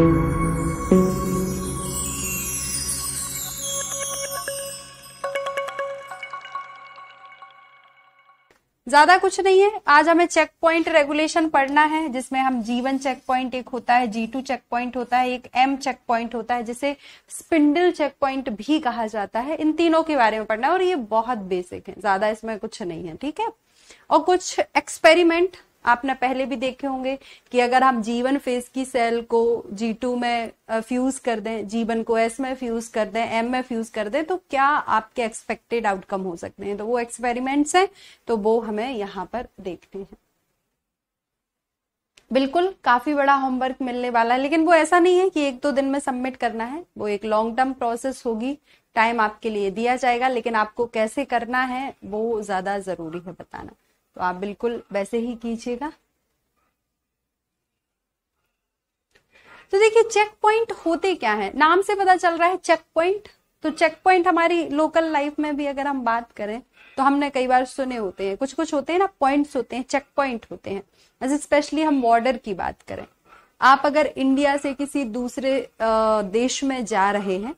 ज्यादा कुछ नहीं है आज हमें चेक पॉइंट रेगुलेशन पढ़ना है जिसमें हम जीवन चेक पॉइंट एक होता है जी टू चेक पॉइंट होता है एक एम चेक पॉइंट होता है जिसे स्पिंडल चेक पॉइंट भी कहा जाता है इन तीनों के बारे में पढ़ना है और ये बहुत बेसिक है ज्यादा इसमें कुछ नहीं है ठीक है और कुछ एक्सपेरिमेंट आपने पहले भी देखे होंगे कि अगर हम जीवन फेस की सेल को जी टू में फ्यूज कर दें जीवन को एस में फ्यूज कर दें एम में फ्यूज कर दें तो क्या आपके एक्सपेक्टेड आउटकम हो सकते हैं तो वो एक्सपेरिमेंट्स हैं तो वो हमें यहाँ पर देखते हैं बिल्कुल काफी बड़ा होमवर्क मिलने वाला है लेकिन वो ऐसा नहीं है कि एक दो दिन में सबमिट करना है वो एक लॉन्ग टर्म प्रोसेस होगी टाइम आपके लिए दिया जाएगा लेकिन आपको कैसे करना है वो ज्यादा जरूरी है बताना तो आप बिल्कुल वैसे ही कीजिएगा तो देखिए चेक पॉइंट होते क्या है नाम से पता चल रहा है चेक पॉइंट तो चेक पॉइंट हमारी लोकल लाइफ में भी अगर हम बात करें तो हमने कई बार सुने होते हैं कुछ कुछ होते हैं ना पॉइंट्स होते हैं चेक पॉइंट होते हैं जैसे स्पेशली हम बॉर्डर की बात करें आप अगर इंडिया से किसी दूसरे देश में जा रहे हैं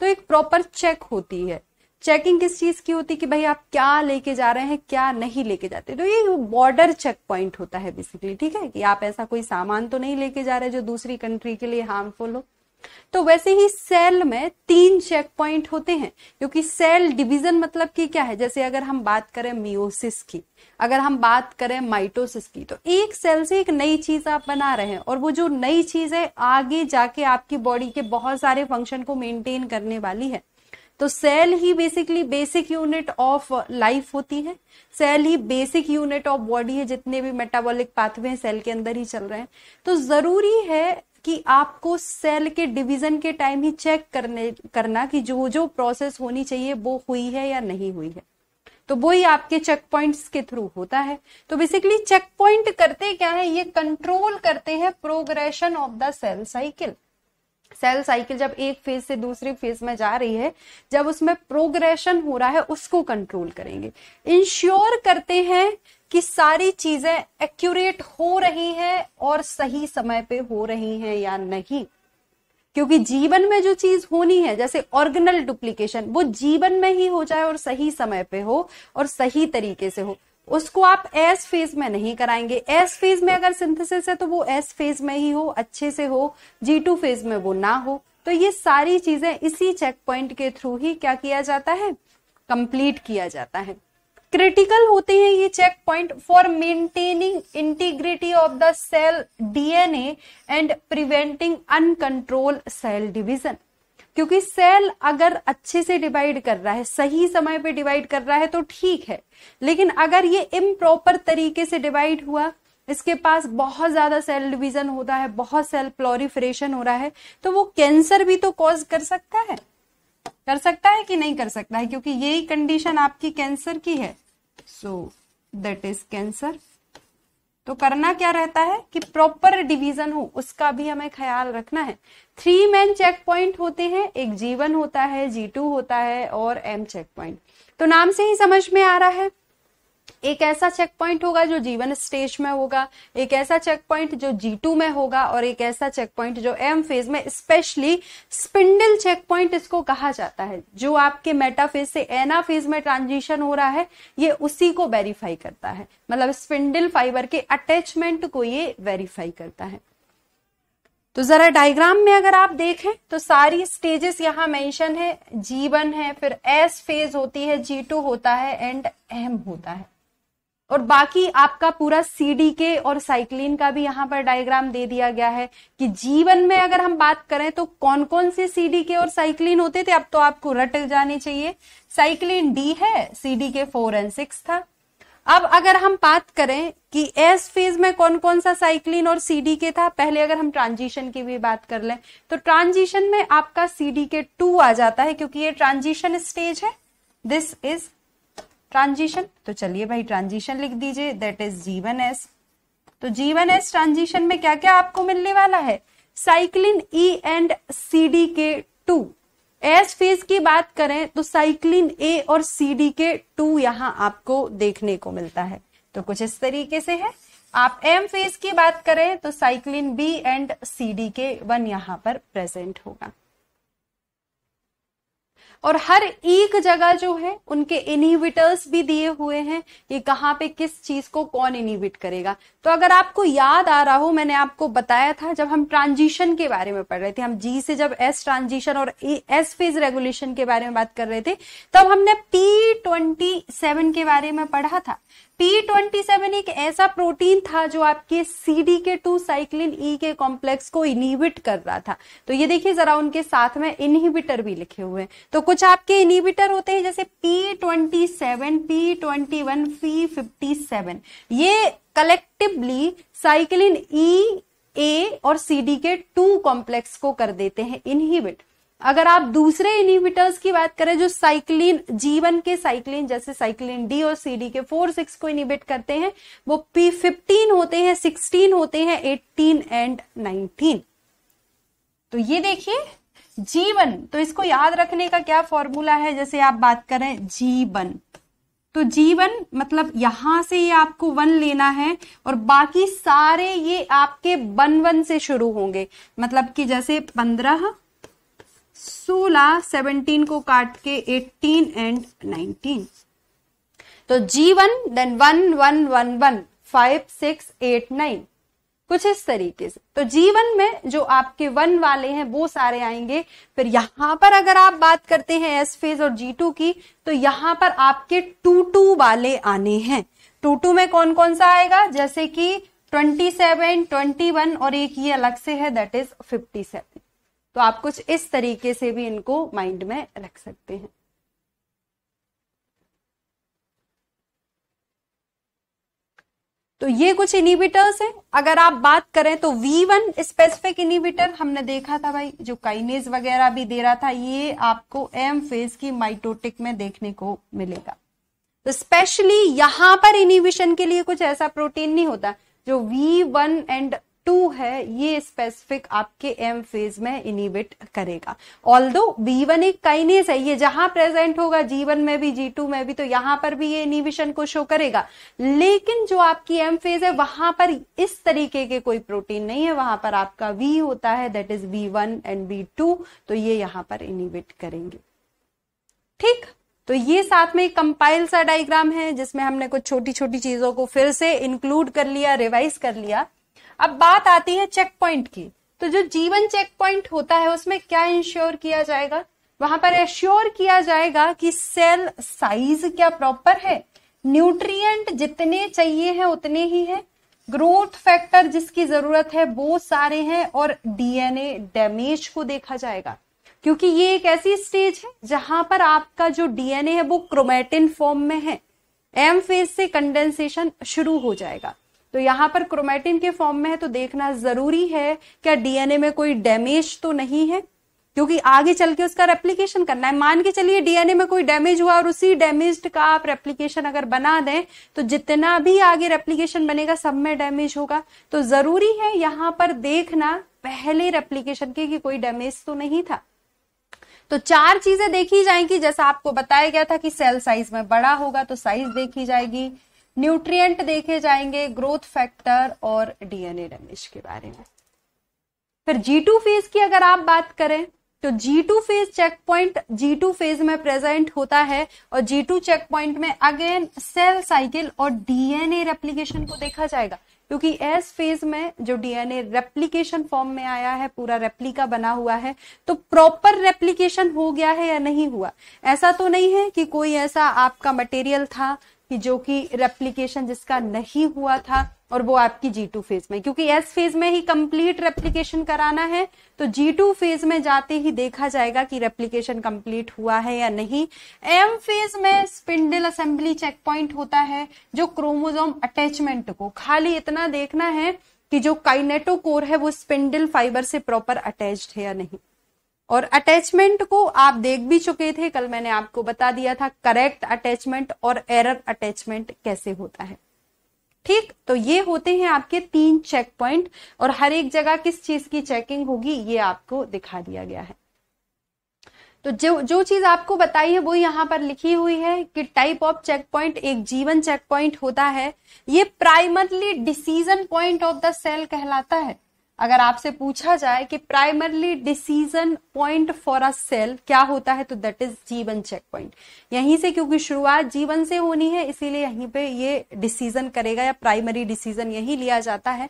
तो एक प्रॉपर चेक होती है चेकिंग किस चीज की होती कि भाई आप क्या लेके जा रहे हैं क्या नहीं लेके जाते तो ये बॉर्डर चेक पॉइंट होता है बेसिकली ठीक है कि आप ऐसा कोई सामान तो नहीं लेके जा रहे जो दूसरी कंट्री के लिए हार्मफुल हो तो वैसे ही सेल में तीन चेक पॉइंट होते हैं क्योंकि सेल डिवीजन मतलब कि क्या है जैसे अगर हम बात करें मियोसिस की अगर हम बात करें माइटोसिस की तो एक सेल से एक नई चीज आप बना रहे हैं और वो जो नई चीज है आगे जाके आपकी बॉडी के बहुत सारे फंक्शन को मेंटेन करने वाली है तो सेल ही basically basic unit of life होती है सेल ही बेसिक यूनिट ऑफ बॉडी है जितने भी मेटाबॉलिक पाथवे हैं सेल के अंदर ही चल रहे हैं तो जरूरी है कि आपको सेल के डिवीजन के टाइम ही चेक करने करना कि जो जो प्रोसेस होनी चाहिए वो हुई है या नहीं हुई है तो वो ही आपके चेक पॉइंट्स के थ्रू होता है तो बेसिकली चेक पॉइंट करते क्या है ये कंट्रोल करते हैं progression of the cell cycle cell cycle जब एक फेज से दूसरी फेज में जा रही है जब उसमें प्रोग्रेशन हो रहा है उसको कंट्रोल करेंगे इंश्योर करते हैं कि सारी चीजें एक्यूरेट हो रही हैं और सही समय पे हो रही हैं या नहीं क्योंकि जीवन में जो चीज होनी है जैसे ऑर्गेनल डुप्लीकेशन वो जीवन में ही हो जाए और सही समय पे हो और सही तरीके से हो उसको आप एस फेज में नहीं कराएंगे एस फेज में अगर सिंथेसिस है तो वो एस फेज में ही हो अच्छे से हो जी टू फेज में वो ना हो तो ये सारी चीजें इसी चेक पॉइंट के थ्रू ही क्या किया जाता है कंप्लीट किया जाता है क्रिटिकल होते हैं ये checkpoint for maintaining integrity of the cell DNA and preventing uncontrol cell division क्योंकि सेल अगर अच्छे से डिवाइड कर रहा है सही समय पे डिवाइड कर रहा है तो ठीक है लेकिन अगर ये इम्प्रॉपर तरीके से डिवाइड हुआ इसके पास बहुत ज्यादा सेल डिवीजन होता है बहुत सेल प्लोरिफ्रेशन हो रहा है तो वो कैंसर भी तो कॉज कर सकता है कर सकता है कि नहीं कर सकता है क्योंकि यही कंडीशन आपकी कैंसर की है सो दैट इज कैंसर तो करना क्या रहता है कि प्रॉपर डिवीजन हो उसका भी हमें ख्याल रखना है थ्री मेन चेक पॉइंट होते हैं एक जी वन होता है जी टू होता है और एम चेक पॉइंट तो नाम से ही समझ में आ रहा है एक ऐसा चेक पॉइंट होगा जो जीवन स्टेज में होगा एक ऐसा चेक पॉइंट जो जी टू में होगा और एक ऐसा चेक पॉइंट जो एम फेज में स्पेशली स्पिंडल चेक पॉइंट इसको कहा जाता है जो आपके मेटाफेज से एना फेज में ट्रांजिशन हो रहा है ये उसी को वेरीफाई करता है मतलब स्पिंडल फाइबर के अटैचमेंट को ये वेरीफाई करता है तो जरा डायग्राम में अगर आप देखें तो सारी स्टेजेस यहाँ मेंशन है जी वन है फिर एस फेज होती है जी टू होता है एंड एम होता है और बाकी आपका पूरा सीडी के और साइक्लिन का भी यहाँ पर डायग्राम दे दिया गया है कि जीवन में अगर हम बात करें तो कौन कौन से सीडी के और साइक्लिन होते थे अब तो आपको रट जाने चाहिए साइक्लिन डी है D K four and six था अब अगर हम बात करें कि एस फेज में कौन कौन सा साइक्लिन और डी के था पहले अगर हम ट्रांजिशन की भी बात कर लें तो ट्रांजिशन में आपका डी के टू आ जाता है क्योंकि ये ट्रांजिशन स्टेज है दिस इज ट्रांजिशन तो चलिए भाई ट्रांजिशन लिख दीजिए दैट इज जीवन एस तो जीवन एस ट्रांजिशन में क्या क्या आपको मिलने वाला है cyclin E and C D K two S phase की बात करें तो साइक्लिन ए और सी डी के टू यहाँ आपको देखने को मिलता है तो कुछ इस तरीके से है आप एम फेज की बात करें तो cyclin B and C D K one यहाँ पर प्रेजेंट होगा और हर एक जगह जो है उनके इनहिबिटर्स भी दिए हुए हैं कि कहाँ पे किस चीज को कौन इनहिबिट करेगा तो अगर आपको याद आ रहा हो मैंने आपको बताया था जब हम ट्रांजिशन के बारे में पढ़ रहे थे हम जी से जब एस ट्रांजिशन और एस फेज रेगुलेशन के बारे में बात कर रहे थे तब हमने पी ट्वेंटी सेवन के बारे में पढ़ा था टी ट्वेंटी सेवन एक ऐसा प्रोटीन था जो आपके C D e K two cyclin E के कॉम्प्लेक्स को इनहिबिट कर रहा था तो ये देखिए जरा उनके साथ में इनहिबिटर भी लिखे हुए हैं तो कुछ आपके इनहिबिटर होते हैं जैसे P twenty seven P twenty one P fifty seven ये कलेक्टिवली साइक्लिन ई ए और C D K two complex को कर देते हैं इनहिबिट अगर आप दूसरे इनिविटर्स की बात करें जो साइक्लिन जीवन के साइक्लिन जैसे साइक्लिन डी और C D K four six को इनिबिट करते हैं वो पी फिफ्टीन होते हैं सिक्सटीन होते हैं एट्टीन एंड नाइनटीन तो ये देखिए जीवन तो इसको याद रखने का क्या फॉर्मूला है जैसे आप बात करें जीवन तो जीवन मतलब यहां से ये आपको वन लेना है और बाकी सारे ये आपके वन वन से शुरू होंगे मतलब कि जैसे पंद्रह सोलह सेवनटीन को काट के एटीन एंड नाइनटीन तो G one then one one one one five six eight nine कुछ इस तरीके से तो जीवन में जो आपके वन वाले हैं वो सारे आएंगे फिर यहां पर अगर आप बात करते हैं एस फेज और जी टू की तो यहां पर आपके टू टू वाले आने हैं टू टू में कौन कौन सा आएगा जैसे कि ट्वेंटी सेवन ट्वेंटी वन और एक ये अलग से है दैट इज फिफ्टी सेवन तो आप कुछ इस तरीके से भी इनको माइंड में रख सकते हैं तो ये कुछ इनिबिटर्स हैं अगर आप बात करें तो V1 स्पेसिफिक इनिबिटर हमने देखा था भाई जो काइनेज वगैरह भी दे रहा था ये आपको एम फेज की माइटोटिक में देखने को मिलेगा तो स्पेशली यहां पर इनिबिशन के लिए कुछ ऐसा प्रोटीन नहीं होता जो V1 एंड टू है ये स्पेसिफिक आपके एम फेज में इनिबिट करेगा ऑल दो बी वन एक काइनेस है ये जहां प्रेजेंट होगा जी वन में भी जी टू में भी तो यहां पर भी ये इनिबिशन को शो करेगा लेकिन जो आपकी एम फेज है वहां पर इस तरीके के कोई प्रोटीन नहीं है वहां पर आपका वी होता है that is V one and V two तो ये यहां पर इनिबिट करेंगे ठीक तो ये साथ में एक कंपाइल सा डायग्राम है जिसमें हमने कुछ छोटी छोटी चीजों को फिर से इंक्लूड कर लिया रिवाइज कर लिया अब बात आती है चेक पॉइंट की तो जो जीवन चेक पॉइंट होता है उसमें क्या इंश्योर किया जाएगा वहां पर एश्योर किया जाएगा कि सेल साइज क्या प्रॉपर है न्यूट्रिएंट जितने चाहिए हैं उतने ही हैं ग्रोथ फैक्टर जिसकी जरूरत है वो सारे हैं और डीएनए डैमेज को देखा जाएगा क्योंकि ये एक ऐसी स्टेज है जहां पर आपका जो डीएनए है वो क्रोमेटिन फॉर्म में है एम फेज से कंडेंसेशन शुरू हो जाएगा तो यहां पर क्रोमेटिन के फॉर्म में है तो देखना जरूरी है क्या डीएनए में कोई डैमेज तो नहीं है क्योंकि आगे चल के उसका रेप्लीकेशन करना है मान के चलिए डीएनए में कोई डैमेज हुआ और उसी डैमेज का आप रेप्लीकेशन अगर बना दें तो जितना भी आगे रेप्लीकेशन बनेगा सब में डैमेज होगा तो जरूरी है यहां पर देखना पहले रेप्लीकेशन के कि कोई डैमेज तो नहीं था तो चार चीजें देखी जाएंगी जैसा आपको बताया गया था कि सेल साइज में बड़ा होगा तो साइज देखी जाएगी न्यूट्रिएंट देखे जाएंगे ग्रोथ फैक्टर और डीएनए डैमेज के बारे में फिर जी टू फेज की अगर आप बात करें तो G two phase checkpoint G two phase में प्रेजेंट होता है और जी टू चेक पॉइंट में अगेन सेल साइकिल और डीएनए रेप्लीकेशन को देखा जाएगा क्योंकि एस फेज में जो डीएनए रेप्लीकेशन फॉर्म में आया है पूरा रेप्लिका बना हुआ है तो प्रॉपर रेप्लीकेशन हो गया है या नहीं हुआ ऐसा तो नहीं है कि कोई ऐसा आपका मटेरियल था कि जो कि रेप्लीकेशन जिसका नहीं हुआ था और वो आपकी जी टू फेज में क्योंकि एस फेज में ही कंप्लीट रेप्लीकेशन कराना है तो जी टू फेज में जाते ही देखा जाएगा कि रेप्लीकेशन कंप्लीट हुआ है या नहीं एम फेज में स्पिंडल असेंबली चेक पॉइंट होता है जो क्रोमोजोम अटैचमेंट को खाली इतना देखना है कि जो काइनेटो कोर है वो स्पिंडल फाइबर से प्रॉपर अटैच्ड है या नहीं और अटैचमेंट को आप देख भी चुके थे कल मैंने आपको बता दिया था करेक्ट अटैचमेंट और एरर अटैचमेंट कैसे होता है ठीक तो ये होते हैं आपके तीन चेक पॉइंट और हर एक जगह किस चीज की चेकिंग होगी ये आपको दिखा दिया गया है तो जो जो चीज आपको बताई है वो यहाँ पर लिखी हुई है कि टाइप ऑफ चेक पॉइंट एक जीवन चेक पॉइंट होता है ये primarily decision point of the cell कहलाता है अगर आपसे पूछा जाए कि primarily decision point for a cell क्या होता है तो that is G one checkpoint यहीं से क्योंकि शुरुआत जीवन से होनी है इसीलिए यहीं पे ये डिसीजन करेगा या प्राइमरी डिसीजन यही लिया जाता है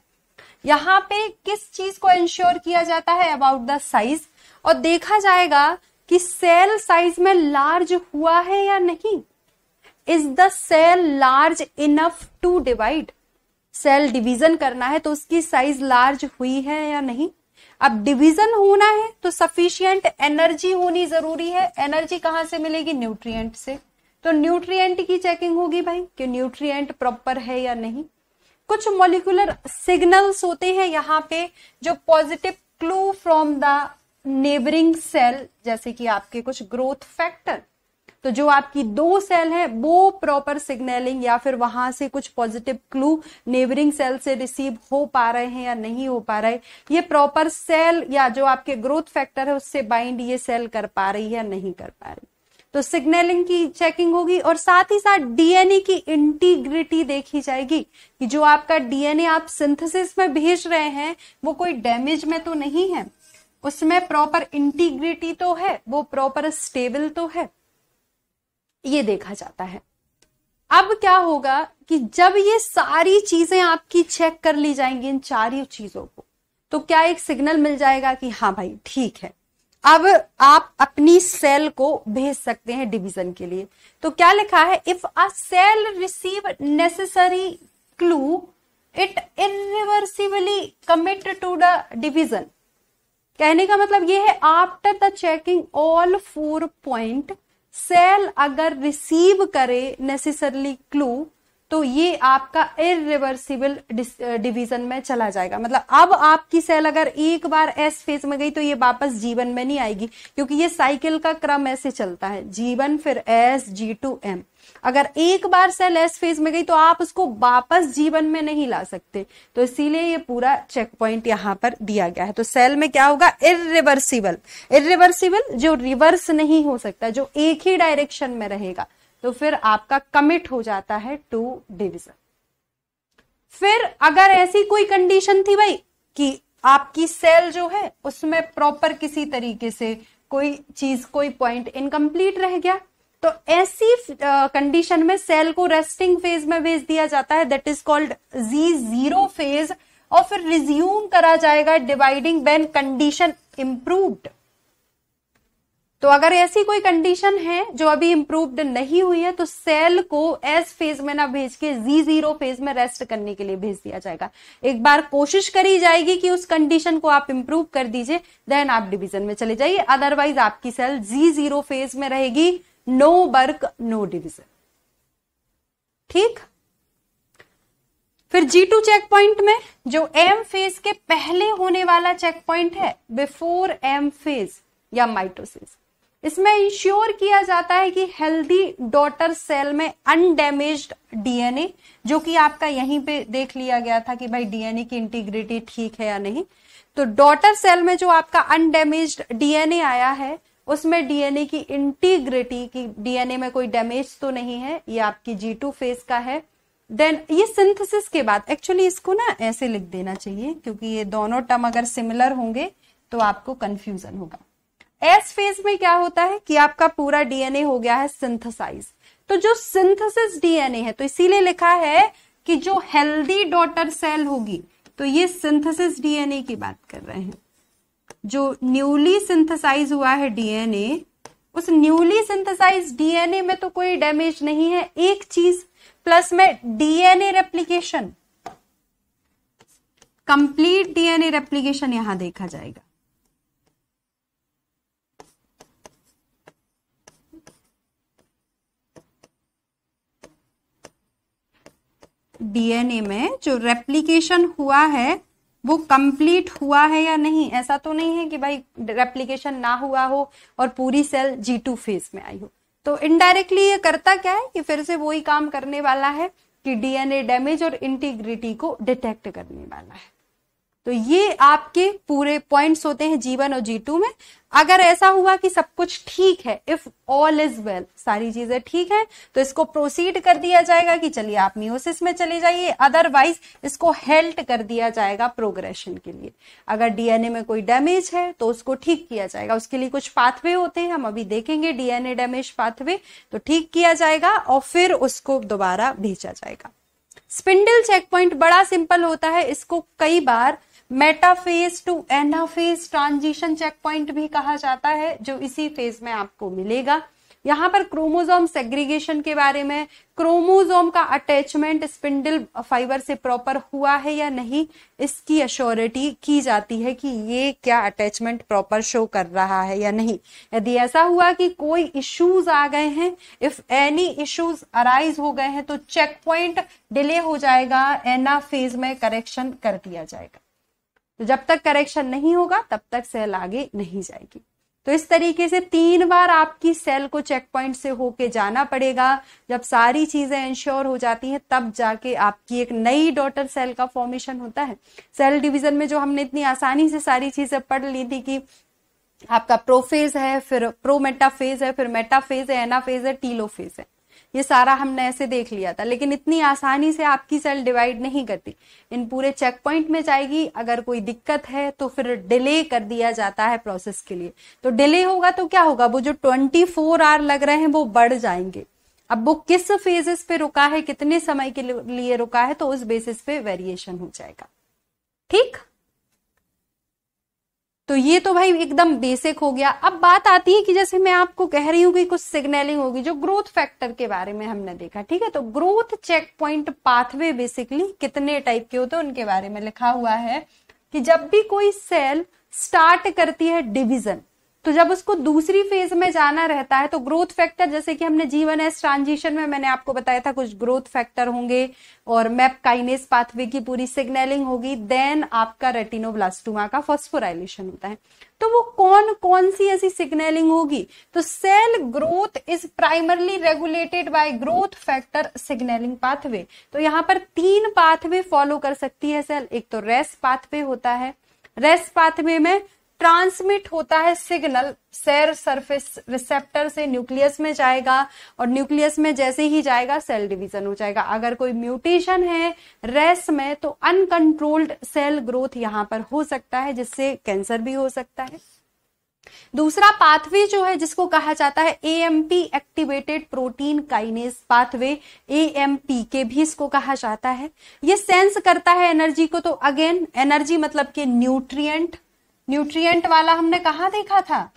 यहाँ पे किस चीज को इंश्योर किया जाता है अबाउट द साइज और देखा जाएगा कि सेल साइज में लार्ज हुआ है या नहीं is the cell large enough to divide cell division करना है तो उसकी साइज लार्ज हुई है या नहीं अब डिवीजन होना है तो सफिशियंट एनर्जी होनी जरूरी है एनर्जी कहाँ से मिलेगी न्यूट्रिएंट से तो न्यूट्रिएंट की चेकिंग होगी भाई कि न्यूट्रिएंट प्रॉपर है या नहीं कुछ मोलिकुलर सिग्नल्स होते हैं यहाँ पे जो positive cue from the neighbouring cell जैसे कि आपके कुछ ग्रोथ फैक्टर तो जो आपकी दो सेल है वो प्रॉपर सिग्नलिंग या फिर वहां से कुछ पॉजिटिव क्लू नेबरिंग सेल से रिसीव हो पा रहे हैं या नहीं हो पा रहे ये प्रॉपर सेल या जो आपके ग्रोथ फैक्टर है उससे बाइंड ये सेल कर पा रही है या नहीं कर पा रही तो सिग्नलिंग की चेकिंग होगी और साथ ही साथ डीएनए की इंटीग्रिटी देखी जाएगी कि जो आपका डीएनए आप सिंथेसिस में भेज रहे हैं वो कोई डैमेज में तो नहीं है उसमें प्रॉपर इंटीग्रिटी तो है वो प्रॉपर स्टेबल तो है ये देखा जाता है अब क्या होगा कि जब ये सारी चीजें आपकी चेक कर ली जाएंगी इन चार ही चीजों को तो क्या एक सिग्नल मिल जाएगा कि हाँ भाई ठीक है अब आप अपनी सेल को भेज सकते हैं डिवीजन के लिए तो क्या लिखा है if a cell receive necessary cue it irreversibly commit to the division कहने का मतलब यह है after the checking all four point cell अगर रिसीव करे नेसेसरली क्लू तो ये आपका इिवर्सिबल डिवीजन में चला जाएगा मतलब अब आपकी सेल अगर एक बार एस फेज में गई तो ये वापस जीवन में नहीं आएगी क्योंकि ये साइकिल का क्रम ऐसे चलता है जीवन फिर एस जी टू एम अगर एक बार सेल एस फेज में गई तो आप उसको वापस जीवन में नहीं ला सकते तो इसीलिए ये पूरा चेक पॉइंट यहां पर दिया गया है तो सेल में क्या होगा इरिवर्सिबल इरिवर्सिबल जो रिवर्स नहीं हो सकता जो एक ही डायरेक्शन में रहेगा तो फिर आपका कमिट हो जाता है टू डिविजन फिर अगर ऐसी कोई कंडीशन थी भाई कि आपकी सेल जो है उसमें प्रॉपर किसी तरीके से कोई चीज कोई पॉइंट इनकम्प्लीट रह गया तो ऐसी कंडीशन में सेल को रेस्टिंग फेज में भेज दिया जाता है that is called G zero phase और फिर रिज्यूम करा जाएगा डिवाइडिंग वेन कंडीशन इंप्रूव्ड तो अगर ऐसी कोई कंडीशन है जो अभी इंप्रूव्ड नहीं हुई है तो सेल को एस फेज में ना भेज के जी जीरो फेज में रेस्ट करने के लिए भेज दिया जाएगा एक बार कोशिश करी जाएगी कि उस कंडीशन को आप इंप्रूव कर दीजिए देन आप डिवीजन में चले जाइए अदरवाइज आपकी सेल जी जीरो फेज में रहेगी नो वर्क नो डिविजन ठीक फिर जी टू चेक पॉइंट में जो एम फेज के पहले होने वाला चेक पॉइंट है बिफोर एम फेज या माइटोसिस इसमें इंश्योर किया जाता है कि हेल्दी डॉटर सेल में अनडेमेज डीएनए जो कि आपका यहीं पे देख लिया गया था कि भाई डीएनए की इंटीग्रिटी ठीक है या नहीं तो डॉटर सेल में जो आपका अनडेमेज डीएनए आया है उसमें डीएनए की इंटीग्रिटी की डीएनए में कोई डैमेज तो नहीं है ये आपकी जी टू फेज का है देन ये सिंथेसिस के बाद एक्चुअली इसको ना ऐसे लिख देना चाहिए क्योंकि ये दोनों टर्म अगर सिमिलर होंगे तो आपको कंफ्यूजन होगा एस फेज में क्या होता है कि आपका पूरा डीएनए हो गया है सिंथेसाइज तो जो सिंथेसिस डीएनए है तो इसीलिए लिखा है कि जो हेल्दी डॉटर सेल होगी तो ये सिंथेसिस डीएनए की बात कर रहे हैं जो न्यूली सिंथेसाइज हुआ है डीएनए उस न्यूली सिंथेसाइज डीएनए में तो कोई डैमेज नहीं है एक चीज प्लस में DNA replication complete DNA replication यहां देखा जाएगा डीएनए में जो रेप्लीकेशन हुआ है वो कंप्लीट हुआ है या नहीं ऐसा तो नहीं है कि भाई रेप्लीकेशन ना हुआ हो और पूरी सेल जी टू फेज में आई हो तो इनडायरेक्टली ये करता क्या है कि फिर से वही काम करने वाला है कि डीएनए डैमेज और इंटीग्रिटी को डिटेक्ट करने वाला है तो ये आपके पूरे पॉइंट्स होते हैं जी वन और जी टू में अगर ऐसा हुआ कि सब कुछ ठीक है इफ ऑल इज वेल सारी चीजें ठीक है तो इसको प्रोसीड कर दिया जाएगा कि चलिए आप मियोसिस में चले जाइए अदरवाइज इसको हेल्ट कर दिया जाएगा प्रोग्रेशन के लिए अगर डीएनए में कोई डैमेज है तो उसको ठीक किया जाएगा उसके लिए कुछ पाथवे होते हैं हम अभी देखेंगे डीएनए डैमेज पाथवे तो ठीक किया जाएगा और फिर उसको दोबारा भेजा जाएगा स्पिंडल चेक पॉइंट बड़ा सिंपल होता है इसको कई बार metaphase to anaphase transition checkpoint भी कहा जाता है जो इसी फेज में आपको मिलेगा यहां पर क्रोमोजोम सेग्रीगेशन के बारे में क्रोमोजोम का अटैचमेंट स्पिंडल फाइबर से प्रॉपर हुआ है या नहीं इसकी अश्योरिटी की जाती है कि ये क्या अटैचमेंट प्रॉपर शो कर रहा है या नहीं यदि ऐसा हुआ कि कोई इश्यूज आ गए हैं इफ एनी इश्यूज अराइज हो गए हैं तो चेक पॉइंट डिले हो जाएगा एना फेज में करेक्शन कर दिया जाएगा तो जब तक करेक्शन नहीं होगा तब तक सेल आगे नहीं जाएगी तो इस तरीके से तीन बार आपकी सेल को चेक पॉइंट से होके जाना पड़ेगा जब सारी चीजें इंश्योर हो जाती हैं तब जाके आपकी एक नई डॉटर सेल का फॉर्मेशन होता है सेल डिवीजन में जो हमने इतनी आसानी से सारी चीजें पढ़ ली थी कि आपका प्रोफेज है फिर प्रोमेटाफेज है फिर मेटाफेज है एनाफेज है टीलोफेज है ये सारा हमने ऐसे देख लिया था लेकिन इतनी आसानी से आपकी सेल डिवाइड नहीं करती इन पूरे चेक पॉइंट में जाएगी अगर कोई दिक्कत है तो फिर डिले कर दिया जाता है प्रोसेस के लिए तो डिले होगा तो क्या होगा वो जो ट्वेंटी फोर आवर लग रहे हैं वो बढ़ जाएंगे अब वो किस फेजेस पे रुका है कितने समय के लिए रुका है तो उस बेसिस पे वेरिएशन हो जाएगा ठीक तो ये तो भाई एकदम बेसिक हो गया अब बात आती है कि जैसे मैं आपको कह रही हूँ कि कुछ सिग्नलिंग होगी जो ग्रोथ फैक्टर के बारे में हमने देखा ठीक है तो growth checkpoint pathway basically कितने टाइप के होते हैं उनके बारे में लिखा हुआ है कि जब भी कोई सेल स्टार्ट करती है डिविजन तो जब उसको दूसरी फेज में जाना रहता है तो ग्रोथ फैक्टर जैसे कि हमने जीवन एस ट्रांजिशन में मैंने आपको बताया था कुछ ग्रोथ फैक्टर होंगे और मैप काइनेस पाथवे की पूरी सिग्नलिंग होगी देन आपका रेटिनोब्लास्टोमा का फॉस्फोराइलेशन होता है तो वो कौन कौन सी ऐसी सिग्नलिंग होगी तो cell growth is primarily regulated by growth factor signalling pathway तो यहां पर तीन पाथवे फॉलो कर सकती है सेल एक तो रेस पाथवे होता है रेस पाथवे में ट्रांसमिट होता है सिग्नल सेल सरफेस रिसेप्टर से न्यूक्लियस में जाएगा और न्यूक्लियस में जैसे ही जाएगा सेल डिवीजन हो जाएगा अगर कोई म्यूटेशन है रेस में तो अनकंट्रोल्ड सेल ग्रोथ यहां पर हो सकता है जिससे कैंसर भी हो सकता है दूसरा पाथवे जो है जिसको कहा जाता है AMP activated protein kinase pathway AMP K भी इसको कहा जाता है ये सेंस करता है एनर्जी को तो अगेन एनर्जी मतलब के न्यूट्रिएंट न्यूट्रिएंट वाला हमने कहा देखा था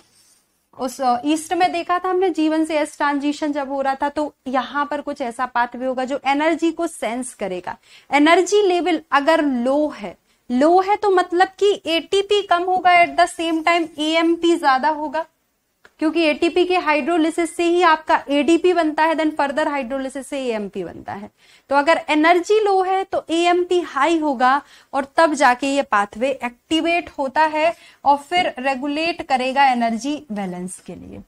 उस ईस्ट में देखा था हमने जीवन से एस ट्रांजिशन जब हो रहा था तो यहां पर कुछ ऐसा भी होगा जो एनर्जी को सेंस करेगा एनर्जी लेवल अगर लो है लो है तो मतलब कि एटीपी कम होगा at the same time AMP ज्यादा होगा क्योंकि एटीपी के हाइड्रोलिसिस से ही आपका एडीपी बनता है देन फर्दर हाइड्रोलिसिस से एएमपी बनता है तो अगर एनर्जी लो है तो एएमपी हाई होगा और तब जाके ये पाथवे एक्टिवेट होता है और फिर रेगुलेट करेगा एनर्जी बैलेंस के लिए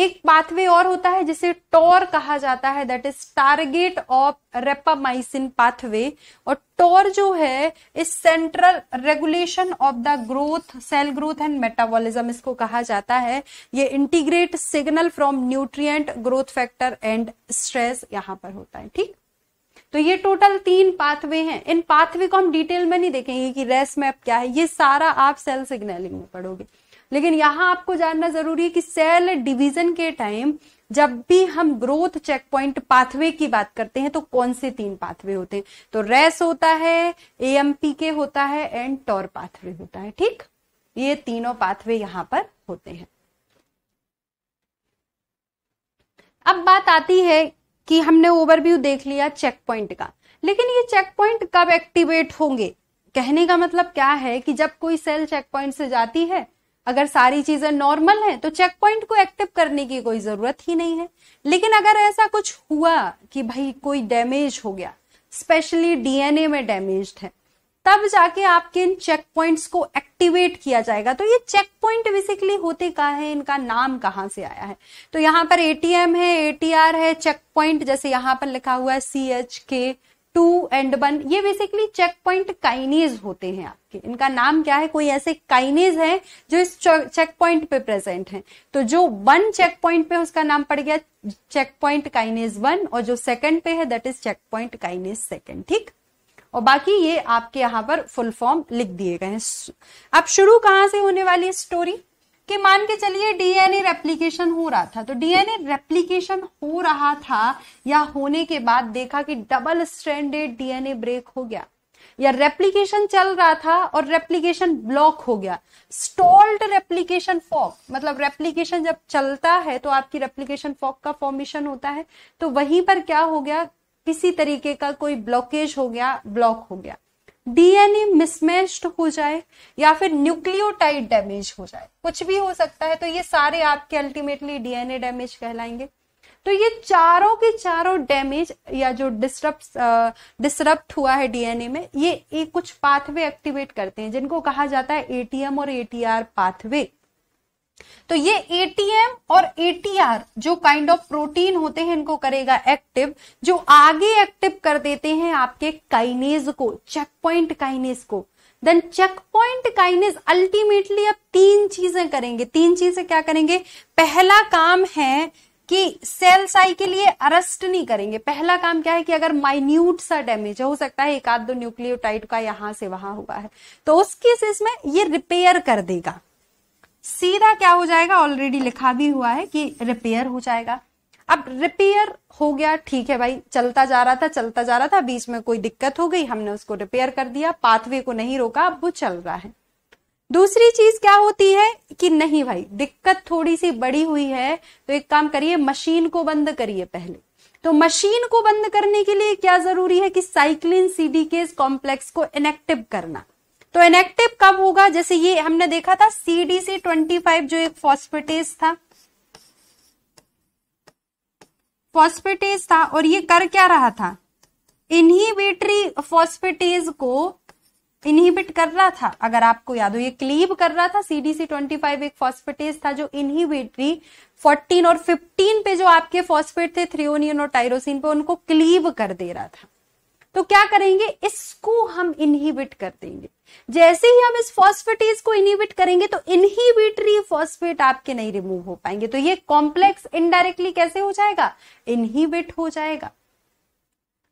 एक पाथवे और होता है जिसे टोर कहा जाता है that is target of rapamycin pathway और टोर जो है इस central regulation of the growth cell growth and metabolism इसको कहा जाता है ये integrate signal from nutrient growth factor and stress यहां पर होता है ठीक तो ये टोटल तीन पाथवे हैं इन पाथवे को हम डिटेल में नहीं देखेंगे कि रेस मैप क्या है ये सारा आप सेल सिग्नलिंग में पढ़ोगे लेकिन यहां आपको जानना जरूरी है कि सेल डिवीजन के टाइम जब भी हम ग्रोथ चेक पॉइंट पाथवे की बात करते हैं तो कौन से तीन पाथवे होते हैं तो रेस होता है पी के होता है एंड टॉर पाथवे होता है ठीक ये तीनों पाथवे यहां पर होते हैं अब बात आती है कि हमने ओवरव्यू देख लिया चेक पॉइंट का लेकिन ये चेक पॉइंट कब एक्टिवेट होंगे कहने का मतलब क्या है कि जब कोई सेल चेक पॉइंट से जाती है अगर सारी चीजें नॉर्मल हैं तो चेक पॉइंट को एक्टिव करने की कोई जरूरत ही नहीं है लेकिन अगर ऐसा कुछ हुआ कि भाई कोई डैमेज हो गया स्पेशली डीएनए में डैमेज है तब जाके आपके इन चेक पॉइंट्स को एक्टिवेट किया जाएगा तो ये चेक पॉइंट बेसिकली होते कहा है इनका नाम कहाँ से आया है तो यहाँ पर एटीएम है एटीआर है चेक पॉइंट जैसे यहाँ पर लिखा हुआ है C H K two and one ये बेसिकली चेक पॉइंट काइनेज होते हैं आपके इनका नाम क्या है कोई ऐसे काइनेज है जो इस चेक पॉइंट पे प्रेजेंट है तो जो वन चेक पॉइंट पे उसका नाम पड़ गया चेक पॉइंट काइनेज वन और जो सेकंड पे है that is check point kinase second ठीक और बाकी ये आपके यहां पर फुल फॉर्म लिख दिए गए हैं अब शुरू कहां से होने वाली स्टोरी कि मान के चलिए डीएनए रेप्लीकेशन हो रहा था तो डीएनए रेप्लीकेशन हो रहा था या होने के बाद देखा कि डबल स्टैंडर्ड डीएनए ब्रेक हो गया या रेप्लीकेशन चल रहा था और रेप्लीकेशन ब्लॉक हो गया स्टॉल्ड रेप्लीकेशन फॉक मतलब रेप्लीकेशन जब चलता है तो आपकी रेप्लीकेशन फॉक का फॉर्मेशन होता है तो वहीं पर क्या हो गया किसी तरीके का कोई ब्लॉकेज हो गया ब्लॉक हो गया डीएनए मिसमैच्ड हो जाए या फिर न्यूक्लियोटाइड डैमेज हो जाए कुछ भी हो सकता है तो ये सारे आपके अल्टीमेटली डीएनए डैमेज कहलाएंगे तो ये चारों के चारों डैमेज या जो डिस्टर्ब डिसरप्ट हुआ है डीएनए में ये, ये कुछ पाथवे एक्टिवेट करते हैं जिनको कहा जाता है एटीएम और एटीआर पाथवे तो ये एटीएम और एटीआर जो काइंड ऑफ प्रोटीन होते हैं इनको करेगा एक्टिव जो आगे एक्टिव कर देते हैं आपके काइनेज को चेक पॉइंट काइनेज को then check point kinase ultimately अब तीन चीजें करेंगे तीन चीजें क्या करेंगे पहला काम है कि सेल साई के लिए अरेस्ट नहीं करेंगे पहला काम क्या है कि अगर माइन्यूट सा डैमेज हो सकता है एक आध दो न्यूक्लियोटाइड का यहां से वहां हुआ है तो उस केसेस में ये रिपेयर कर देगा सीधा क्या हो जाएगा ऑलरेडी लिखा भी हुआ है कि रिपेयर हो जाएगा अब रिपेयर हो गया ठीक है भाई चलता जा रहा था चलता जा रहा था बीच में कोई दिक्कत हो गई हमने उसको रिपेयर कर दिया पाथवे को नहीं रोका अब वो चल रहा है दूसरी चीज क्या होती है कि नहीं भाई दिक्कत थोड़ी सी बड़ी हुई है तो एक काम करिए मशीन को बंद करिए पहले तो मशीन को बंद करने के लिए क्या जरूरी है कि साइक्लिन सीडी के कॉम्प्लेक्स को इनेक्टिव करना तो इनेक्टिव कब होगा जैसे ये हमने देखा था सीडीसी ट्वेंटी फाइव जो एक फॉस्फेटेज था फॉस्फेटेज था और ये कर क्या रहा था इनहिबिटरी फॉस्फेटेज को इनहिबिट कर रहा था अगर आपको याद हो ये क्लीव कर रहा था सीडीसी ट्वेंटी फाइव एक फॉस्फेटेज था जो इनहिबिटरी फोर्टीन और फिफ्टीन पे जो आपके फॉस्फेट थे थ्रियोनियन और टाइरोसिन पे उनको क्लीव कर दे रहा था तो क्या करेंगे इसको हम इनहिबिट कर देंगे जैसे ही हम इस फॉस्फेटेज को इनहिबिट करेंगे तो इनहिबिटरी फॉस्फेट आपके नहीं रिमूव हो पाएंगे तो ये कॉम्प्लेक्स इनडायरेक्टली कैसे हो जाएगा इनहिबिट हो जाएगा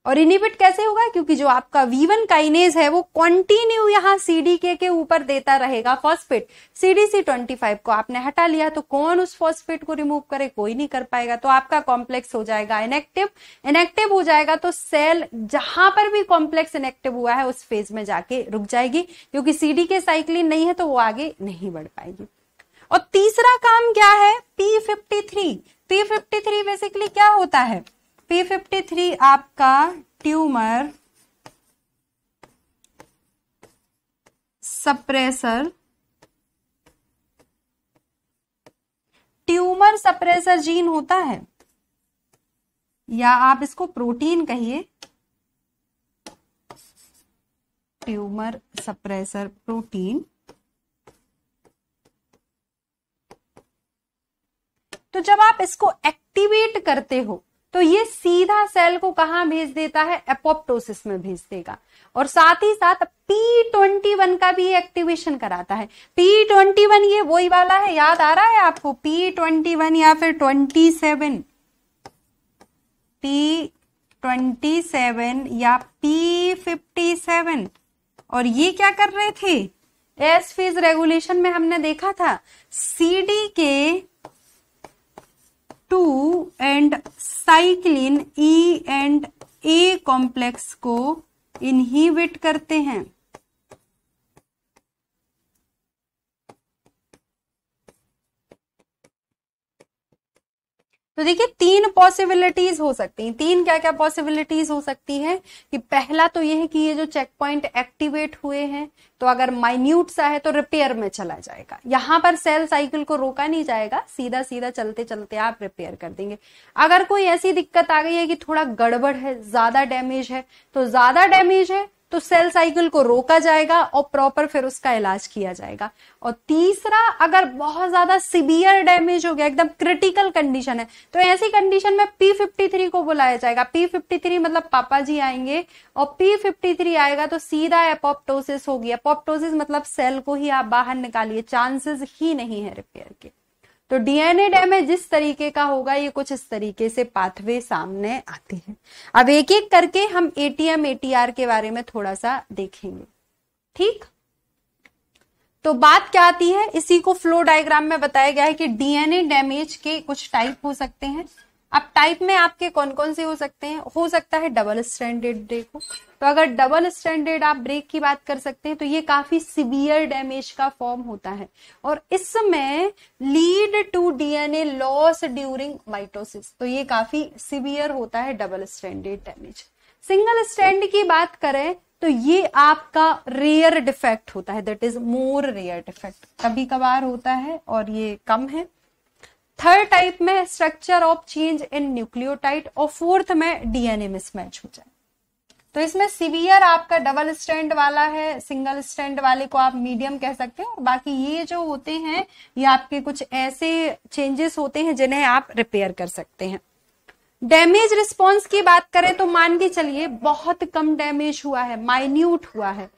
और इनिबिट कैसे होगा क्योंकि जो आपका वीवन काइनेज है वो कंटिन्यू यहाँ सीडीके के ऊपर देता रहेगा फॉस्फेट सीडीसी ट्वेंटी फाइव को आपने हटा लिया तो कौन उस फॉस्फेट को रिमूव करे कोई नहीं कर पाएगा तो आपका कॉम्प्लेक्स हो जाएगा इनेक्टिव इनेक्टिव हो जाएगा तो सेल जहां पर भी कॉम्प्लेक्स इनेक्टिव हुआ है उस फेज में जाके रुक जाएगी क्योंकि डी के साइक्लिन नहीं है तो वो आगे नहीं बढ़ पाएगी और तीसरा काम क्या है P fifty three P fifty three basically क्या होता है P53 आपका tumour suppressor tumour suppressor gene होता है या आप इसको प्रोटीन कहिए ट्यूमर सप्रेसर प्रोटीन तो जब आप इसको एक्टिवेट करते हो तो ये सीधा सेल को कहा भेज देता है एपोप्टोसिस में भेज देगा और साथ ही साथ पी ट्वेंटी वन का भी एक्टिवेशन कराता है पी ट्वेंटी वन ये वही वाला है याद आ रहा है आपको पी ट्वेंटी वन या फिर twenty seven P twenty seven या पी फिफ्टी सेवन और ये क्या कर रहे थे एस फीस रेगुलेशन में हमने देखा था C D K two and cyclin E and A complex को इनहिबिट करते हैं तो देखिए तीन पॉसिबिलिटीज हो सकती हैं तीन क्या क्या पॉसिबिलिटीज हो सकती हैं कि पहला तो ये है कि ये जो चेक पॉइंट एक्टिवेट हुए हैं तो अगर माइन्यूट सा है तो रिपेयर में चला जाएगा यहां पर सेल साइकिल को रोका नहीं जाएगा सीधा सीधा चलते चलते आप रिपेयर कर देंगे अगर कोई ऐसी दिक्कत आ गई है कि थोड़ा गड़बड़ है ज्यादा डैमेज है तो ज्यादा डैमेज है तो सेल साइकिल को रोका जाएगा और प्रॉपर फिर उसका इलाज किया जाएगा और तीसरा अगर बहुत ज्यादा सिवियर डैमेज हो गया एकदम क्रिटिकल कंडीशन है तो ऐसी कंडीशन में पी फिफ्टी थ्री को बुलाया जाएगा पी फिफ्टी थ्री मतलब पापा जी आएंगे और पी फिफ्टी थ्री आएगा तो सीधा एपोप्टोसिस होगी एपोप्टोसिस मतलब सेल को ही आप बाहर निकालिए चांसेस ही नहीं है रिपेयर के तो डीएनए डैमेज जिस तरीके का होगा ये कुछ इस तरीके से पाथवे सामने आते हैं अब एक एक करके हम एटीएम एटीआर के बारे में थोड़ा सा देखेंगे ठीक तो बात क्या आती है इसी को फ्लो डायग्राम में बताया गया है कि डीएनए डैमेज के कुछ टाइप हो सकते हैं अब टाइप में आपके कौन कौन से हो सकते हैं हो सकता है डबल स्टैंडर्ड देखो तो अगर डबल स्टैंडर्ड आप ब्रेक की बात कर सकते हैं तो ये काफी सिवियर डैमेज का फॉर्म होता है और इसमें lead to DNA loss during mitosis तो ये काफी सिवियर होता है double stranded damage single strand की बात करें तो ये आपका रेयर डिफेक्ट होता है that is more rare defect कभी कभार होता है और ये कम है थर्ड टाइप में structure of change in nucleotide और फोर्थ में डीएनए मिसमैच हो जाए तो इसमें सीवियर आपका डबल स्टैंड वाला है सिंगल स्टैंड वाले को आप मीडियम कह सकते हैं और बाकी ये जो होते हैं ये आपके कुछ ऐसे चेंजेस होते हैं जिन्हें आप रिपेयर कर सकते हैं डैमेज रिस्पॉन्स की बात करें तो मान के चलिए बहुत कम डैमेज हुआ है माइन्यूट हुआ है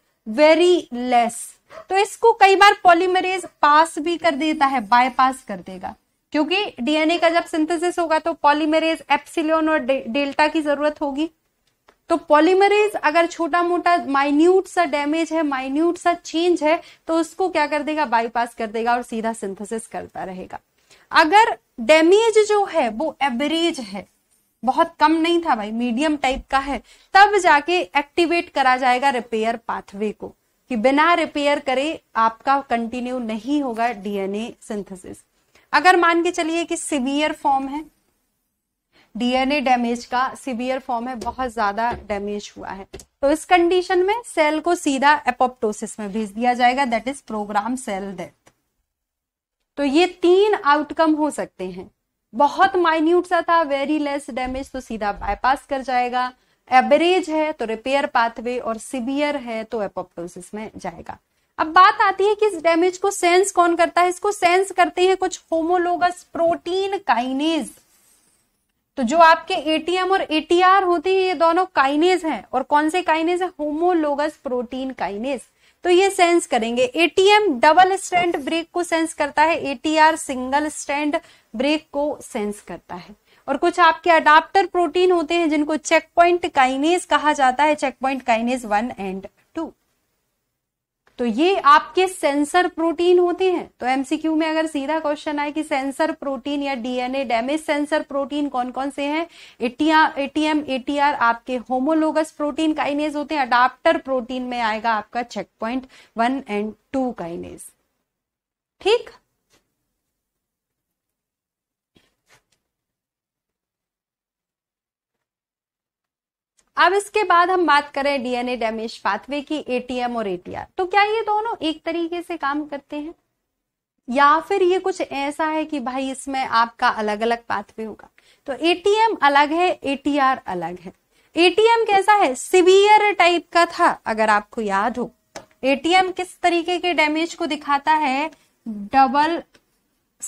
वेरी लेस तो इसको कई बार पॉलीमरेज पास भी कर देता है बायपास कर देगा क्योंकि डीएनए का जब सिंथेसिस होगा तो पॉलीमरेज एप्सिलोन और डेल्टा की जरूरत होगी तो पॉलीमरेज अगर छोटा मोटा माइन्यूट सा डैमेज है माइन्यूट सा चेंज है तो उसको क्या कर देगा बाईपास कर देगा और सीधा सिंथेसिस करता रहेगा अगर डैमेज जो है वो एवरेज है बहुत कम नहीं था भाई मीडियम टाइप का है तब जाके एक्टिवेट करा जाएगा रिपेयर पाथवे को कि बिना रिपेयर करे आपका कंटिन्यू नहीं होगा डीएनए सिंथेसिस अगर मान के चलिए कि सिवियर फॉर्म है डीएनए डैमेज का सिवियर फॉर्म है बहुत ज्यादा डैमेज हुआ है तो इस कंडीशन में सेल को सीधा एपोप्टोसिस में भेज दिया जाएगा that is program cell death तो ये तीन आउटकम हो सकते हैं बहुत माइन्यूट सा था वेरी लेस डैमेज तो सीधा बाईपास कर जाएगा एवरेज है तो रिपेयर पाथवे और सिवियर है तो एपोप्टोसिस में जाएगा अब बात आती है कि इस डैमेज को सेंस कौन करता है इसको सेंस करते हैं कुछ होमोलोगस प्रोटीन काइनेज तो जो आपके एटीएम और एटीआर होते हैं ये दोनों काइनेज हैं और कौन से काइनेज है होमोलोगस प्रोटीन काइनेज तो ये सेंस करेंगे एटीएम डबल स्टैंड ब्रेक को सेंस करता है एटीआर सिंगल स्टैंड ब्रेक को सेंस करता है और कुछ आपके अडाप्टर प्रोटीन होते हैं जिनको चेक पॉइंट काइनेज कहा जाता है check point kinase one and तो ये आपके सेंसर प्रोटीन होते हैं तो एमसीक्यू में अगर सीधा क्वेश्चन आए कि सेंसर प्रोटीन या डीएनए डैमेज सेंसर प्रोटीन कौन कौन से हैं एटीएम एटीआर आपके होमोलोगस प्रोटीन काइनेज होते हैं अडाप्टर प्रोटीन में आएगा आपका check point one and two kinase ठीक अब इसके बाद हम बात करें डीएनए डैमेज पाथवे की एटीएम और एटीआर तो क्या ये दोनों एक तरीके से काम करते हैं या फिर ये कुछ ऐसा है कि भाई इसमें आपका अलग अलग पाथवे होगा तो एटीएम अलग है एटीआर अलग है एटीएम कैसा है सिवियर टाइप का था अगर आपको याद हो एटीएम किस तरीके के डैमेज को दिखाता है डबल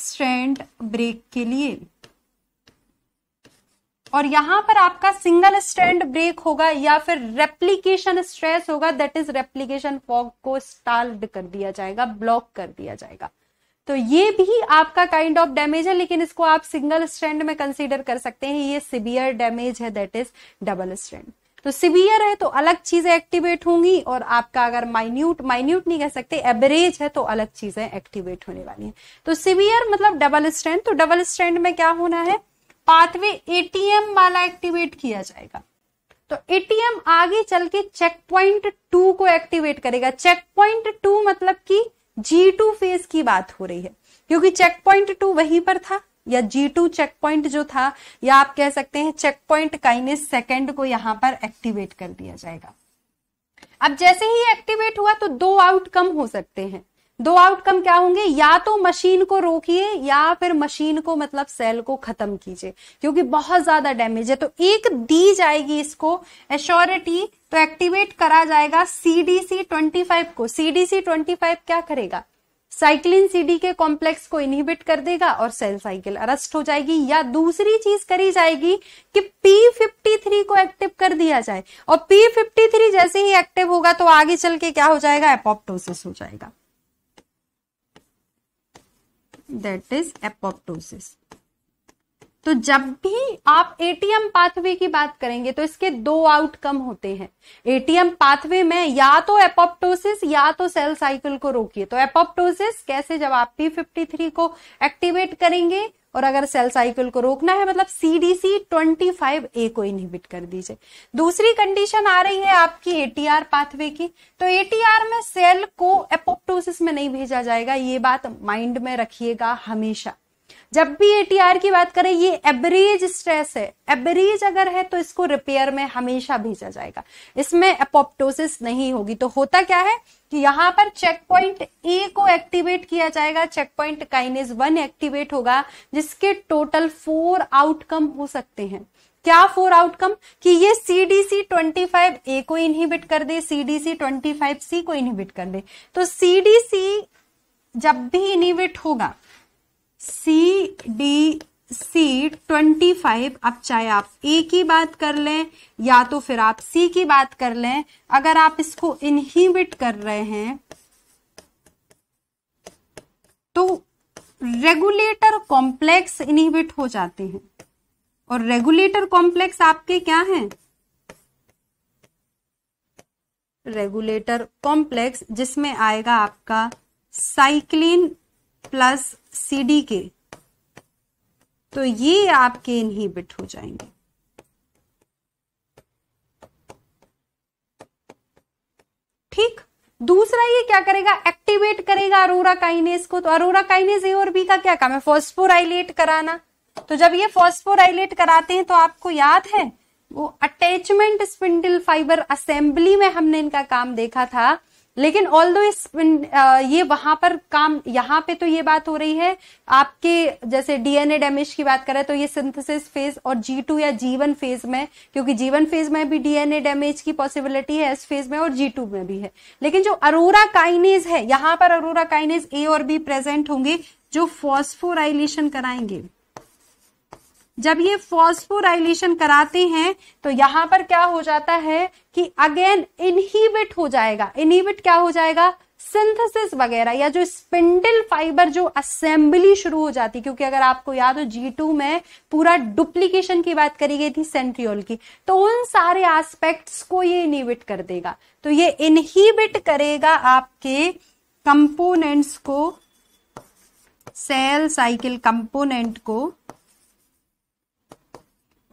स्ट्रैंड ब्रेक के लिए और यहां पर आपका सिंगल स्टैंड ब्रेक होगा या फिर रेप्लीकेशन स्ट्रेस होगा दैट इज रेप्लीकेशन फॉग को स्टाल्ड कर दिया जाएगा ब्लॉक कर दिया जाएगा तो ये भी आपका काइंड ऑफ डैमेज है लेकिन इसको आप सिंगल स्ट्रैंड में कंसीडर कर सकते हैं ये सिवियर डैमेज है दैट इज डबल स्ट्रैंड तो सिवियर है तो अलग चीजें एक्टिवेट होंगी और आपका अगर माइन्यूट माइन्यूट नहीं कह सकते एवरेज है तो अलग चीजें एक्टिवेट होने वाली है तो सिवियर मतलब डबल स्ट्रैंड तो डबल स्ट्रैंड में क्या होना है पाथवे एटीएम वाला एक्टिवेट किया जाएगा तो एटीएम आगे चल के चेक पॉइंट टू को एक्टिवेट करेगा चेक पॉइंट टू मतलब कि जी टू फेज की बात हो रही है क्योंकि चेक पॉइंट टू वहीं पर था या जी टू चेक पॉइंट जो था या आप कह सकते हैं चेक पॉइंट काइनेस सेकेंड को यहां पर एक्टिवेट कर दिया जाएगा अब जैसे ही एक्टिवेट हुआ तो दो आउटकम हो सकते हैं दो आउटकम क्या होंगे या तो मशीन को रोकिए या फिर मशीन को मतलब सेल को खत्म कीजिए क्योंकि बहुत ज्यादा डैमेज है तो एक दी जाएगी इसको एश्योरिटी तो एक्टिवेट करा जाएगा सीडीसी फाइव को सीडीसी फाइव क्या करेगा साइक्लिन सीडी के कॉम्प्लेक्स को इनहिबिट कर देगा और सेल साइकिल अरेस्ट हो जाएगी या दूसरी चीज करी जाएगी कि P53 को एक्टिव कर दिया जाए और P53 जैसे ही एक्टिव होगा तो आगे चल के क्या हो जाएगा एपोप्टोसिस हो जाएगा दैट इज एपोप्टोसिस तो जब भी आप एटीएम पाथवे की बात करेंगे तो इसके दो आउटकम होते हैं एटीएम पाथवे में या तो एपोप्टोसिस या तो सेल साइकिल को रोकिए तो एपोप्टोसिस कैसे जब आप पी फिफ्टी थ्री को एक्टिवेट करेंगे और अगर सेल साइकिल को रोकना है मतलब सीडीसी ए को इनहिबिट कर दीजिए दूसरी कंडीशन आ रही है आपकी एटीआर पाथवे की तो एटीआर में सेल को एपोप्टोसिस में नहीं भेजा जाएगा ये बात माइंड में रखिएगा हमेशा जब भी एटीआर की बात करें ये एवरेज स्ट्रेस है एवरेज अगर है तो इसको रिपेयर में हमेशा भेजा जाएगा इसमें अपोप्टोसिस नहीं होगी तो होता क्या है कि यहां पर चेक पॉइंट ए को एक्टिवेट किया जाएगा check point kinase one activate होगा जिसके टोटल फोर आउटकम हो सकते हैं क्या फोर आउटकम कि ये सीडीसी फाइव ए को इनहिबिट कर दे सीडीसी फाइव सी को इनहिबिट कर दे तो सीडीसी जब भी इनहिबिट होगा C D C twenty five अब चाहे आप ए की बात कर लें या तो फिर आप सी की बात कर लें अगर आप इसको इनहिबिट कर रहे हैं तो रेगुलेटर कॉम्प्लेक्स इनहिबिट हो जाते हैं और रेगुलेटर कॉम्प्लेक्स आपके क्या हैं रेगुलेटर कॉम्प्लेक्स जिसमें आएगा आपका साइक्लिन प्लस सी डी के तो ये आपके इनहिबिट हो जाएंगे ठीक दूसरा ये क्या करेगा एक्टिवेट करेगा अरोरा काइनेस को तो अरोरा काइनेस ए और बी का क्या काम है फॉस्फोराइलेट कराना तो जब ये फॉस्फोराइलेट कराते हैं तो आपको याद है वो अटैचमेंट स्पिंडल फाइबर असेंबली में हमने इनका काम देखा था लेकिन ऑल दो इस ये वहां पर काम यहाँ पे तो ये बात हो रही है आपके जैसे डीएनए डैमेज की बात करें तो ये सिंथेसिस फेज और जी टू या जीवन फेज में क्योंकि जीवन फेज में भी डीएनए डैमेज की पॉसिबिलिटी है इस फेज में और जी टू में भी है लेकिन जो अरोरा काइनेज है यहां पर अरोरा काइनेज ए और बी प्रेजेंट होंगे जो फॉस्फोराइलेशन कराएंगे जब ये फॉस्फोराइलेशन कराते हैं तो यहां पर क्या हो जाता है कि अगेन इनहिबिट हो जाएगा इनहिबिट क्या हो जाएगा सिंथेसिस वगैरह या जो स्पिंडल फाइबर जो असेंबली शुरू हो जाती है क्योंकि अगर आपको याद हो जी टू में पूरा डुप्लीकेशन की बात करी गई थी सेंट्रियोल की तो उन सारे एस्पेक्ट्स को ये इनहिबिट कर देगा तो ये इनहिबिट करेगा आपके कंपोनेंट्स को सेल साइकिल कंपोनेंट को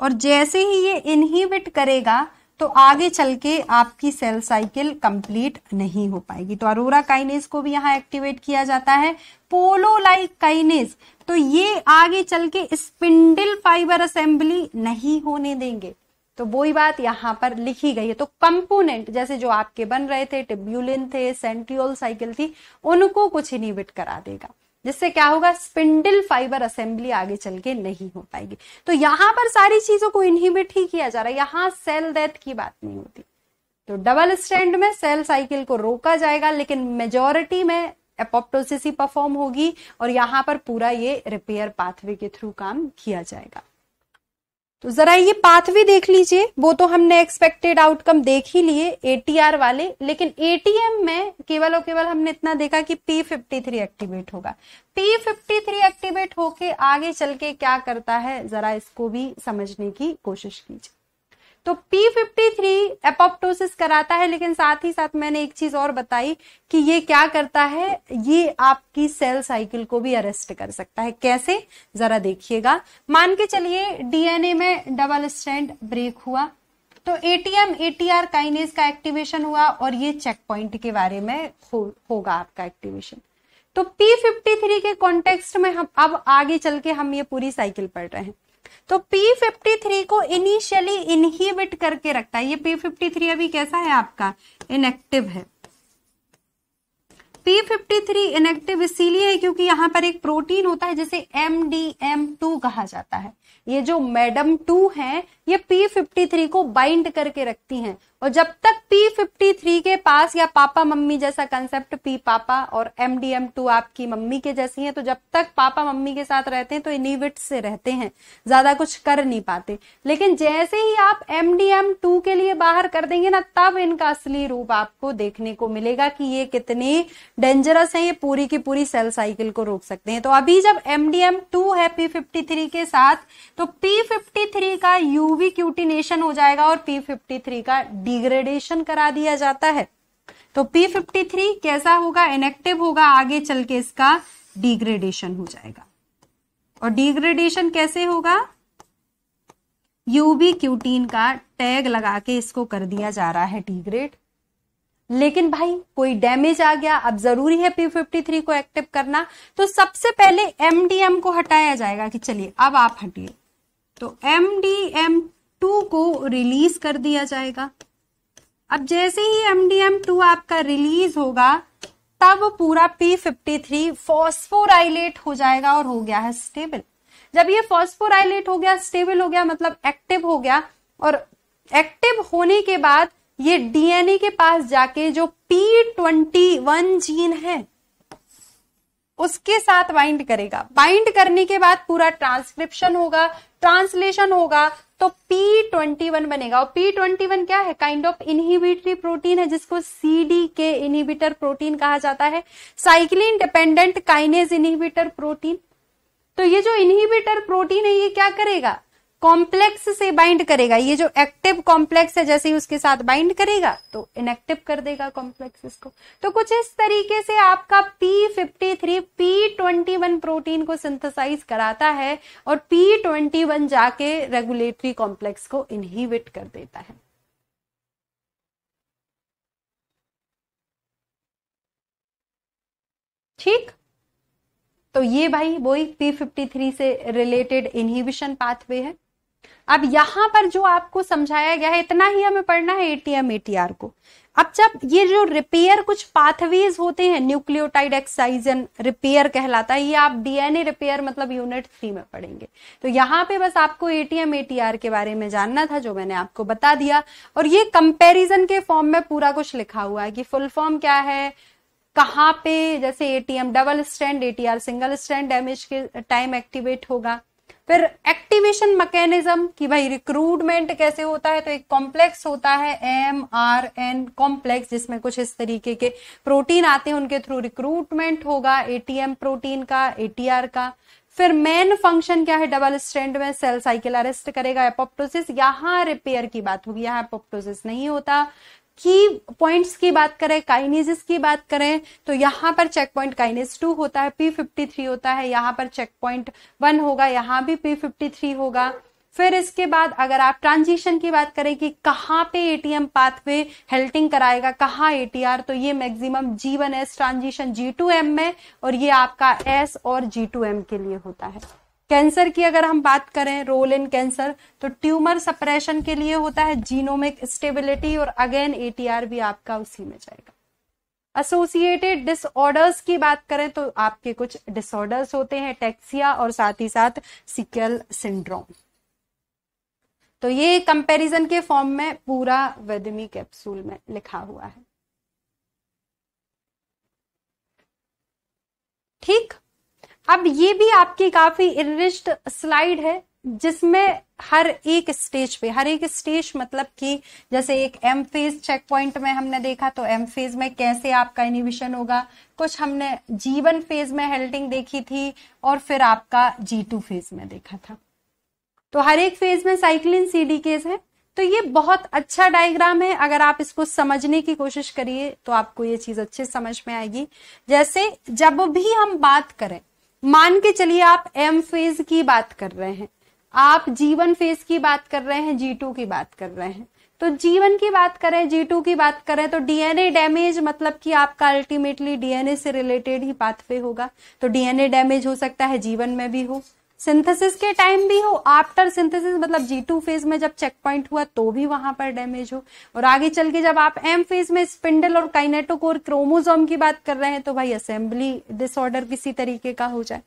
और जैसे ही ये इनहिबिट करेगा तो आगे चल के आपकी सेल साइकिल कंप्लीट नहीं हो पाएगी तो अरोरा काइनेस को भी यहाँ एक्टिवेट किया जाता है पोलोलाइक काइनेस तो ये आगे चल के स्पिंडल फाइबर असेंबली नहीं होने देंगे तो वो ही बात यहाँ पर लिखी गई है तो कंपोनेंट जैसे जो आपके बन रहे थे टिब्यूलिन थे सेंट्रियोल साइकिल थी उनको कुछ इनिबिट करा देगा जिससे क्या होगा स्पिंडल फाइबर असेंबली आगे चल के नहीं हो पाएगी तो यहां पर सारी चीजों को इनहिबिट ही किया जा रहा है यहां सेल डेथ की बात नहीं होती तो डबल स्टैंड में सेल साइकिल को रोका जाएगा लेकिन मेजोरिटी में एपोप्टोसिस ही परफॉर्म होगी और यहां पर पूरा ये रिपेयर पाथवे के थ्रू काम किया जाएगा तो जरा ये पाथवे देख लीजिए वो तो हमने एक्सपेक्टेड आउटकम देख ही लिए एटीआर वाले लेकिन एटीएम में केवल और केवल हमने इतना देखा कि पी फिफ्टी थ्री एक्टिवेट होगा पी फिफ्टी थ्री एक्टिवेट होके आगे चल के क्या करता है जरा इसको भी समझने की कोशिश कीजिए तो पी फिफ्टी थ्री एपोप्टोसिस कराता है लेकिन साथ ही साथ मैंने एक चीज और बताई कि ये क्या करता है ये आपकी सेल साइकिल को भी अरेस्ट कर सकता है कैसे जरा देखिएगा मान के चलिए डीएनए में डबल स्टैंड ब्रेक हुआ तो एटीएम एटीआर काइनेज का एक्टिवेशन हुआ और ये चेक पॉइंट के बारे में हो, होगा आपका एक्टिवेशन तो P53 के कॉन्टेक्स्ट में हम अब आगे चल के हम ये पूरी साइकिल पढ़ रहे हैं तो P53 को इनिशियली इनहिबिट करके रखता है ये P53 अभी कैसा है आपका इनएक्टिव है P53 इनएक्टिव इसीलिए है क्योंकि यहां पर एक प्रोटीन होता है जिसे MDM2 कहा जाता है ये जो मैडम टू है ये P53 को बाइंड करके रखती हैं और जब तक P53 के पास या पापा मम्मी जैसा कंसेप्ट P पापा और MDM2 आपकी मम्मी के जैसी हैं तो जब तक पापा मम्मी के साथ रहते हैं तो इनिविट से रहते हैं ज्यादा कुछ कर नहीं पाते लेकिन जैसे ही आप MDM2 के लिए बाहर कर देंगे ना तब इनका असली रूप आपको देखने को मिलेगा कि ये कितने डेंजरस है ये पूरी की पूरी सेल साइकिल को रोक सकते हैं तो अभी जब एमडीएम है पी के साथ तो पी का यू यूवी क्यूटिनेशन हो जाएगा और पी फिफ्टी थ्री का डिग्रेडेशन करा दिया जाता है तो पी फिफ्टी थ्री कैसा होगा इनेक्टिव होगा आगे चल के इसका डिग्रेडेशन हो जाएगा और डिग्रेडेशन कैसे होगा यूबी क्यूटीन का टैग लगा के इसको कर दिया जा रहा है डिग्रेड लेकिन भाई कोई डैमेज आ गया अब जरूरी है पी फिफ्टी थ्री को एक्टिव करना तो सबसे पहले एमडीएम को हटाया जाएगा कि चलिए अब आप हटिए तो एम डी एम टू को रिलीज कर दिया जाएगा अब जैसे ही एम डी एम टू आपका रिलीज होगा तब पूरा पी फिफ्टी थ्री फॉस्फोराइलेट हो जाएगा और हो गया है स्टेबल जब ये फॉस्फोराइलेट हो गया स्टेबल हो गया मतलब एक्टिव हो गया और एक्टिव होने के बाद ये डीएनए के पास जाके जो पी ट्वेंटी वन जीन है उसके साथ बाइंड करेगा बाइंड करने के बाद पूरा ट्रांसक्रिप्शन होगा ट्रांसलेशन होगा तो P21 बनेगा और P21 क्या है काइंड ऑफ इनहिबिटरी प्रोटीन है जिसको C D K inhibitor protein कहा जाता है cyclin dependent kinase inhibitor protein तो ये जो इनहिबिटर प्रोटीन है ये क्या करेगा कॉम्प्लेक्स से बाइंड करेगा ये जो एक्टिव कॉम्प्लेक्स है जैसे ही उसके साथ बाइंड करेगा तो इनएक्टिव कर देगा कॉम्प्लेक्स को तो कुछ इस तरीके से आपका P fifty three P twenty one protein को सिंथेसाइज कराता है और पी ट्वेंटी वन जाके रेगुलेटरी कॉम्प्लेक्स को इनहिबिट कर देता है ठीक तो ये भाई वही पी फिफ्टी थ्री से रिलेटेड इनहिबिशन पाथवे है अब यहां पर जो आपको समझाया गया है इतना ही हमें पढ़ना है एटीएम एटीआर को अब जब ये जो रिपेयर कुछ पाथवेज होते हैं न्यूक्लियोटाइड एक्साइजन रिपेयर कहलाता है ये आप डीएनए रिपेयर मतलब यूनिट थ्री में पढ़ेंगे तो यहाँ पे बस आपको एटीएम एटीआर के बारे में जानना था जो मैंने आपको बता दिया और ये कंपेरिजन के फॉर्म में पूरा कुछ लिखा हुआ है कि फुल फॉर्म क्या है कहाँ पे जैसे ATM double strand ATR single strand damage के टाइम एक्टिवेट होगा फिर एक्टिवेशन मैकेनिज्म कि भाई रिक्रूटमेंट कैसे होता है तो एक कॉम्प्लेक्स होता है एम आर एन कॉम्प्लेक्स जिसमें कुछ इस तरीके के प्रोटीन आते हैं उनके थ्रू रिक्रूटमेंट होगा एटीएम प्रोटीन का एटीआर का फिर मेन फंक्शन क्या है डबल स्टैंड में सेल साइकिल अरेस्ट करेगा एपोप्टोसिस यहां रिपेयर की बात होगी यहां एपोप्टोसिस नहीं होता की पॉइंट्स की बात करें काइनेजिस की बात करें तो यहां पर चेक पॉइंट काइनेज टू होता है पी फिफ्टी थ्री होता है यहां पर चेक पॉइंट वन होगा यहां भी पी फिफ्टी थ्री होगा फिर इसके बाद अगर आप ट्रांजिशन की बात करें कि कहाँ पे एटीएम पाथवे हेल्टिंग कराएगा कहाँ एटीआर तो ये maximum G one S transition G two M में और ये आपका एस और जी टू एम के लिए होता है कैंसर की अगर हम बात करें रोल इन कैंसर तो ट्यूमर सप्रेशन के लिए होता है जीनोमिक स्टेबिलिटी और अगेन एटीआर भी आपका उसी में जाएगा एसोसिएटेड डिसऑर्डर्स की बात करें तो आपके कुछ डिसऑर्डर्स होते हैं टैक्सिया और साथ ही साथ सिकल सिंड्रोम तो ये कंपैरिजन के फॉर्म में पूरा वेदमी कैप्सूल में लिखा हुआ है ठीक अब ये भी आपकी काफी इनरिस्ट स्लाइड है जिसमें हर एक स्टेज पे हर एक स्टेज मतलब कि जैसे एक एम फेज चेक पॉइंट में हमने देखा तो एम फेज में कैसे आपका इनिविशन होगा कुछ हमने जीवन फेज में हेल्टिंग देखी थी और फिर आपका जी टू फेज में देखा था तो हर एक फेज में साइक्लिन सीडी केस है तो ये बहुत अच्छा डायग्राम है अगर आप इसको समझने की कोशिश करिए तो आपको ये चीज अच्छे समझ में आएगी जैसे जब भी हम बात करें मान के चलिए आप एम फेज की बात कर रहे हैं आप जीवन फेज की बात कर रहे हैं जी टू की बात कर रहे हैं तो जीवन की बात करें जी टू की बात करें तो डीएनए डैमेज मतलब कि आपका अल्टीमेटली डीएनए से रिलेटेड ही पाथवे होगा तो डीएनए डैमेज हो सकता है जीवन में भी हो सिंथेसिस के टाइम भी हो आफ्टर सिंथेसिस मतलब जी टू फेज में जब चेक पॉइंट हुआ तो भी वहां पर डैमेज हो और आगे चल के जब आप एम फेज में स्पिंडल और काइनेटोकोर क्रोमोजोम की बात कर रहे हैं तो भाई असेंबली डिसऑर्डर किसी तरीके का हो जाए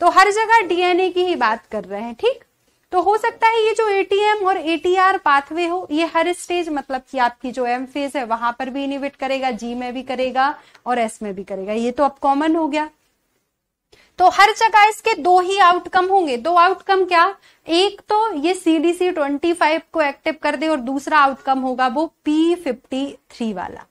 तो हर जगह डीएनए की ही बात कर रहे हैं ठीक तो हो सकता है ये जो एटीएम और एटीआर पाथवे हो ये हर स्टेज मतलब कि आपकी जो एम फेज है वहां पर भी इनिवेट करेगा जी में भी करेगा और एस में भी करेगा ये तो अब कॉमन हो गया तो हर जगह इसके दो ही आउटकम होंगे दो आउटकम क्या एक तो ये सीडीसी ट्वेंटी फाइव को एक्टिव कर दे और दूसरा आउटकम होगा वो पी फिफ्टी थ्री वाला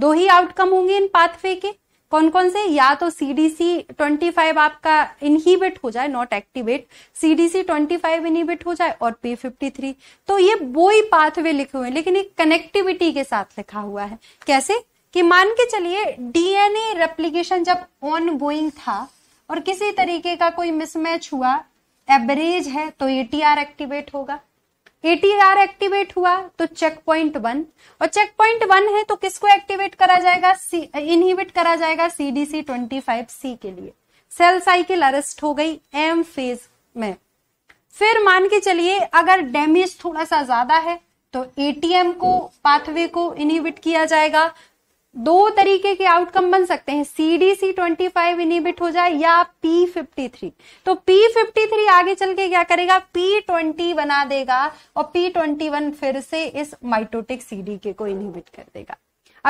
दो ही आउटकम होंगे इन पाथवे के कौन कौन से या तो सीडीसी ट्वेंटी फाइव आपका इनहिबिट हो जाए not activate CDC twenty five inhibit हो जाए और पी फिफ्टी थ्री तो ये वो ही पाथवे लिखे हुए हैं लेकिन एक कनेक्टिविटी के साथ लिखा हुआ है कैसे कि मान के चलिए डीएनए रेप्लीकेशन जब ऑन गोइंग था और किसी तरीके का कोई मिसमैच हुआ एवरेज है तो एटीआर एक्टिवेट होगा एटीआर एक्टिवेट हुआ तो चेक पॉइंट वन और चेक पॉइंट वन है तो किसको एक्टिवेट करा जाएगा इनहिबिट करा जाएगा सीडीसी ट्वेंटी फाइव सी के लिए सेल साइकिल अरेस्ट हो गई एम फेज में फिर मान के चलिए अगर डैमेज थोड़ा सा ज्यादा है तो एटीएम को पाथवे को इनहिबिट किया जाएगा दो तरीके के आउटकम बन सकते हैं सीडीसी ट्वेंटी फाइव इनिबिट हो जाए या पी फिफ्टी थ्री तो पी फिफ्टी थ्री आगे चल के क्या करेगा पी ट्वेंटी बना देगा और पी ट्वेंटी वन फिर से इस माइटोटिक सीडीके को इनिबिट कर देगा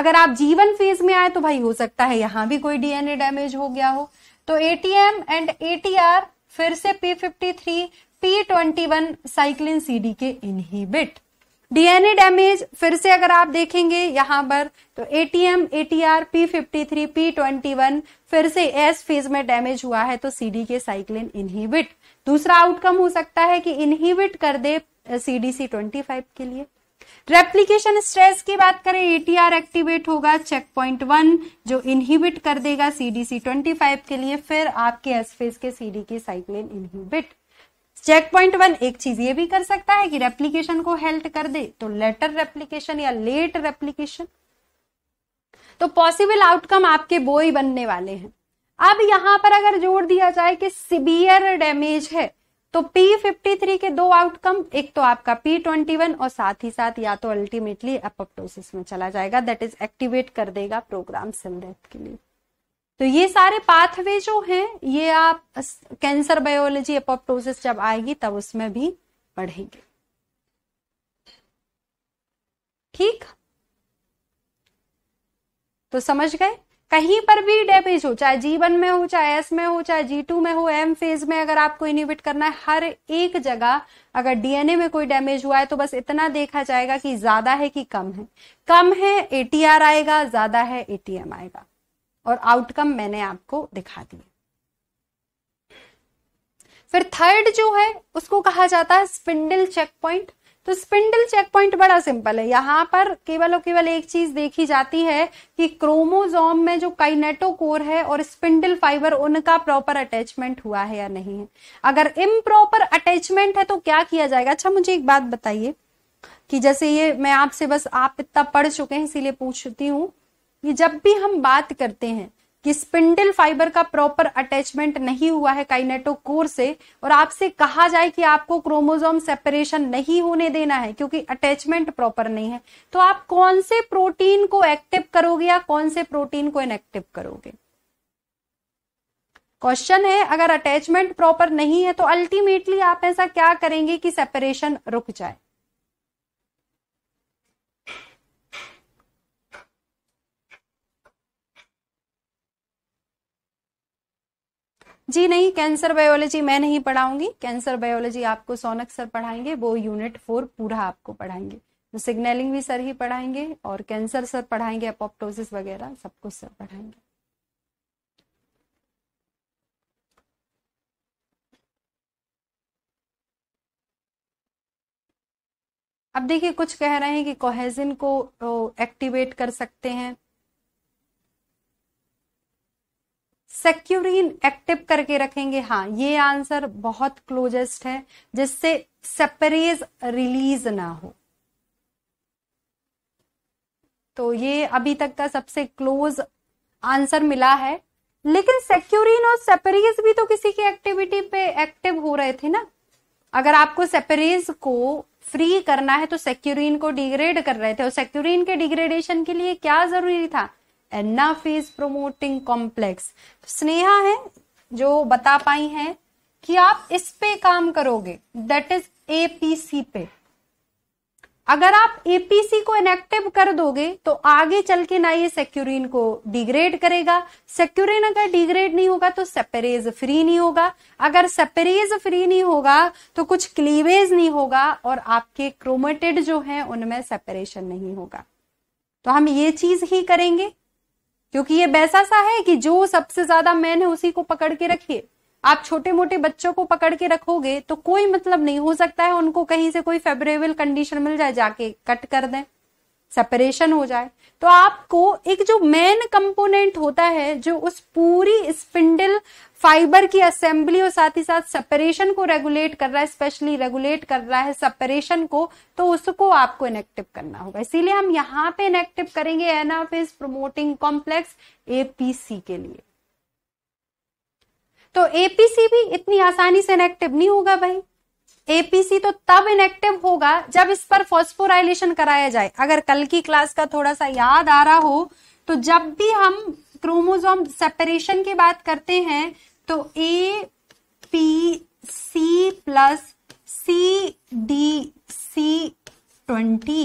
अगर आप जीवन फेज में आए तो भाई हो सकता है यहां भी कोई डीएनए डैमेज हो गया हो तो एटीएम एंड एटीआर फिर से P fifty three P twenty one cyclin CD K inhibit DNA damage फिर से अगर आप देखेंगे यहां पर तो ATM ATR P fifty three P twenty one फिर से एस फेज में डैमेज हुआ है तो सीडी के साइक्लिन इनहिबिट दूसरा आउटकम हो सकता है कि इनहिबिट कर दे सीडीसी ट्वेंटी फाइव के लिए रेप्लीकेशन स्ट्रेस की बात करें एटीआर एक्टिवेट होगा चेक पॉइंट वन जो इनहिबिट कर देगा सीडीसी ट्वेंटी फाइव के लिए फिर आपके एस फेज के CD K cyclin inhibit check point one एक चीज ये भी कर सकता है कि रेप्लीकेशन को हेल्ट कर दे तो लेटर रेप्लीकेशन या लेट रेप्लीकेशन तो पॉसिबल आउटकम आपके वो ही बनने वाले हैं अब यहां पर अगर जोड़ दिया जाए कि सिबियर डैमेज है तो P53 के दो आउटकम एक तो आपका P21 और साथ ही साथ या तो अल्टीमेटली एपोप्टोसिस में चला जाएगा दैट इज एक्टिवेट कर देगा प्रोग्राम सिंडेथ के लिए तो ये सारे पाथवे जो हैं ये आप कैंसर बायोलॉजी अपोप्टोसिस जब आएगी तब उसमें भी पढ़ेंगे ठीक तो समझ गए कहीं पर भी डैमेज हो चाहे जी वन में हो चाहे एस में हो चाहे जी टू में हो एम फेज में अगर आपको इनिबिट करना है हर एक जगह अगर डीएनए में कोई डैमेज हुआ है तो बस इतना देखा जाएगा कि ज्यादा है कि कम है कम है एटीआर आएगा ज्यादा है एटीएम आएगा और आउटकम मैंने आपको दिखा दिए फिर थर्ड जो है उसको कहा जाता है स्पिंडल चेक पॉइंट तो स्पिंडल चेक पॉइंट बड़ा सिंपल है यहां पर केवल और केवल एक चीज देखी जाती है कि क्रोमोजोम में जो कोर है और स्पिंडल फाइबर उनका प्रॉपर अटैचमेंट हुआ है या नहीं है अगर इम्प्रॉपर अटैचमेंट है तो क्या किया जाएगा अच्छा मुझे एक बात बताइए कि जैसे ये मैं आपसे बस आप इतना पढ़ चुके हैं इसीलिए पूछती हूँ कि जब भी हम बात करते हैं कि स्पिंडल फाइबर का प्रॉपर अटैचमेंट नहीं हुआ है काइनेटो कोर से और आपसे कहा जाए कि आपको क्रोमोजोम सेपरेशन नहीं होने देना है क्योंकि अटैचमेंट प्रॉपर नहीं है तो आप कौन से प्रोटीन को एक्टिव करोगे या कौन से प्रोटीन को इनएक्टिव करोगे क्वेश्चन है अगर अटैचमेंट प्रॉपर नहीं है तो अल्टीमेटली आप ऐसा क्या करेंगे कि सेपरेशन रुक जाए जी नहीं कैंसर बायोलॉजी मैं नहीं पढ़ाऊंगी कैंसर बायोलॉजी आपको सोनक सर पढ़ाएंगे वो यूनिट फोर पूरा आपको पढ़ाएंगे तो सिग्नलिंग भी सर ही पढ़ाएंगे और कैंसर सर पढ़ाएंगे अपोप्टोसिस वगैरह सब कुछ सर पढ़ाएंगे अब देखिए कुछ कह रहे हैं कि कोहेजिन को एक्टिवेट कर सकते हैं सेक्यूरिन एक्टिव करके रखेंगे हाँ ये आंसर बहुत क्लोजेस्ट है जिससे सेपरेज रिलीज ना हो तो ये अभी तक का सबसे क्लोज आंसर मिला है लेकिन सेक्यूरिन और सेपरेज भी तो किसी की एक्टिविटी पे एक्टिव हो रहे थे ना अगर आपको सेपरेज को फ्री करना है तो सेक्यूरिन को डिग्रेड कर रहे थे और सेक्यूरिन के डिग्रेडेशन के लिए क्या जरूरी था enough is प्रोमोटिंग कॉम्प्लेक्स स्नेहा है जो बता पाई है कि आप इस पे काम करोगे दैट इज एपीसी पे अगर आप एपीसी को इनएक्टिव कर दोगे तो आगे चल के ना ये सेक्यूरिन को डिग्रेड करेगा सेक्यूरिन अगर डिग्रेड नहीं होगा तो सेपरेज फ्री नहीं होगा अगर सेपरेज फ्री नहीं होगा तो कुछ क्लीवेज नहीं होगा और आपके क्रोमेटेड जो है उनमें सेपरेशन नहीं होगा तो हम ये चीज ही करेंगे क्योंकि ये वैसा सा है कि जो सबसे ज्यादा मैन है उसी को पकड़ के रखिए आप छोटे मोटे बच्चों को पकड़ के रखोगे तो कोई मतलब नहीं हो सकता है उनको कहीं से कोई फेवरेबल कंडीशन मिल जाए जाके कट कर दें सेपरेशन हो जाए तो आपको एक जो मेन कंपोनेंट होता है जो उस पूरी स्पिंडल फाइबर की असेंबली और साथ ही साथ सेपरेशन को रेगुलेट कर रहा है स्पेशली रेगुलेट कर रहा है सेपरेशन को तो उसको आपको इनेक्टिव करना होगा इसीलिए हम यहां पे इनेक्टिव करेंगे एनाफ प्रोमोटिंग कॉम्प्लेक्स एपीसी के लिए तो एपीसी भी इतनी आसानी से इनेक्टिव नहीं होगा भाई एपीसी तो तब इनेक्टिव होगा जब इस पर फॉस्फोराइलेशन कराया जाए अगर कल की क्लास का थोड़ा सा याद आ रहा हो तो जब भी हम क्रोमोजोम सेपरेशन की बात करते हैं तो A P C plus C D C twenty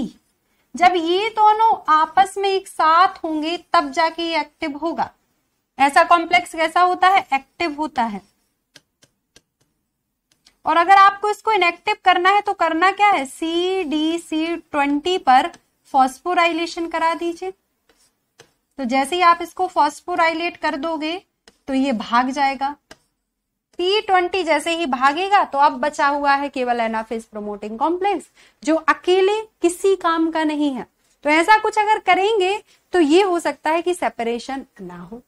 जब ये दोनों आपस में एक साथ होंगे तब जाके ये एक्टिव होगा ऐसा कॉम्प्लेक्स कैसा होता है एक्टिव होता है और अगर आपको इसको इनएक्टिव करना है तो करना क्या है सी डी सी ट्वेंटी पर फॉस्फोराइलेशन करा दीजिए तो जैसे ही आप इसको फॉस्फोराइलेट कर दोगे तो ये भाग जाएगा पी ट्वेंटी जैसे ही भागेगा तो अब बचा हुआ है केवल एनाफेज प्रोमोटिंग कॉम्प्लेक्स जो अकेले किसी काम का नहीं है तो ऐसा कुछ अगर करेंगे तो ये हो सकता है कि सेपरेशन ना हो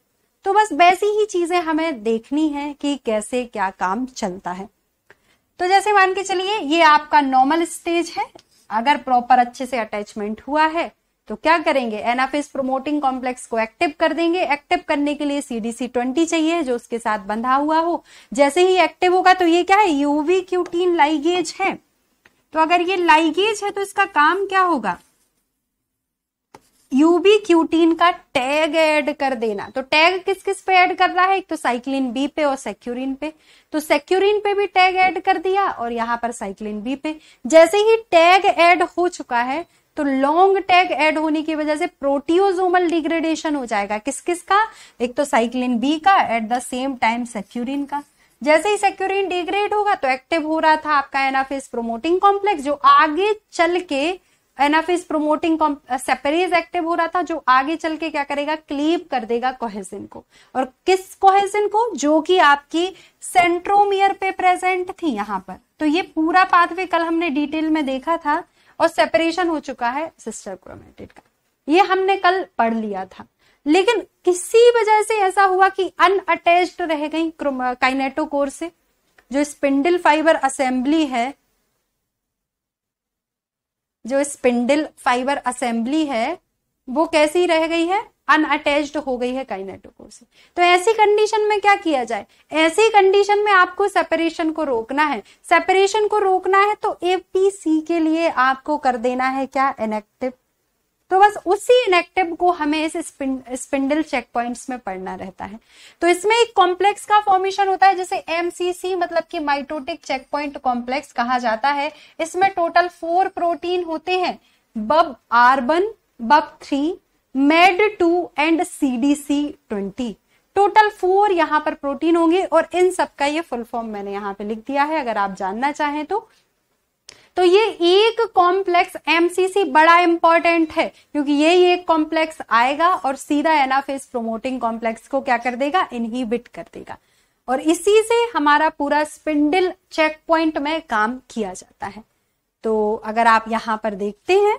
तो बस वैसी ही चीजें हमें देखनी है कि कैसे क्या काम चलता है तो जैसे मान के चलिए ये आपका नॉर्मल स्टेज है अगर प्रॉपर अच्छे से अटैचमेंट हुआ है तो क्या करेंगे एनाफेस प्रोमोटिंग कॉम्प्लेक्स को एक्टिव कर देंगे एक्टिव करने के लिए सीडीसी ट्वेंटी चाहिए जो उसके साथ बंधा हुआ हो जैसे ही एक्टिव होगा तो ये क्या है यूवी क्यूटीन लाइगेज है तो अगर ये लाइगेज है तो इसका काम क्या होगा यूबी क्यूटीन का टैग ऐड कर देना तो टैग किस किस पे ऐड कर रहा है एक तो साइक्लिन बी पे और सेक्यूरिन पे तो सेक्यूरिन पे भी टैग ऐड कर दिया और यहां पर साइक्लिन बी पे जैसे ही टैग ऐड हो चुका है तो लॉन्ग टैग ऐड होने की वजह से प्रोटियोजोमल डिग्रेडेशन हो जाएगा किस किस का एक तो साइक्लिन बी का at the same time securin का जैसे ही सेक्यूरिन डिग्रेड होगा तो एक्टिव हो रहा था आपका एनाफिस प्रोमोटिंग कॉम्प्लेक्स जो आगे चल के एनाफिस प्रोमोटिंग सेपरेज एक्टिव हो रहा था जो आगे चल के क्या करेगा क्लीव कर देगा कोहेजिन को और किस कोहेजिन को जो कि आपकी सेंट्रोमियर पे प्रेजेंट थी यहां पर तो ये पूरा पाथवे कल हमने डिटेल में देखा था और सेपरेशन हो चुका है सिस्टर क्रोमेटिड का ये हमने कल पढ़ लिया था लेकिन किसी वजह से ऐसा हुआ कि अनअटैच रह गई काइनेटोकोर से जो स्पिंडल फाइबर असेंबली है जो स्पिंडल फाइबर असेंबली है वो कैसी रह गई है अनअटैच हो गई है काइनेटोकोर से तो ऐसी कंडीशन में क्या किया जाए ऐसी कंडीशन में आपको सेपरेशन को रोकना है सेपरेशन को रोकना है तो सी के लिए आपको कर देना है क्या इनेक्टिव तो बस उसी इनेक्टिव को हमें इस स्पिंडल चेक पॉइंट में पढ़ना रहता है तो इसमें एक कॉम्प्लेक्स का फॉर्मेशन होता है जिसे एमसीसी मतलब कि माइटोटिक चेक पॉइंट कॉम्प्लेक्स कहा जाता है इसमें टोटल फोर प्रोटीन होते हैं bub R one bub three mad two and C D C twenty total four यहाँ पर प्रोटीन होंगे और इन सब का ये फुल फॉर्म मैंने यहाँ पे लिख दिया है अगर आप जानना चाहें तो तो ये एक कॉम्प्लेक्स एमसीसी बड़ा इंपॉर्टेंट है क्योंकि ये एक कॉम्प्लेक्स आएगा और सीधा एनाफेस प्रोमोटिंग कॉम्प्लेक्स को क्या कर देगा इनहिबिट कर देगा और इसी से हमारा पूरा स्पिंडल चेक पॉइंट में काम किया जाता है तो अगर आप यहां पर देखते हैं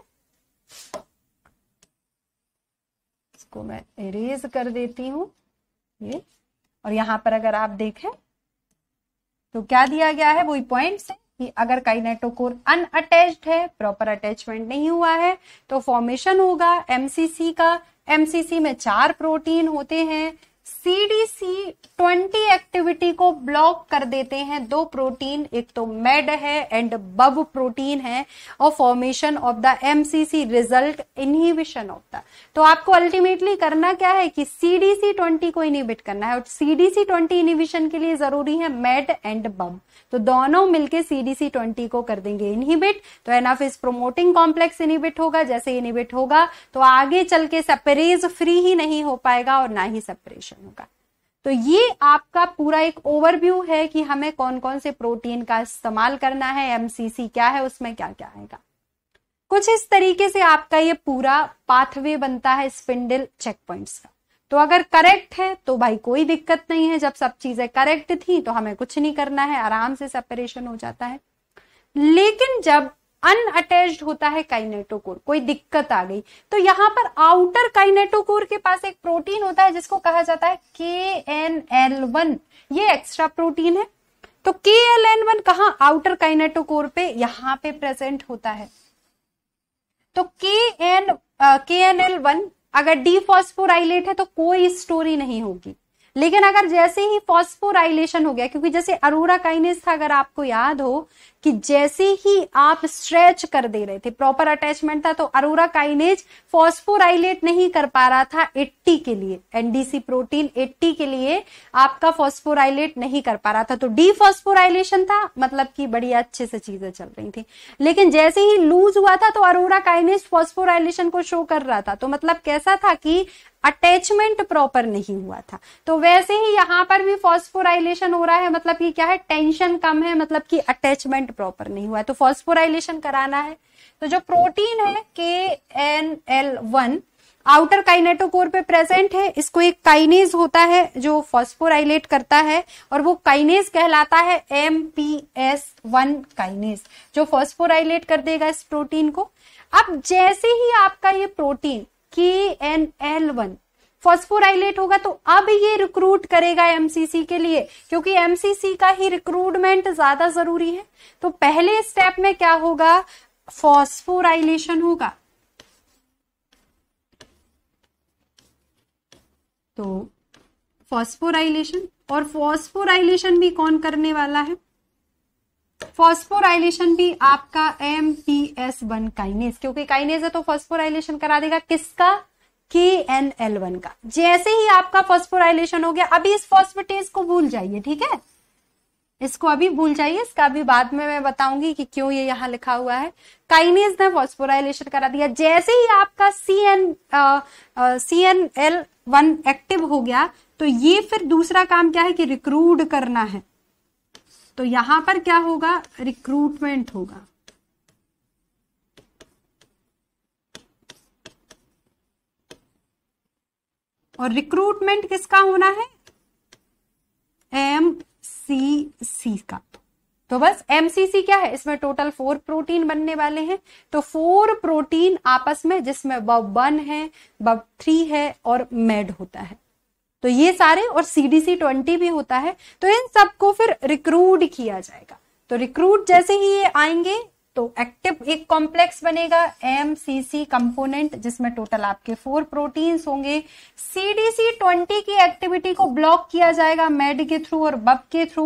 इसको मैं इरेज कर देती हूँ ये और यहाँ पर अगर आप देखें तो क्या दिया गया है वही पॉइंट है कि अगर काइनेटोकोर अनअटैच्ड है प्रॉपर अटैचमेंट नहीं हुआ है तो फॉर्मेशन होगा एमसीसी का एमसीसी में चार प्रोटीन होते हैं सीडीसी 20 एक्टिविटी को ब्लॉक कर देते हैं दो प्रोटीन एक तो मेड है एंड बब प्रोटीन है और formation of the MCC result inhibition of the तो आपको अल्टीमेटली करना क्या है कि सीडीसी 20 को इनहिबिट करना है और सीडीसी 20 इनहिबिशन के लिए जरूरी है मेड एंड बब तो दोनों मिलकर सीडीसी ट्वेंटी को कर देंगे इनहिबिट तो enough is promoting complex inhibit होगा जैसे इनहिबिट होगा तो आगे चल के सेपरेज फ्री ही नहीं हो पाएगा और ना ही सेपरेशन होगा तो ये आपका पूरा एक ओवरव्यू है कि हमें कौन कौन से प्रोटीन का इस्तेमाल करना है एमसीसी क्या है उसमें क्या क्या आएगा कुछ इस तरीके से आपका ये पूरा पाथवे बनता है स्पिंडल चेक पॉइंट्स का तो अगर करेक्ट है तो भाई कोई दिक्कत नहीं है जब सब चीजें करेक्ट थी तो हमें कुछ नहीं करना है आराम से सेपरेशन हो जाता है लेकिन जब अटैच होता है काइनेटोकोर कोई दिक्कत आ गई तो यहां पर आउटर काइनेटोकोर के पास एक प्रोटीन होता है जिसको कहा जाता है के एन एल वन ये एक्स्ट्रा प्रोटीन है तो के एल एन वन कहा आउटर काइनेटोकोर पे यहां पे प्रेजेंट होता है तो K N K N L one अगर डी फॉस्फोराइलेट है तो कोई स्टोरी नहीं होगी लेकिन अगर जैसे ही फॉस्फोराइलेशन हो गया क्योंकि जैसे अरोरा काइनेस था अगर आपको याद हो कि जैसे ही आप स्ट्रेच कर दे रहे थे प्रॉपर अटैचमेंट था तो अरोरा काइनेज फॉस्फोराइलेट नहीं कर पा रहा था 80 के लिए एनडीसी प्रोटीन 80 के लिए आपका फॉस्फोराइलेट नहीं कर पा रहा था तो डी फॉस्फोराइलेशन था मतलब कि बड़ी अच्छे से चीजें चल रही थी लेकिन जैसे ही लूज हुआ था तो अरोरा काइनेज फॉस्फोराइलेशन को शो कर रहा था तो मतलब कैसा था कि अटैचमेंट प्रॉपर नहीं हुआ था तो वैसे ही यहां पर भी फॉस्फोराइलेशन हो रहा है मतलब कि क्या है टेंशन कम है मतलब कि अटैचमेंट प्रॉपर नहीं हुआ है तो फॉस्फोराइलेशन कराना है तो जो प्रोटीन है K N L one outer kinetochore पे प्रेजेंट है इसको एक काइनेज होता है जो फॉस्फोराइलेट करता है और वो काइनेज कहलाता है M P S one kinase जो फॉस्फोराइलेट कर देगा इस प्रोटीन को अब जैसे ही आपका ये प्रोटीन के एन एल वन फॉस्फोराइलेट होगा तो अब ये रिक्रूट करेगा एमसीसी के लिए क्योंकि एमसीसी का ही रिक्रूटमेंट ज्यादा जरूरी है तो पहले स्टेप में क्या होगा फॉस्फोराइलेशन होगा तो फॉस्फोराइलेशन और फॉस्फोराइलेशन भी कौन करने वाला है फॉस्फोराइलेशन भी आपका M P S one kinase क्योंकि काइनेस है तो फॉस्फोराइलेशन करा देगा किसका के एन एल वन का जैसे ही आपका फॉस्फोराइलेशन हो गया अभी इस फॉस्फोटेज को भूल जाइए ठीक है इसको अभी भूल जाइए इसका अभी बाद में मैं बताऊंगी कि क्यों ये यहां लिखा हुआ है काइनेज ने फॉस्फोराइलेशन करा दिया जैसे ही आपका C N C N L one active हो गया तो ये फिर दूसरा काम क्या है कि रिक्रूट करना है तो यहां पर क्या होगा रिक्रूटमेंट होगा और रिक्रूटमेंट किसका होना है एम सी सी का तो बस एमसीसी क्या है इसमें टोटल फोर प्रोटीन बनने वाले हैं तो फोर प्रोटीन आपस में जिसमें बब वन है बब थ्री है और मेड होता है तो ये सारे और सीडीसी ट्वेंटी भी होता है तो इन सबको फिर रिक्रूट किया जाएगा तो रिक्रूट जैसे ही ये आएंगे तो एक्टिव एक कॉम्प्लेक्स बनेगा एम सी सी कंपोनेंट जिसमें टोटल आपके फोर प्रोटीन्स होंगे सीडीसी ट्वेंटी की एक्टिविटी को ब्लॉक किया जाएगा मेड के थ्रू और बब के थ्रू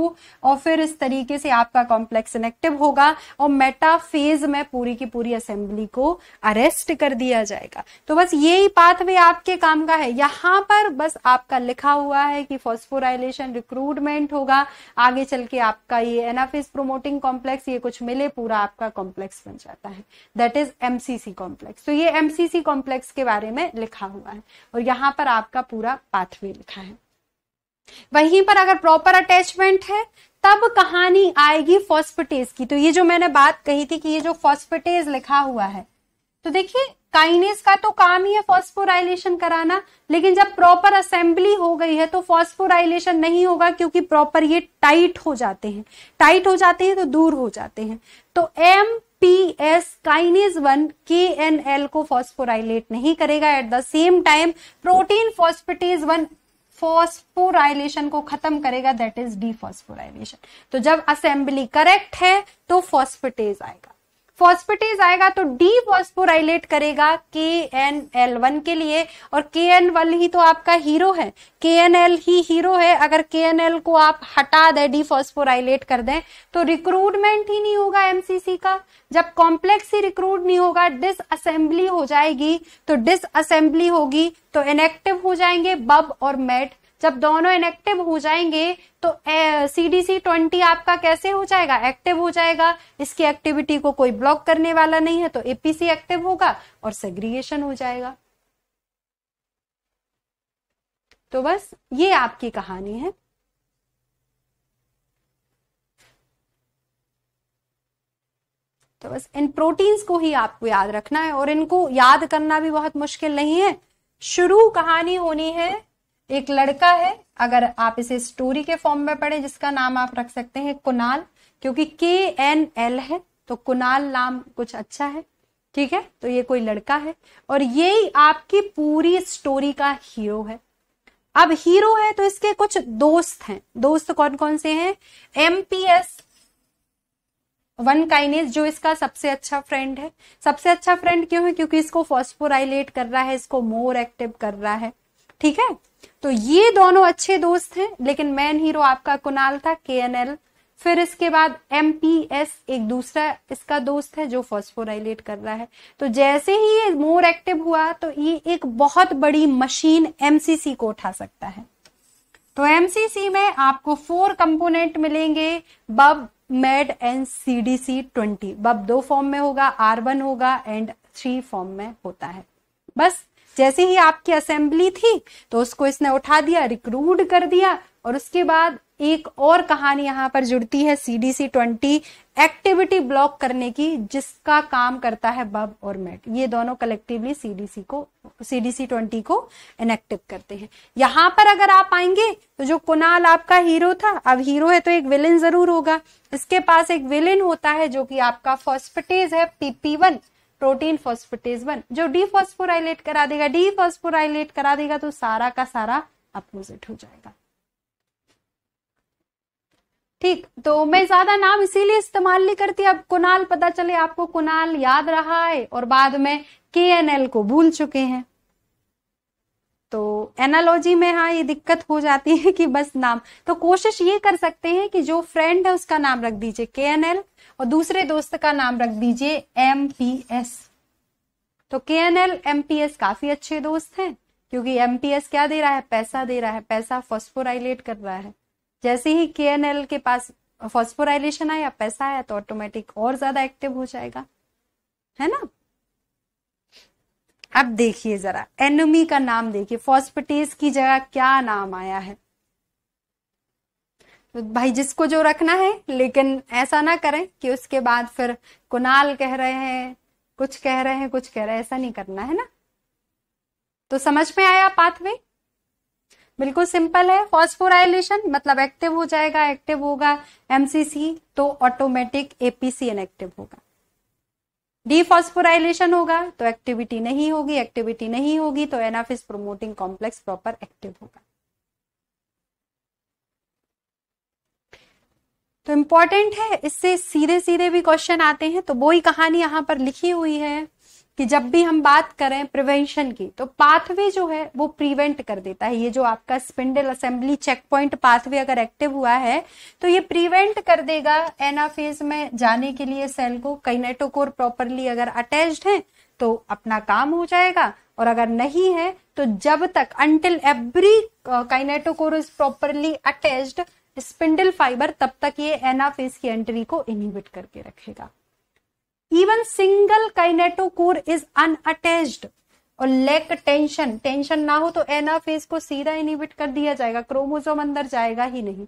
और फिर इस तरीके से आपका कॉम्प्लेक्स इनएक्टिव होगा और मेटाफेज में पूरी की पूरी असेंबली को अरेस्ट कर दिया जाएगा तो बस यही पाथवे आपके काम का है यहां पर बस आपका लिखा हुआ है कि फॉस्फोराइलेशन रिक्रूटमेंट होगा आगे चल के आपका ये एनाफेज प्रोमोटिंग कॉम्प्लेक्स ये कुछ मिले पूरा आपका कॉम्प्लेक्स बन जाता है दैट इज एमसीसी कॉम्प्लेक्स तो ये एमसीसी कॉम्प्लेक्स के बारे में लिखा हुआ है और यहाँ पर आपका पूरा पाथवे लिखा है वहीं पर अगर प्रॉपर अटैचमेंट है तब कहानी आएगी फॉस्फेटेज की तो ये जो मैंने बात कही थी कि ये जो फॉस्फेटेज लिखा हुआ है तो देखिए काइनेस का तो काम ही है फॉस्फोराइलेशन कराना लेकिन जब प्रॉपर असेंबली हो गई है तो फॉस्फोराइलेशन नहीं होगा क्योंकि प्रॉपर ये टाइट हो जाते हैं टाइट हो जाते हैं तो दूर हो जाते हैं तो M P S kinase one K N L को फॉस्फोराइलेट नहीं करेगा at the same time protein phosphatase one phosphorylation को खत्म करेगा दैट इज डी फॉस्फोराइलेशन तो जब असेंबली करेक्ट है तो फॉस्फिटेज आएगा फॉस्फेटेज आएगा तो डी फॉस्फोराइलेट करेगा के एन एल वन के लिए और के एन वन ही तो आपका हीरो है के एन एल ही हीरो है अगर के एन एल को आप हटा दें डी फॉस्फोराइलेट कर दें तो रिक्रूटमेंट ही नहीं होगा एमसीसी का जब कॉम्प्लेक्स ही रिक्रूट नहीं होगा डिसअसेंबली हो जाएगी तो डिसअसेंबली होगी तो इनएक्टिव हो जाएंगे बब और मेट जब दोनों इनएक्टिव हो जाएंगे तो सी डी सी ट्वेंटी आपका कैसे हो जाएगा एक्टिव हो जाएगा इसकी एक्टिविटी को कोई ब्लॉक करने वाला नहीं है तो एपीसी एक्टिव होगा और सेग्रीगेशन हो जाएगा तो बस ये आपकी कहानी है तो बस इन प्रोटीन्स को ही आपको याद रखना है और इनको याद करना भी बहुत मुश्किल नहीं है शुरू कहानी होनी है एक लड़का है अगर आप इसे स्टोरी के फॉर्म में पढ़े जिसका नाम आप रख सकते हैं कुनाल क्योंकि के एन एल है तो कुनाल नाम कुछ अच्छा है ठीक है तो ये कोई लड़का है और ये आपकी पूरी स्टोरी का हीरो है अब हीरो है तो इसके कुछ दोस्त हैं दोस्त कौन कौन से हैं एमपीएस वन काइनेस जो इसका सबसे अच्छा फ्रेंड है सबसे अच्छा फ्रेंड क्यों है क्योंकि इसको फॉस्फोराइलेट कर रहा है इसको मोर एक्टिव कर रहा है ठीक है तो ये दोनों अच्छे दोस्त हैं लेकिन मेन हीरो आपका कुणाल था के एन एल फिर इसके बाद एम पी एस एक दूसरा इसका दोस्त है जो फॉस्फोराइलेट कर रहा है तो जैसे ही ये मोर एक्टिव हुआ तो ये एक बहुत बड़ी मशीन एमसीसी को उठा सकता है तो एमसीसी में आपको फोर कंपोनेंट मिलेंगे बब मेड एंड सीडीसी ट्वेंटी बब दो फॉर्म में होगा आर वन होगा एंड थ्री फॉर्म में होता है बस जैसे ही आपकी असेंबली थी तो उसको इसने उठा दिया रिक्रूट कर दिया और उसके बाद एक और कहानी यहां पर जुड़ती है सीडीसी ट्वेंटी एक्टिविटी ब्लॉक करने की जिसका काम करता है बब और मैट ये दोनों कलेक्टिवली सीडीसी को सीडीसी ट्वेंटी को इनएक्टिव करते हैं यहां पर अगर आप आएंगे तो जो कुणाल आपका हीरो था अब हीरो है तो एक विलेन जरूर होगा इसके पास एक विलेन होता है जो कि आपका फर्स्टेज है PP one protein phosphatase one जो डी फॉस्फोराइलेट करा देगा डी फॉस्फोराइलेट करा देगा तो सारा का सारा अपोजिट हो जाएगा ठीक तो मैं ज्यादा नाम इसीलिए इस्तेमाल नहीं करती अब कुनाल पता चले आपको कुनाल याद रहा है और बाद में के एन एल को भूल चुके हैं तो एनालॉजी में हाँ ये दिक्कत हो जाती है कि बस नाम तो कोशिश ये कर सकते हैं कि जो फ्रेंड है उसका नाम रख दीजिए के एन एल और दूसरे दोस्त का नाम रख दीजिए एम पी एस तो K N L M P S काफी अच्छे दोस्त हैं क्योंकि एम पी एस क्या दे रहा है पैसा दे रहा है पैसा फॉस्फोराइलेट कर रहा है जैसे ही के एन एल के पास फॉस्फोराइलेशन आया पैसा आया तो ऑटोमेटिक और ज्यादा एक्टिव हो जाएगा है ना अब देखिए जरा एनमी का नाम देखिए फॉस्फेटेस की जगह क्या नाम आया है भाई जिसको जो रखना है लेकिन ऐसा ना करें कि उसके बाद फिर कुणाल कह रहे हैं कुछ कह रहे हैं कुछ कह रहे हैं ऐसा नहीं करना है ना तो समझ में आया पाथवे बिल्कुल सिंपल है फॉस्फोराइलेशन मतलब एक्टिव हो जाएगा एक्टिव होगा एमसीसी तो ऑटोमेटिक एपीसी इनएक्टिव होगा डिफॉस्फोराइलेशन होगा तो एक्टिविटी नहीं होगी एक्टिविटी नहीं होगी तो anaphase promoting complex proper active होगा तो इम्पॉर्टेंट है इससे सीधे सीधे भी क्वेश्चन आते हैं तो वो ही कहानी यहाँ पर लिखी हुई है कि जब भी हम बात करें प्रिवेंशन की तो पाथवे जो है वो प्रिवेंट कर देता है ये जो आपका spindle assembly checkpoint pathway अगर एक्टिव हुआ है तो ये प्रिवेंट कर देगा एनाफेज में जाने के लिए सेल को कैनेटोकोर प्रॉपरली अगर अटैच्ड है तो अपना काम हो जाएगा और अगर नहीं है तो जब तक until every kinetochore is properly attached spindle fibre तब तक ये एनाफेज की एंट्री को इनहिबिट करके रखेगा even single kinetochore is unattached और लेक टेंशन टेंशन ना हो तो एनाफेज को सीधा इनहिबिट कर दिया जाएगा क्रोमोजोम अंदर जाएगा ही नहीं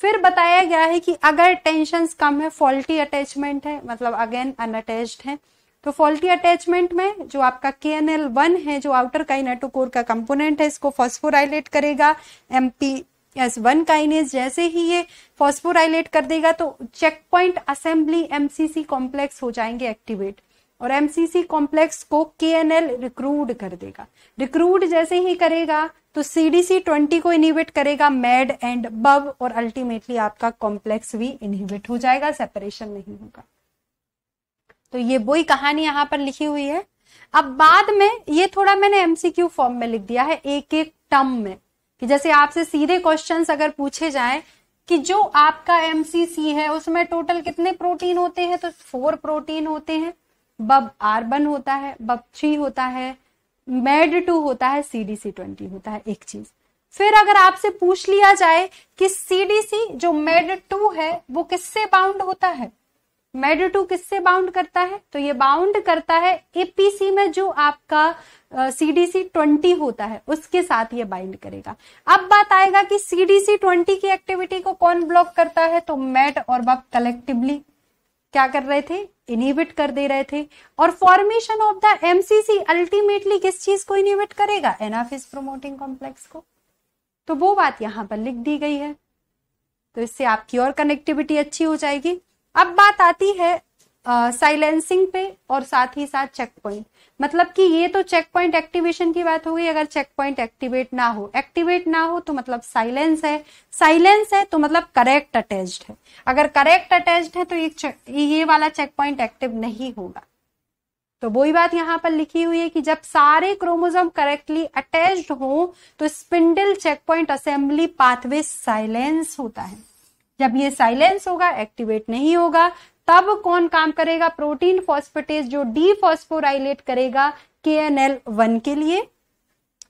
फिर बताया गया है कि अगर टेंशन कम है फॉल्टी अटैचमेंट है मतलब अगेन अनअटैच्ड है तो फॉल्टी अटैचमेंट में जो आपका के एन एल वन है जो आउटर काइनेटोकोर का कंपोनेंट है इसको फॉस्फोराइलेट करेगा एमपी एस वन काइनेज जैसे ही ये फॉस्फोराइलेट कर देगा तो check checkpoint assembly MCC complex हो जाएंगे एक्टिवेट और एमसीसी कॉम्प्लेक्स को के एन एल रिक्रूड कर देगा रिक्रूड जैसे ही करेगा तो सीडीसी ट्वेंटी को इनहिबिट करेगा मेड एंड बब और अल्टीमेटली आपका कॉम्प्लेक्स भी इनहिबिट हो जाएगा सेपरेशन नहीं होगा तो ये वही कहानी यहां पर लिखी हुई है अब बाद में ये थोड़ा मैंने एमसीक्यू फॉर्म में लिख दिया है एक एक टर्म में कि जैसे आपसे सीधे क्वेश्चन अगर पूछे जाए कि जो आपका एमसीसी है उसमें टोटल कितने प्रोटीन होते हैं तो फोर प्रोटीन होते हैं बब आर होता है बब थ्री होता है मेड टू होता है सीडीसी ट्वेंटी होता है एक चीज फिर अगर आपसे पूछ लिया जाए कि सीडीसी जो मेड टू है वो किससे बाउंड होता है मेड टू किससे बाउंड करता है तो ये बाउंड करता है एपीसी में जो आपका सीडीसी ट्वेंटी होता है उसके साथ ये बाइंड करेगा अब बात आएगा कि सीडीसी ट्वेंटी की एक्टिविटी को कौन ब्लॉक करता है तो मेट और बप कलेक्टिवली क्या कर रहे थे इनिबिट कर दे रहे थे और formation of the MCC ultimately किस चीज को इनिबिट करेगा एनाफिस प्रोमोटिंग कॉम्प्लेक्स को तो वो बात यहां पर लिख दी गई है तो इससे आपकी और कनेक्टिविटी अच्छी हो जाएगी अब बात आती है साइलेंसिंग पे और साथ ही साथ चेक पॉइंट मतलब कि ये तो चेक पॉइंट एक्टिवेशन की बात हो गई अगर चेक पॉइंट एक्टिवेट ना हो एक्टिवेट ना हो तो मतलब साइलेंस है साइलेंस है तो मतलब करेक्ट अटैच्ड है अगर करेक्ट अटैच्ड है तो ये ये वाला चेक पॉइंट एक्टिव नहीं होगा तो वही बात यहां पर लिखी हुई है कि जब सारे क्रोमोजोम करेक्टली अटैच्ड हो तो spindle check checkpoint assembly pathway silence होता है जब ये साइलेंस होगा एक्टिवेट नहीं होगा तब कौन काम करेगा प्रोटीन फॉस्फेटेज जो डी फॉस्फोराइलेट करेगा के एन एल वन के लिए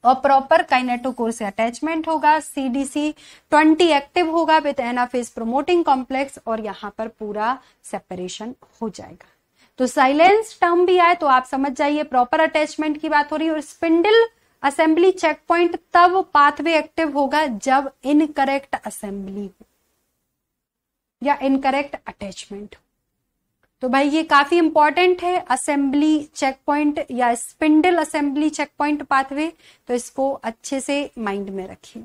और प्रॉपर काइनेटोकोर से अटैचमेंट होगा सीडीसी ट्वेंटी एक्टिव होगा विद एनाफेज प्रोमोटिंग कॉम्प्लेक्स और यहां पर पूरा सेपरेशन हो जाएगा तो साइलेंस टर्म भी आए तो आप समझ जाइए प्रॉपर अटैचमेंट की बात हो रही है और स्पिंडल असेंबली चेक पॉइंट तब पाथवे एक्टिव होगा जब इनकरेक्ट असेंबली हो या इनकरेक्ट अटैचमेंट तो भाई ये काफी इंपॉर्टेंट है असेंबली चेक पॉइंट या spindle assembly checkpoint pathway तो इसको अच्छे से माइंड में रखिए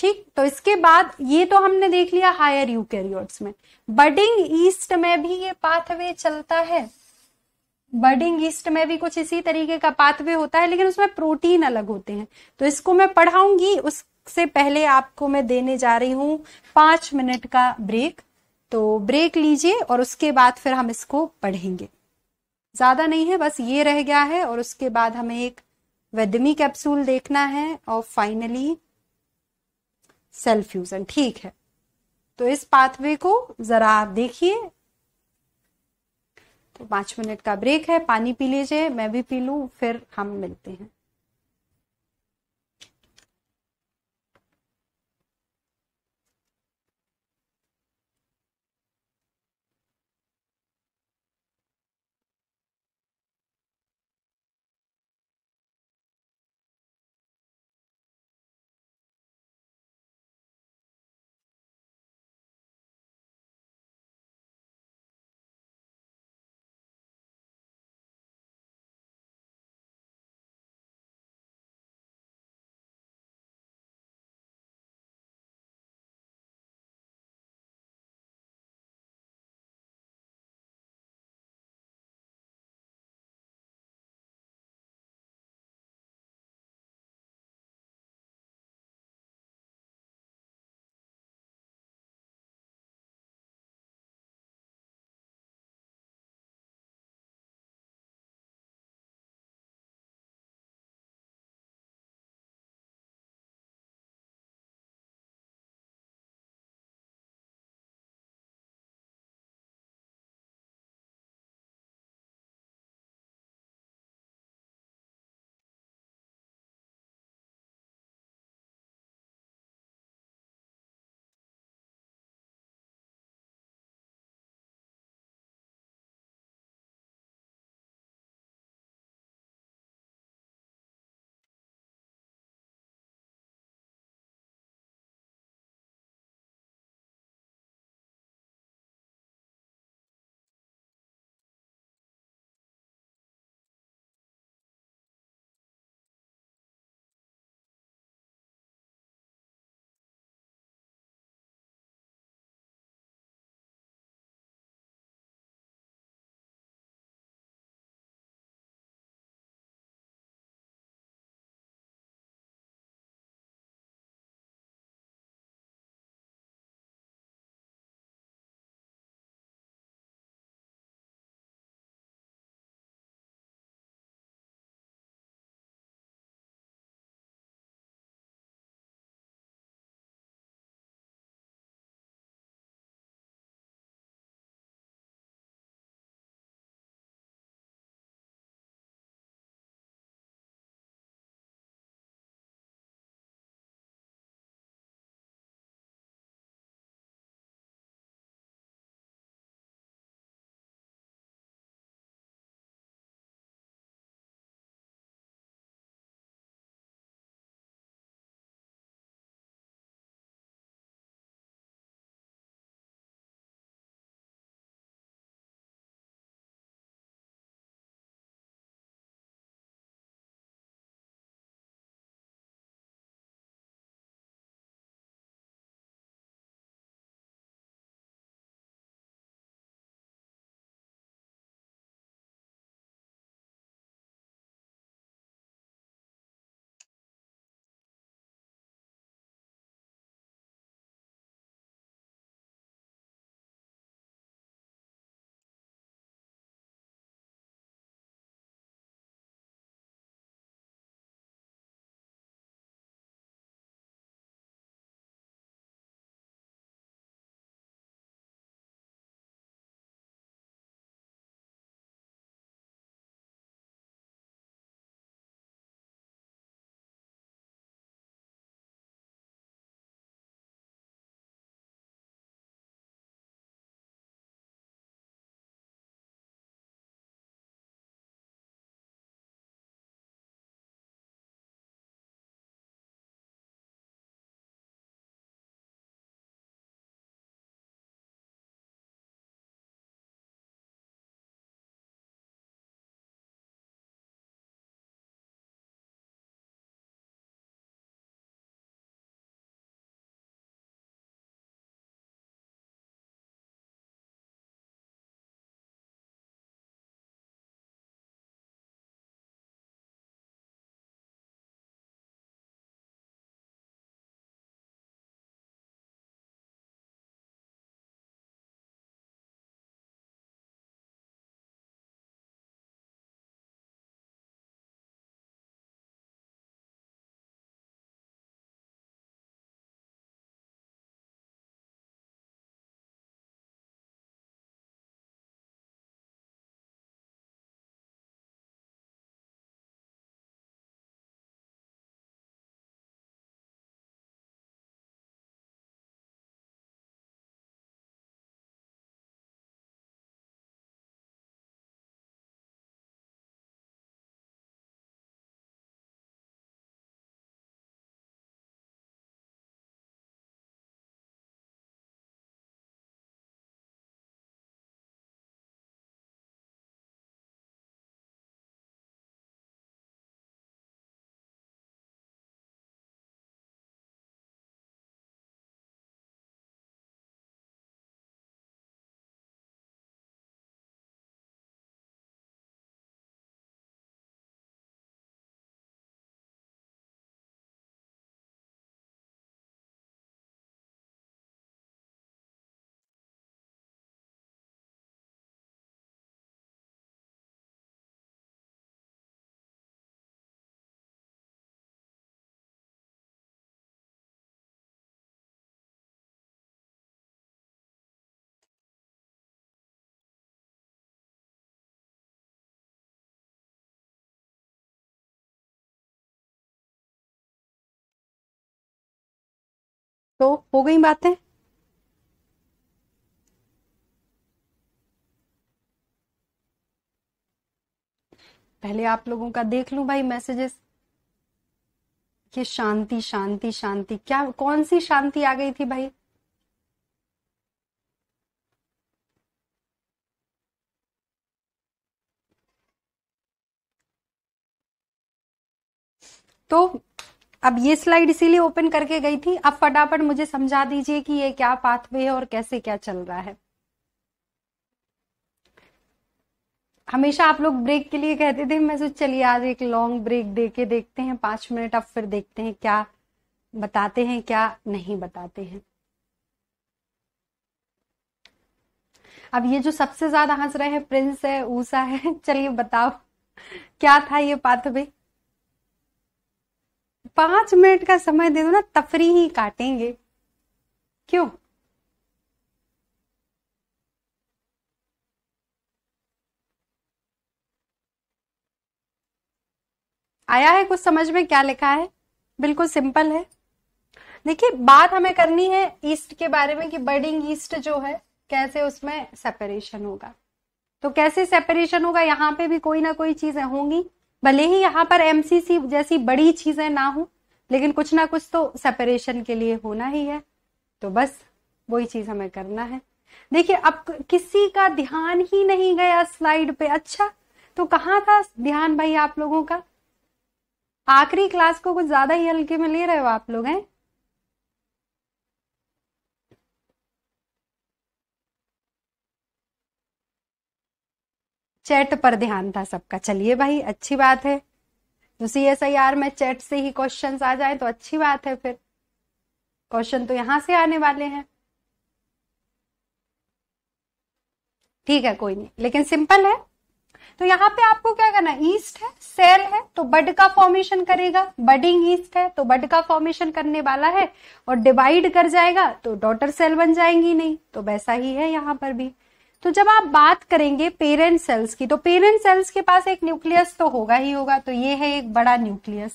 ठीक तो इसके बाद ये तो हमने देख लिया हायर यूकैरियोट्स में बडिंग ईस्ट में भी ये पाथवे चलता है बडिंग ईस्ट में भी कुछ इसी तरीके का पाथवे होता है लेकिन उसमें प्रोटीन अलग होते हैं तो इसको मैं पढ़ाऊंगी उस से पहले आपको मैं देने जा रही हूं पांच मिनट का ब्रेक तो ब्रेक लीजिए और उसके बाद फिर हम इसको पढ़ेंगे ज्यादा नहीं है बस ये रह गया है और उसके बाद हमें एक वेदमी कैप्सूल देखना है और फाइनली सेल फ्यूजन ठीक है तो इस पाथवे को जरा आप देखिए तो पांच मिनट का ब्रेक है पानी पी लीजिए मैं भी पी लू फिर हम मिलते हैं तो हो गई बातें पहले आप लोगों का देख लूं भाई मैसेजेस ये शांति शांति शांति क्या कौन सी शांति आ गई थी भाई तो अब ये स्लाइड इसीलिए ओपन करके गई थी अब फटाफट मुझे समझा दीजिए कि ये क्या पाथवे है और कैसे क्या चल रहा है हमेशा आप लोग ब्रेक के लिए कहते थे मैं सोच चलिए आज एक लॉन्ग ब्रेक दे के देखते हैं पांच मिनट अब फिर देखते हैं क्या बताते हैं क्या नहीं बताते हैं अब ये जो सबसे ज्यादा हंस रहे हैं प्रिंस है ऊषा है चलिए बताओ क्या था ये पाथवे पांच मिनट का समय दे दो ना तफरी ही काटेंगे क्यों आया है कुछ समझ में क्या लिखा है बिल्कुल सिंपल है देखिए बात हमें करनी है ईस्ट के बारे में कि बर्डिंग ईस्ट जो है कैसे उसमें सेपरेशन होगा तो कैसे सेपरेशन होगा यहाँ पे भी कोई ना कोई चीजें होंगी भले ही यहाँ पर एमसीसी जैसी बड़ी चीजें ना हो लेकिन कुछ ना कुछ तो सेपरेशन के लिए होना ही है तो बस वही चीज हमें करना है देखिए अब किसी का ध्यान ही नहीं गया स्लाइड पे अच्छा तो कहाँ था ध्यान भाई आप लोगों का आखिरी क्लास को कुछ ज्यादा ही हल्के में ले रहे हो आप लोग हैं चैट पर ध्यान था सबका चलिए भाई अच्छी बात है तो सी एस आई आर में चैट से ही क्वेश्चन आ जाए तो अच्छी बात है फिर क्वेश्चन तो यहां से आने वाले हैं ठीक है कोई नहीं लेकिन सिंपल है तो यहाँ पे आपको क्या करना ईस्ट है सेल है तो बड का फॉर्मेशन करेगा बडिंग ईस्ट है तो बड का फॉर्मेशन करने वाला है और डिवाइड कर जाएगा तो डॉटर सेल बन जाएंगी नहीं तो वैसा ही है यहाँ पर भी तो जब आप बात करेंगे पेरेंट सेल्स की तो पेरेंट सेल्स के पास एक न्यूक्लियस तो होगा ही होगा तो ये है एक बड़ा न्यूक्लियस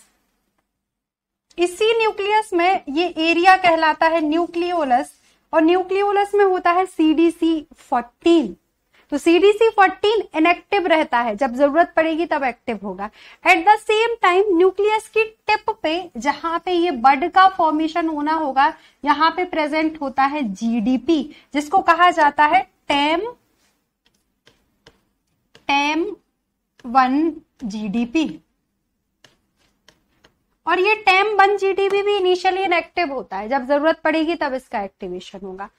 इसी न्यूक्लियस में ये एरिया कहलाता है न्यूक्लियोलस और न्यूक्लियोलस में होता है सीडीसी फोर्टीन तो सीडीसी फोर्टीन इनएक्टिव रहता है जब जरूरत पड़ेगी तब एक्टिव होगा at the same time nucleus की टिप पे जहां पे ये बड का फॉर्मेशन होना होगा यहाँ पे प्रेजेंट होता है जीडीपी जिसको कहा जाता है टेम टैम वन जीडीपी और ये टैम वन जीडीपी भी इनिशियली इनएक्टिव होता है जब जरूरत पड़ेगी तब इसका एक्टिवेशन होगा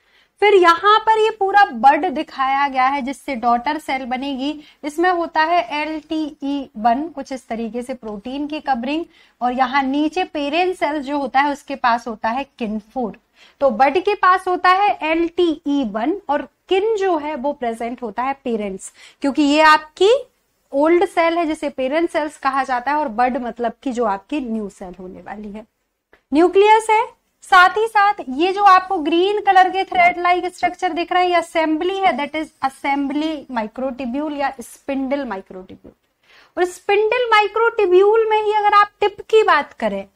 फिर यहां पर ये पूरा बर्ड दिखाया गया है जिससे डॉटर सेल बनेगी इसमें होता है एल टी ई वन कुछ इस तरीके से प्रोटीन की कवरिंग और यहाँ नीचे पेरेंट सेल जो होता है उसके पास होता है किनफोर तो बर्ड के पास होता है एल टी ई वन और किन जो है वो प्रेजेंट होता है पेरेंट्स क्योंकि ये आपकी ओल्ड सेल है जिसे पेरेंट सेल्स कहा जाता है और बड मतलब की जो आपकी न्यू सेल होने वाली है न्यूक्लियस है साथ ही साथ ये जो आपको ग्रीन कलर के थ्रेड लाइक स्ट्रक्चर दिख रहे हैं ये असेंबली है दैट इज असेंबली माइक्रोटिब्यूल या स्पिंडल माइक्रोटिब्यूल और स्पिंडल माइक्रोटिब्यूल में ही अगर आप टिप की बात करें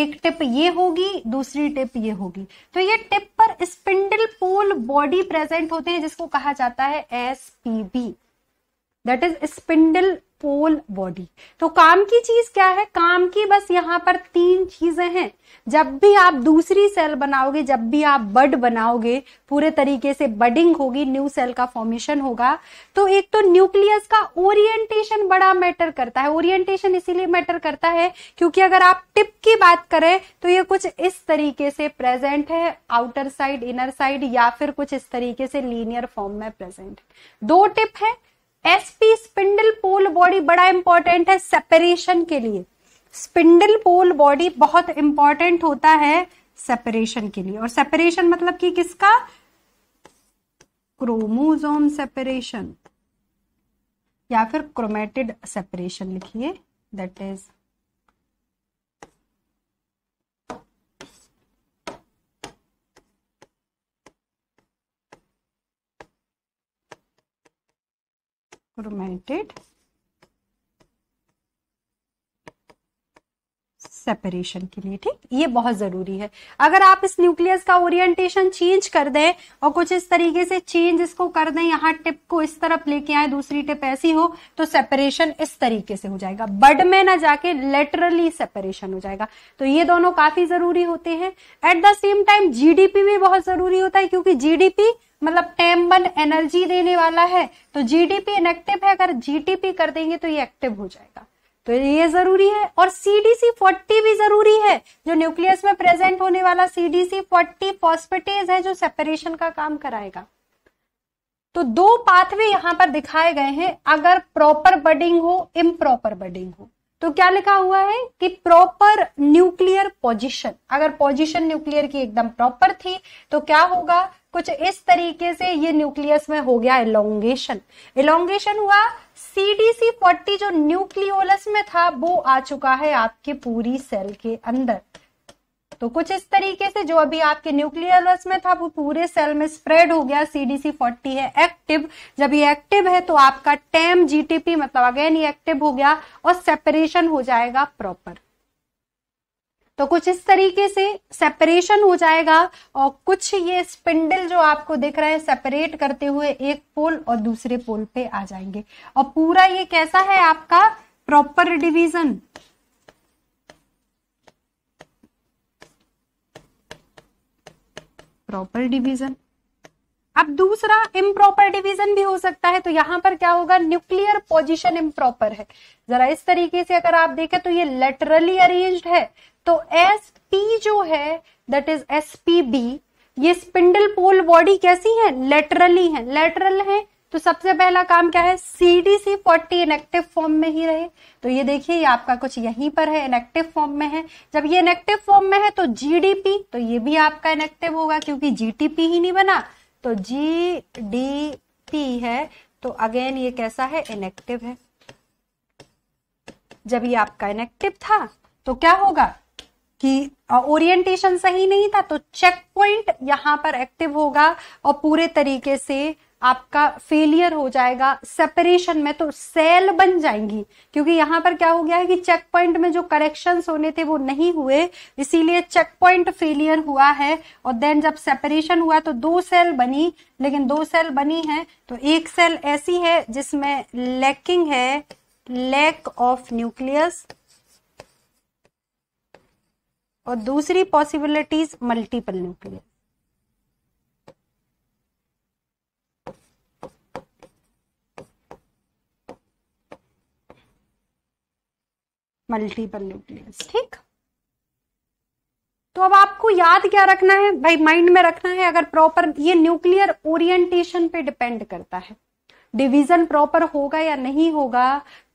एक टिप ये होगी दूसरी टिप ये होगी तो ये टिप पर स्पिंडल पोल बॉडी प्रेजेंट होते हैं जिसको कहा जाता है S P B that is spindle pole body तो काम की चीज क्या है काम की बस यहाँ पर तीन चीजें हैं जब भी आप दूसरी सेल बनाओगे जब भी आप बड बनाओगे पूरे तरीके से बडिंग होगी न्यू सेल का फॉर्मेशन होगा तो एक तो न्यूक्लियस का ओरिएंटेशन बड़ा मैटर करता है ओरिएंटेशन इसीलिए मैटर करता है क्योंकि अगर आप टिप की बात करें तो ये कुछ इस तरीके से प्रेजेंट है आउटर साइड इनर साइड या फिर कुछ इस तरीके से लीनियर फॉर्म में प्रेजेंट दो टिप है एसपी स्पिंडल पोल बॉडी बड़ा इंपॉर्टेंट है सेपरेशन के लिए स्पिंडल पोल बॉडी बहुत इंपॉर्टेंट होता है सेपरेशन के लिए और सेपरेशन मतलब कि किसका क्रोमोजोम सेपरेशन या फिर क्रोमेटिड सेपरेशन लिखिए दैट इज chromatid सेपरेशन के लिए ठीक ये बहुत जरूरी है अगर आप इस न्यूक्लियस का ओरिएंटेशन चेंज कर दें और कुछ इस तरीके से चेंज इसको कर दें यहाँ टिप को इस तरफ लेके आए दूसरी टिप ऐसी हो तो सेपरेशन इस तरीके से हो जाएगा बड में ना जाके लेटरली सेपरेशन हो जाएगा तो ये दोनों काफी जरूरी होते हैं at the same time GDP भी बहुत जरूरी होता है क्योंकि जीडीपी मतलब टेम वन एनर्जी देने वाला है तो जीडीपी इनएक्टिव है अगर जीटीपी कर देंगे तो ये एक्टिव हो जाएगा तो ये जरूरी है और सीडीसी फोर्टी भी जरूरी है जो न्यूक्लियस में प्रेजेंट होने वाला सीडीसी फोर्टी फॉस्फेटेज है जो सेपरेशन का काम कराएगा तो दो पाथवे यहां पर दिखाए गए हैं अगर प्रॉपर बडिंग हो इम्प्रॉपर बडिंग हो तो क्या लिखा हुआ है कि प्रॉपर न्यूक्लियर पोजीशन अगर पोजीशन न्यूक्लियर की एकदम प्रॉपर थी तो क्या होगा कुछ इस तरीके से ये न्यूक्लियस में हो गया इलोंगेशन इलोंगेशन हुआ सीडीसी फोर्टी जो न्यूक्लियोलस में था वो आ चुका है आपके पूरी सेल के अंदर तो कुछ इस तरीके से जो अभी आपके न्यूक्लियोलस में था वो पूरे सेल में स्प्रेड हो गया सीडीसी फोर्टी है एक्टिव जब ये एक्टिव है तो आपका टेम जीटीपी मतलब अगेन ये एक्टिव हो गया और सेपरेशन हो जाएगा प्रॉपर तो कुछ इस तरीके से सेपरेशन हो जाएगा और कुछ ये स्पिंडल जो आपको दिख रहा है सेपरेट करते हुए एक पोल और दूसरे पोल पे आ जाएंगे और पूरा ये कैसा है आपका प्रॉपर डिवीजन प्रॉपर डिवीजन अब दूसरा इम्प्रॉपर डिवीजन भी हो सकता है तो यहां पर क्या होगा न्यूक्लियर पोजिशन इम्प्रॉपर है जरा इस तरीके से अगर आप देखें तो ये लेटरली अरेन्ज है तो एस पी जो है that is S P B ये स्पिंडल पोल बॉडी कैसी है लेटरली है लेटरल है तो सबसे पहला काम क्या है C D C forty inactive form में ही रहे तो ये देखिए ये आपका कुछ यहीं पर है इनेक्टिव फॉर्म में है जब ये इनेक्टिव फॉर्म में है तो जीडीपी तो ये भी आपका इनेक्टिव होगा क्योंकि जीटीपी ही नहीं बना तो जी डी पी है तो अगेन ये कैसा है इनेक्टिव है जब ये आपका इनेक्टिव था तो क्या होगा कि ओरिएंटेशन सही नहीं था तो चेक पॉइंट यहां पर एक्टिव होगा और पूरे तरीके से आपका फेलियर हो जाएगा सेपरेशन में तो सेल बन जाएंगी क्योंकि यहां पर क्या हो गया है कि चेक पॉइंट में जो करेक्शन होने थे वो नहीं हुए इसीलिए चेक पॉइंट फेलियर हुआ है और देन जब सेपरेशन हुआ तो दो सेल बनी लेकिन दो सेल बनी है तो एक सेल ऐसी है जिसमें लैकिंग है लैक ऑफ न्यूक्लियस और दूसरी possibilities multiple nucleus multiple nucleus ठीक तो अब आपको याद क्या रखना है भाई माइंड में रखना है अगर प्रॉपर ये न्यूक्लियर ओरिएंटेशन पे डिपेंड करता है डिवीजन प्रॉपर होगा या नहीं होगा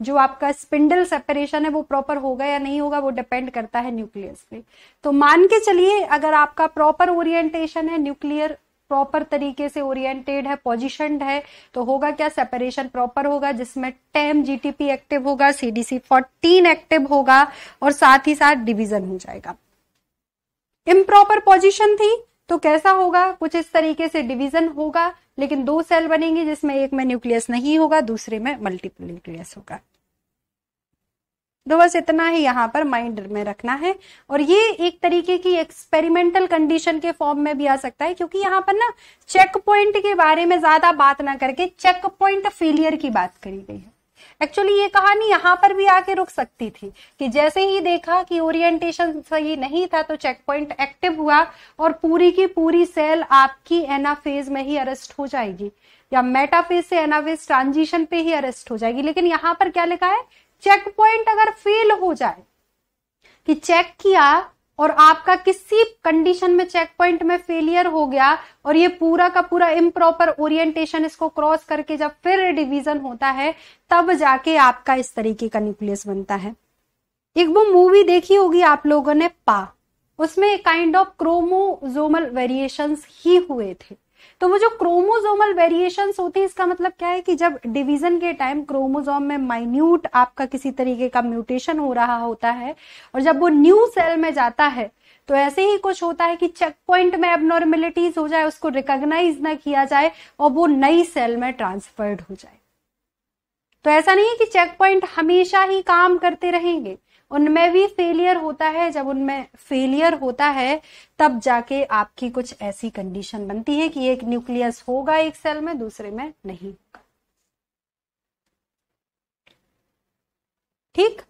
जो आपका स्पिंडल सेपरेशन है वो प्रॉपर होगा या नहीं होगा वो डिपेंड करता है न्यूक्लियस पे तो मान के चलिए अगर आपका प्रॉपर ओरिएंटेशन है न्यूक्लियर प्रॉपर तरीके से ओरिएंटेड है पोजिशन है तो होगा क्या सेपरेशन प्रॉपर होगा जिसमें टेम जीटीपी एक्टिव होगा सीडीसी फोर्टीन एक्टिव होगा और साथ ही साथ डिवीजन हो जाएगा इम्प्रॉपर पोजिशन थी तो कैसा होगा कुछ इस तरीके से डिवीजन होगा लेकिन दो सेल बनेंगे जिसमें एक में न्यूक्लियस नहीं होगा दूसरे में मल्टीपल न्यूक्लियस होगा तो बस इतना ही यहाँ पर माइंड में रखना है और ये एक तरीके की एक्सपेरिमेंटल कंडीशन के फॉर्म में भी आ सकता है क्योंकि यहाँ पर ना चेक पॉइंट के बारे में ज्यादा बात ना करके चेक पॉइंट फेलियर की बात करी गई है एक्चुअली ये कहानी यहाँ पर भी आके रुक सकती थी कि जैसे ही देखा कि ओरिएंटेशन सही नहीं था तो चेक पॉइंट एक्टिव हुआ और पूरी की पूरी सेल आपकी एनाफेज में ही अरेस्ट हो जाएगी या मेटाफेज से एनाफेज ट्रांजिशन पे ही अरेस्ट हो जाएगी लेकिन यहाँ पर क्या लिखा है चेक पॉइंट अगर फेल हो जाए कि चेक किया और आपका किसी कंडीशन में चेक पॉइंट में फेलियर हो गया और ये पूरा का पूरा इम्प्रॉपर ओरिएंटेशन इसको क्रॉस करके जब फिर डिवीजन होता है तब जाके आपका इस तरीके का न्यूक्लियस बनता है एक वो मूवी देखी होगी आप लोगों ने पा उसमें काइंड ऑफ क्रोमोजोमल वेरिएशंस ही हुए थे तो वो जो क्रोमोजोमल वेरिएशन होती है इसका मतलब क्या है कि जब डिवीजन के टाइम क्रोमोजोम में माइन्यूट आपका किसी तरीके का म्यूटेशन हो रहा होता है और जब वो न्यू सेल में जाता है तो ऐसे ही कुछ होता है कि चेक पॉइंट में एबनॉर्मेलिटीज हो जाए उसको रिकॉग्नाइज ना किया जाए और वो नई सेल में ट्रांसफर्ड हो जाए तो ऐसा नहीं है कि चेक पॉइंट हमेशा ही काम करते रहेंगे उनमें भी फेलियर होता है जब उनमें फेलियर होता है तब जाके आपकी कुछ ऐसी कंडीशन बनती है कि एक न्यूक्लियस होगा एक सेल में दूसरे में नहीं ठीक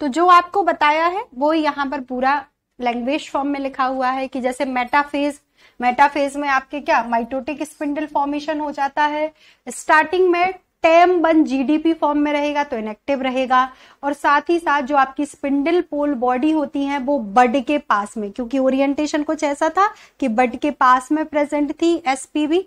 तो जो आपको बताया है वो यहां पर पूरा लैंग्वेज फॉर्म में लिखा हुआ है कि जैसे मेटाफेज मेटाफेज में आपके क्या माइटोटिक स्पिंडल फॉर्मेशन हो जाता है स्टार्टिंग में टेम बन जीडीपी फॉर्म में रहेगा तो इनएक्टिव रहेगा और साथ ही साथ जो आपकी स्पिंडल पोल बॉडी होती है वो बड के पास में क्योंकि ओरिएंटेशन कुछ ऐसा था कि बड के पास में प्रेजेंट थी एसपीवी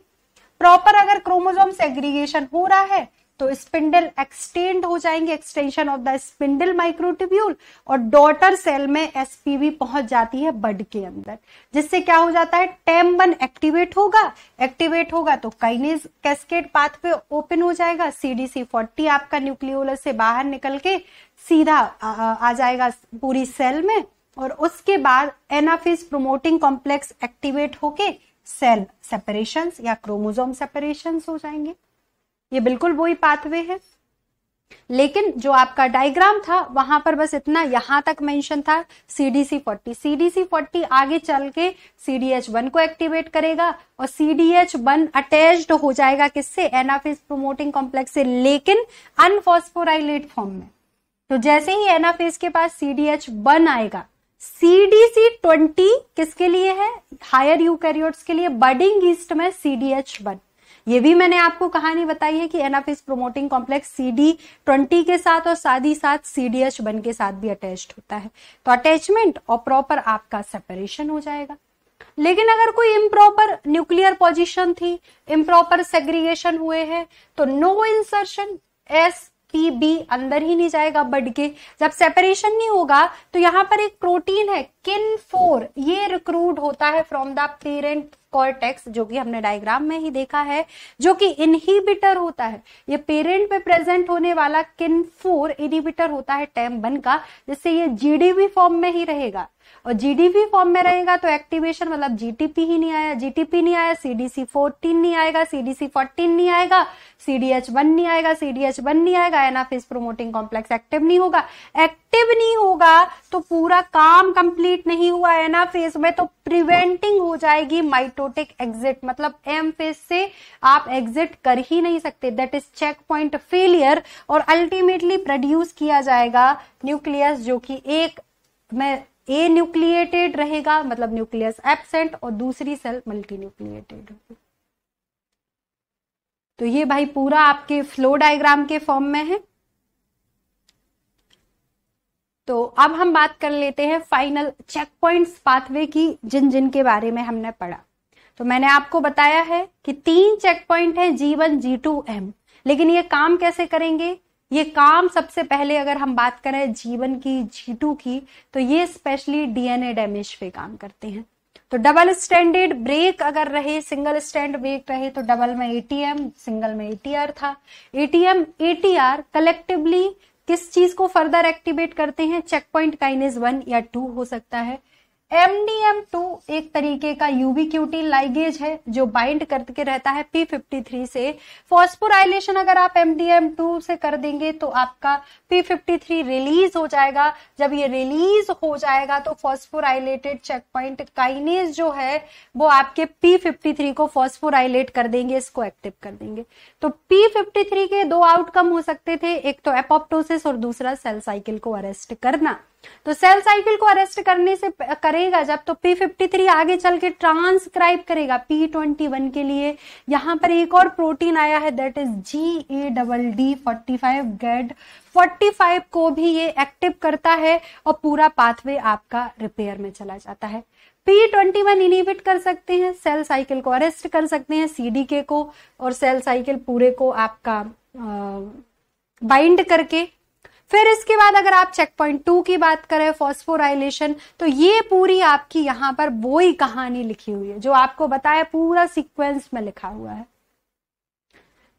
प्रॉपर अगर क्रोमोजोम सेग्रीगेशन हो रहा है तो स्पिंडल एक्सटेंड हो जाएंगे extension of the spindle microtubule और डॉटर सेल में एसपीवी पहुंच जाती है बड के अंदर जिससे क्या हो जाता है टेम वन एक्टिवेट होगा एक्टिवेट होगा तो काइनेज कैस्केट पाथवे ओपन हो जाएगा सीडीसी फोर्टी आपका न्यूक्लियोलस से बाहर निकल के सीधा आ जाएगा पूरी सेल में और उसके बाद एनाफिस प्रोमोटिंग कॉम्प्लेक्स एक्टिवेट होके सेल सेपरेशन या क्रोमोजोम सेपरेशन हो जाएंगे ये बिल्कुल वही पाथवे है लेकिन जो आपका डायग्राम था वहां पर बस इतना यहां तक मेंशन था सीडीसी 40 सीडीसी फोर्टी आगे चल के सीडीएच वन को एक्टिवेट करेगा और सीडीएच वन अटैच हो जाएगा किससे एनाफेज प्रोमोटिंग कॉम्प्लेक्स से लेकिन अनफॉस्फोराइलेट फॉर्म में तो जैसे ही एनाफेज के पास सीडीएच वन आएगा सीडीसी ट्वेंटी किसके लिए है हायर यूकैरियोट्स के लिए बडिंग ईस्ट में सीडीएच वन ये भी मैंने आपको कहानी बताई है कि anaphase is promoting complex C D twenty के साथ और साथ ही साथ सी डी एच वन के साथ भी अटैच होता है तो अटैचमेंट और प्रॉपर आपका सेपरेशन हो जाएगा लेकिन अगर कोई इम्प्रॉपर न्यूक्लियर पोजिशन थी इम्प्रॉपर सेग्रीगेशन हुए हैं तो no insertion S P B अंदर ही नहीं जाएगा बढ़ के जब सेपरेशन नहीं होगा तो यहाँ पर एक प्रोटीन है किन फोर ये रिक्रूट होता है फ्रॉम द पेरेंट कॉर्टेक्स जो कि हमने डायग्राम में ही देखा है जो कि इनहिबिटर होता है ये पेरेंट में प्रेजेंट होने वाला किन फोर इनहिबिटर होता है टेम वन का जिससे ये जीडीवी फॉर्म में ही रहेगा और जीडीपी फॉर्म में रहेगा तो एक्टिवेशन मतलब जीटीपी ही नहीं आया जीटीपी नहीं आया सीडीसी फोर्टीन नहीं आएगा सीडीसी फोर्टीन नहीं आएगा सीडीएच वन नहीं आएगा सीडीएच वन नहीं आएगा एनएफ प्रोमोटिंग कॉम्प्लेक्स एक्टिव नहीं होगा एक्टिव नहीं होगा तो पूरा काम कंप्लीट नहीं हुआ एनएफ फेज में तो प्रिवेंटिंग हो जाएगी माइटोटिक एग्जिट मतलब एम फेस से आप एग्जिट कर ही नहीं सकते that is check checkpoint failure और अल्टीमेटली प्रोड्यूस किया जाएगा न्यूक्लियस जो कि एक में ए न्यूक्लिएटेड रहेगा मतलब न्यूक्लियस एबसेंट और दूसरी सेल मल्टी न्यूक्लिएटेड तो ये भाई पूरा आपके फ्लो डायग्राम के फॉर्म में है तो अब हम बात कर लेते हैं फाइनल चेक पॉइंट पाथवे की जिन जिन के बारे में हमने पढ़ा तो मैंने आपको बताया है कि तीन चेक पॉइंट है G one G two M लेकिन ये काम कैसे करेंगे ये काम सबसे पहले अगर हम बात करें जीवन की जीटू की तो ये स्पेशली डीएनए डैमेज पे काम करते हैं तो डबल स्टैंडर्ड ब्रेक अगर रहे सिंगल स्टैंड ब्रेक रहे तो डबल में एटीएम सिंगल में एटीआर था एटीएम एटीआर कलेक्टिवली किस चीज को फर्दर एक्टिवेट करते हैं चेक पॉइंट काइनेज वन या टू हो सकता है एमडीएम टू एक तरीके का यूबीक्यूटी लाइगेज है जो बाइंड करके रहता है पी फिफ्टी थ्री से फॉस्पोराइलेशन अगर आप एमडीएम टू से कर देंगे तो आपका पी फिफ्टी थ्री रिलीज हो जाएगा जब ये रिलीज हो जाएगा तो फॉस्फोराइलेटेड चेक पॉइंट काइनेज जो है वो आपके पी फिफ्टी थ्री को फॉस्फोराइलेट कर देंगे इसको एक्टिव कर देंगे तो पी फिफ्टी थ्री के दो आउटकम हो सकते थे एक तो एपोप्टोसिस और दूसरा सेल साइकिल को अरेस्ट करना तो सेल साइकिल को अरेस्ट करने से करेगा जब तो पी फिफ्टी थ्री आगे चल के ट्रांसक्राइब करेगा पी ट्वेंटी वन के लिए यहां पर एक और प्रोटीन आया है that is G A double D forty five Gadd forty five को भी ये एक्टिव करता है और पूरा पाथवे आपका रिपेयर में चला जाता है पी ट्वेंटी वन इनिबिट कर सकते हैं सेल साइकिल को अरेस्ट कर सकते हैं सीडीके को और सेल साइकिल पूरे को आपका बाइंड करके फिर इसके बाद अगर आप चेक पॉइंट टू की बात करें फॉस्फोराइलेशन तो ये पूरी आपकी यहाँ पर वो ही कहानी लिखी हुई है जो आपको बताया पूरा सीक्वेंस में लिखा हुआ है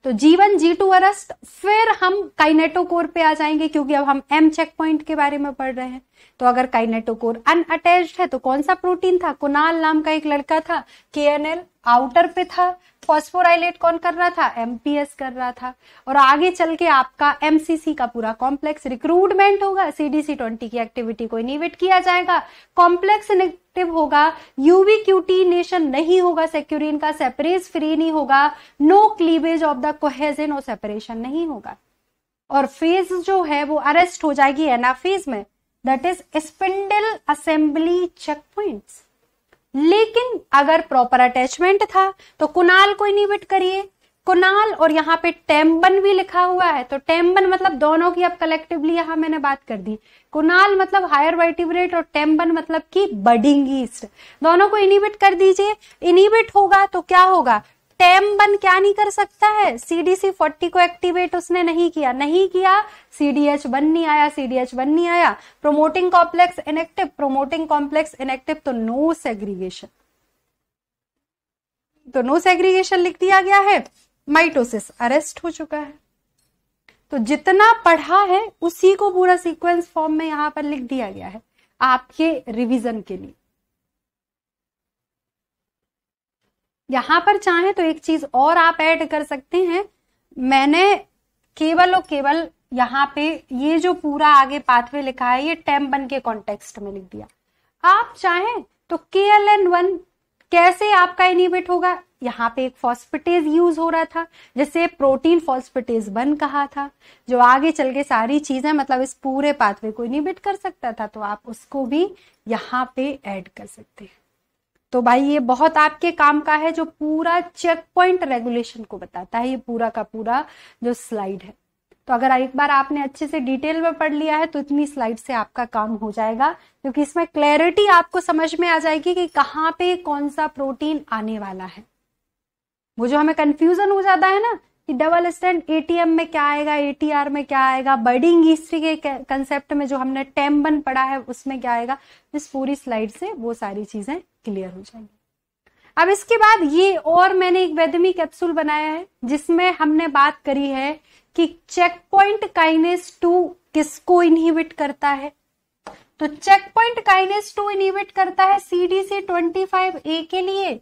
तो जीवन जी टू अरेस्ट फिर हम काइनेटोकोर पे आ जाएंगे क्योंकि अब हम एम चेक पॉइंट के बारे में पढ़ रहे हैं तो अगर काइनेटोकोर अनअटैच्ड है तो कौन सा प्रोटीन था कुनाल नाम का एक लड़का था के आउटर पे था फॉस्फोराइलेट कौन कर रहा था एमपीएस कर रहा था और आगे चल के आपका एमसीसी का पूरा कॉम्प्लेक्स रिक्रूटमेंट होगा सीडीसी ट्वेंटी की एक्टिविटी को इनिवेट किया जाएगा कॉम्प्लेक्स इफेक्टिव होगा यूवी नेशन नहीं होगा सेक्यूरिन का सेपरेज फ्री नहीं होगा no cleavage of the cohesin और सेपरेशन नहीं होगा और फेज जो है वो अरेस्ट हो जाएगी एनाफेज में that is spindle assembly checkpoint लेकिन अगर प्रॉपर अटैचमेंट था तो कुनाल को इनिबिट करिए कुनाल और यहाँ पे टेम्बन भी लिखा हुआ है तो टेम्बन मतलब दोनों की अब कलेक्टिवली यहाँ मैंने बात कर दी कुनाल मतलब हायर वर्टिब्रेट और टेम्बन मतलब की बडिंग ईस्ट दोनों को इनिबिट कर दीजिए इनिबिट होगा तो क्या होगा टेम्बन क्या नहीं कर सकता है सीडीसी फोर्टी को एक्टिवेट उसने नहीं किया नहीं किया सीडीएच वन नहीं आया सीडीएच वन नहीं आया promoting complex inactive promoting complex inactive तो नो सेग्रीगेशन तो नो सेग्रीगेशन लिख दिया गया है माइटोसिस अरेस्ट हो चुका है तो जितना पढ़ा है उसी को पूरा सीक्वेंस फॉर्म में यहां पर लिख दिया गया है आपके रिवीजन के लिए यहां पर चाहे तो एक चीज और आप ऐड कर सकते हैं मैंने केवल और केवल यहां पे ये जो पूरा आगे पाथवे लिखा है ये टेम्पन के कॉन्टेक्स्ट में लिख दिया आप चाहें तो के एल एन वन कैसे आपका इनिबिट होगा यहाँ पे एक फॉस्फिटेज यूज हो रहा था जिसे प्रोटीन फॉस्फिटेज बन कहा था जो आगे चल के सारी चीजें मतलब इस पूरे पाथवे को इनिबिट कर सकता था तो आप उसको भी यहाँ पे ऐड कर सकते हैं तो भाई ये बहुत आपके काम का है जो पूरा चेक पॉइंट रेगुलेशन को बताता है ये पूरा का पूरा जो स्लाइड है तो अगर एक बार आपने अच्छे से डिटेल में पढ़ लिया है तो इतनी स्लाइड से आपका काम हो जाएगा क्योंकि इसमें क्लैरिटी आपको समझ में आ जाएगी कि कहाँ पे कौन सा प्रोटीन आने वाला है वो जो हमें कंफ्यूजन हो जाता है ना कि डबल स्टैंड एटीएम में क्या आएगा एटीआर में क्या आएगा बर्डिंग हिस्ट्री के कंसेप्ट में जो हमने टेम्बन पढ़ा है उसमें क्या आएगा इस पूरी स्लाइड से वो सारी चीजें क्लियर हो जाएंगी अब इसके बाद ये और मैंने एक वेदमी कैप्सूल बनाया है जिसमें हमने बात करी है कि चेक पॉइंट काइनेस टू किसको इनहिबिट करता है तो check checkpoint kinase two inhibit करता है सीडीसी फाइव ए के लिए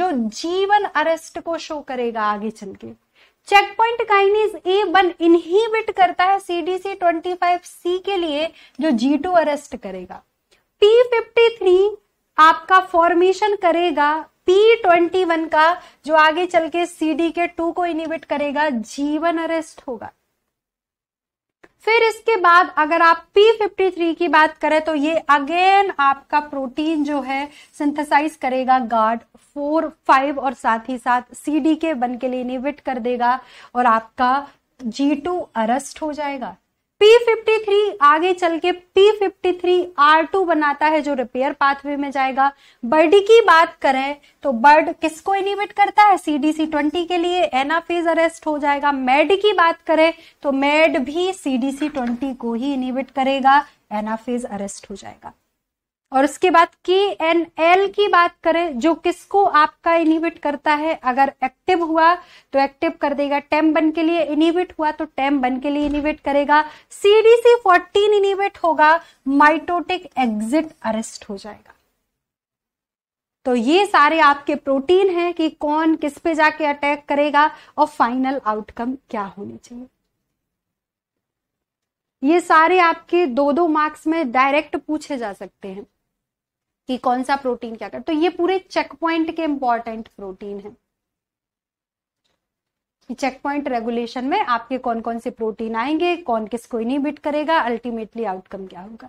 जो जीवन अरेस्ट को शो करेगा आगे चल के check checkpoint kinase A one inhibit करता है सीडीसी फाइव सी के लिए जो जी टू अरेस्ट करेगा पी फिफ्टी थ्री आपका फॉर्मेशन करेगा पी ट्वेंटी वन का जो आगे चल के सी डी के टू को इनिबिट करेगा जीवन अरेस्ट होगा फिर इसके बाद अगर आप P53 की बात करें तो ये अगेन आपका प्रोटीन जो है सिंथेसाइज करेगा गार्ड फोर फाइव और साथ ही साथ सी डी के वन के लिए इनिविट कर देगा और आपका G2 अरेस्ट हो जाएगा फिफ्टी थ्री आगे चल के आर टू बनाता है जो रिपेयर पाथवे में जाएगा बर्ड की बात करें तो बर्ड किसको इनिबिट करता है सीडीसी ट्वेंटी के लिए एनाफेज अरेस्ट हो जाएगा मेड की बात करें तो मेड भी सीडीसी ट्वेंटी को ही इनिबिट करेगा एनाफेज अरेस्ट हो जाएगा और उसके बाद के एन एल की बात करें जो किसको आपका इनिबिट करता है अगर एक्टिव हुआ तो एक्टिव कर देगा टेम बन के लिए इनिबिट हुआ तो टेम बन के लिए इनिबिट करेगा सीडीसी फोर्टीन इनिबिट होगा माइटोटिक एग्जिट अरेस्ट हो जाएगा तो ये सारे आपके प्रोटीन हैं कि कौन किस पे जाके अटैक करेगा और फाइनल आउटकम क्या होनी चाहिए ये सारे आपके दो दो मार्क्स में डायरेक्ट पूछे जा सकते हैं कि कौन सा प्रोटीन क्या कर तो ये पूरे चेक पॉइंट के इंपॉर्टेंट प्रोटीन है चेक पॉइंट रेगुलेशन में आपके कौन कौन से प्रोटीन आएंगे कौन किसको इनिबिट करेगा अल्टीमेटली आउटकम क्या होगा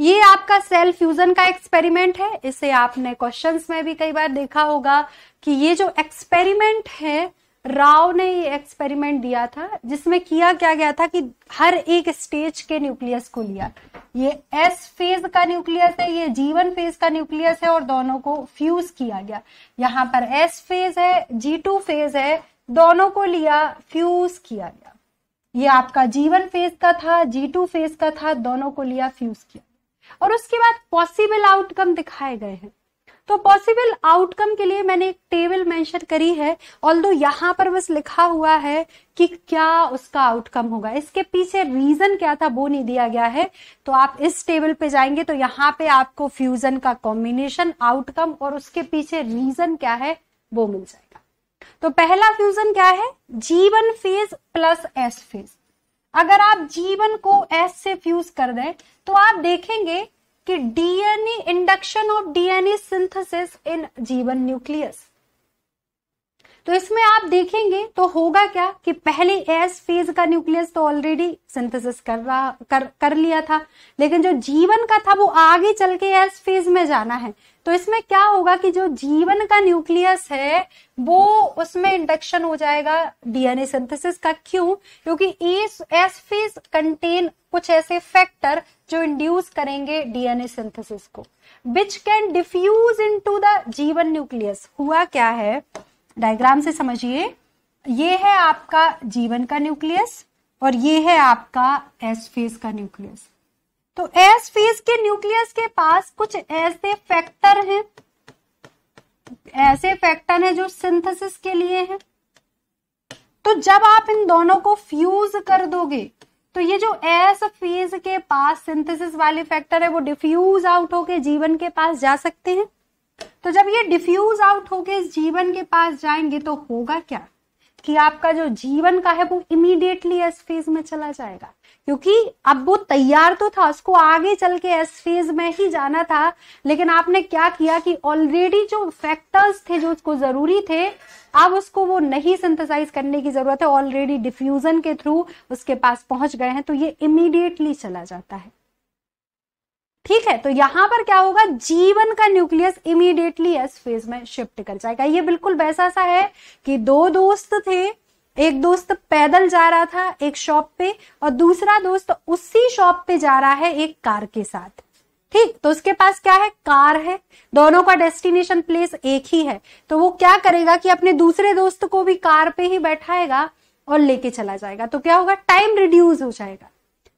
ये आपका सेल फ्यूजन का एक्सपेरिमेंट है इसे आपने क्वेश्चंस में भी कई बार देखा होगा कि ये जो एक्सपेरिमेंट है राव ने ये एक्सपेरिमेंट दिया था जिसमें किया क्या गया था कि हर एक स्टेज के न्यूक्लियस को लिया ये एस फेज का न्यूक्लियस है ये जीवन फेज का न्यूक्लियस है और दोनों को फ्यूज किया गया यहां पर एस फेज है जी टू फेज है दोनों को लिया फ्यूज किया गया ये आपका जीवन फेज का था जी टू फेज का था दोनों को लिया फ्यूज किया और उसके बाद पॉसिबल आउटकम दिखाए गए हैं तो पॉसिबल आउटकम के लिए मैंने एक टेबल मेंशन करी है ऑल दो यहाँ पर बस लिखा हुआ है कि क्या उसका आउटकम होगा इसके पीछे रीजन क्या था वो नहीं दिया गया है तो आप इस टेबल पे जाएंगे तो यहाँ पे आपको फ्यूजन का कॉम्बिनेशन आउटकम और उसके पीछे रीजन क्या है वो मिल जाएगा तो पहला फ्यूजन क्या है जीवन फेज प्लस एस फेज अगर आप जीवन को एस से फ्यूज कर दें तो आप देखेंगे कि DNA induction of DNA synthesis in G one nucleus तो इसमें आप देखेंगे तो होगा क्या कि पहले एस फेज का न्यूक्लियस तो ऑलरेडी सिंथेसिस कर रहा कर कर लिया था लेकिन जो जीवन का था वो आगे चल के एस फेज में जाना है तो इसमें क्या होगा कि जो जीवन का न्यूक्लियस है वो उसमें इंडक्शन हो जाएगा डीएनए सिंथेसिस का क्यों क्योंकि एस फेज कंटेन कुछ ऐसे फैक्टर जो इंड्यूस करेंगे डीएनए सिंथेसिस को which can diffuse into the G one nucleus हुआ क्या है डायग्राम से समझिए ये है आपका जीवन का न्यूक्लियस और ये है आपका एस फेज का न्यूक्लियस तो एस फेज के न्यूक्लियस के पास कुछ ऐसे फैक्टर हैं ऐसे फैक्टर हैं जो सिंथेसिस के लिए हैं तो जब आप इन दोनों को फ्यूज कर दोगे तो ये जो एस फेज के पास सिंथेसिस वाले फैक्टर है वो डिफ्यूज आउट होके जीवन के पास जा सकते हैं तो जब ये डिफ्यूज आउट होके इस जीवन के पास जाएंगे तो होगा क्या कि आपका जो जीवन का है वो इमीडिएटली एस फेज में चला जाएगा क्योंकि अब वो तैयार तो था उसको आगे चल के एस फेज में ही जाना था लेकिन आपने क्या किया कि ऑलरेडी जो फैक्टर्स थे जो उसको जरूरी थे अब उसको वो नहीं सिंथेसाइज करने की जरूरत है ऑलरेडी डिफ्यूजन के थ्रू उसके पास पहुंच गए हैं तो ये इमीडिएटली चला जाता है ठीक है तो यहां पर क्या होगा जीवन का न्यूक्लियस इमीडिएटली एस फेज में शिफ्ट कर जाएगा ये बिल्कुल वैसा सा है कि दो दोस्त थे एक दोस्त पैदल जा रहा था एक शॉप पे और दूसरा दोस्त उसी शॉप पे जा रहा है एक कार के साथ ठीक तो उसके पास क्या है कार है दोनों का डेस्टिनेशन प्लेस एक ही है तो वो क्या करेगा कि अपने दूसरे दोस्त को भी कार पे ही बैठाएगा और लेके चला जाएगा तो क्या होगा टाइम रिड्यूस हो जाएगा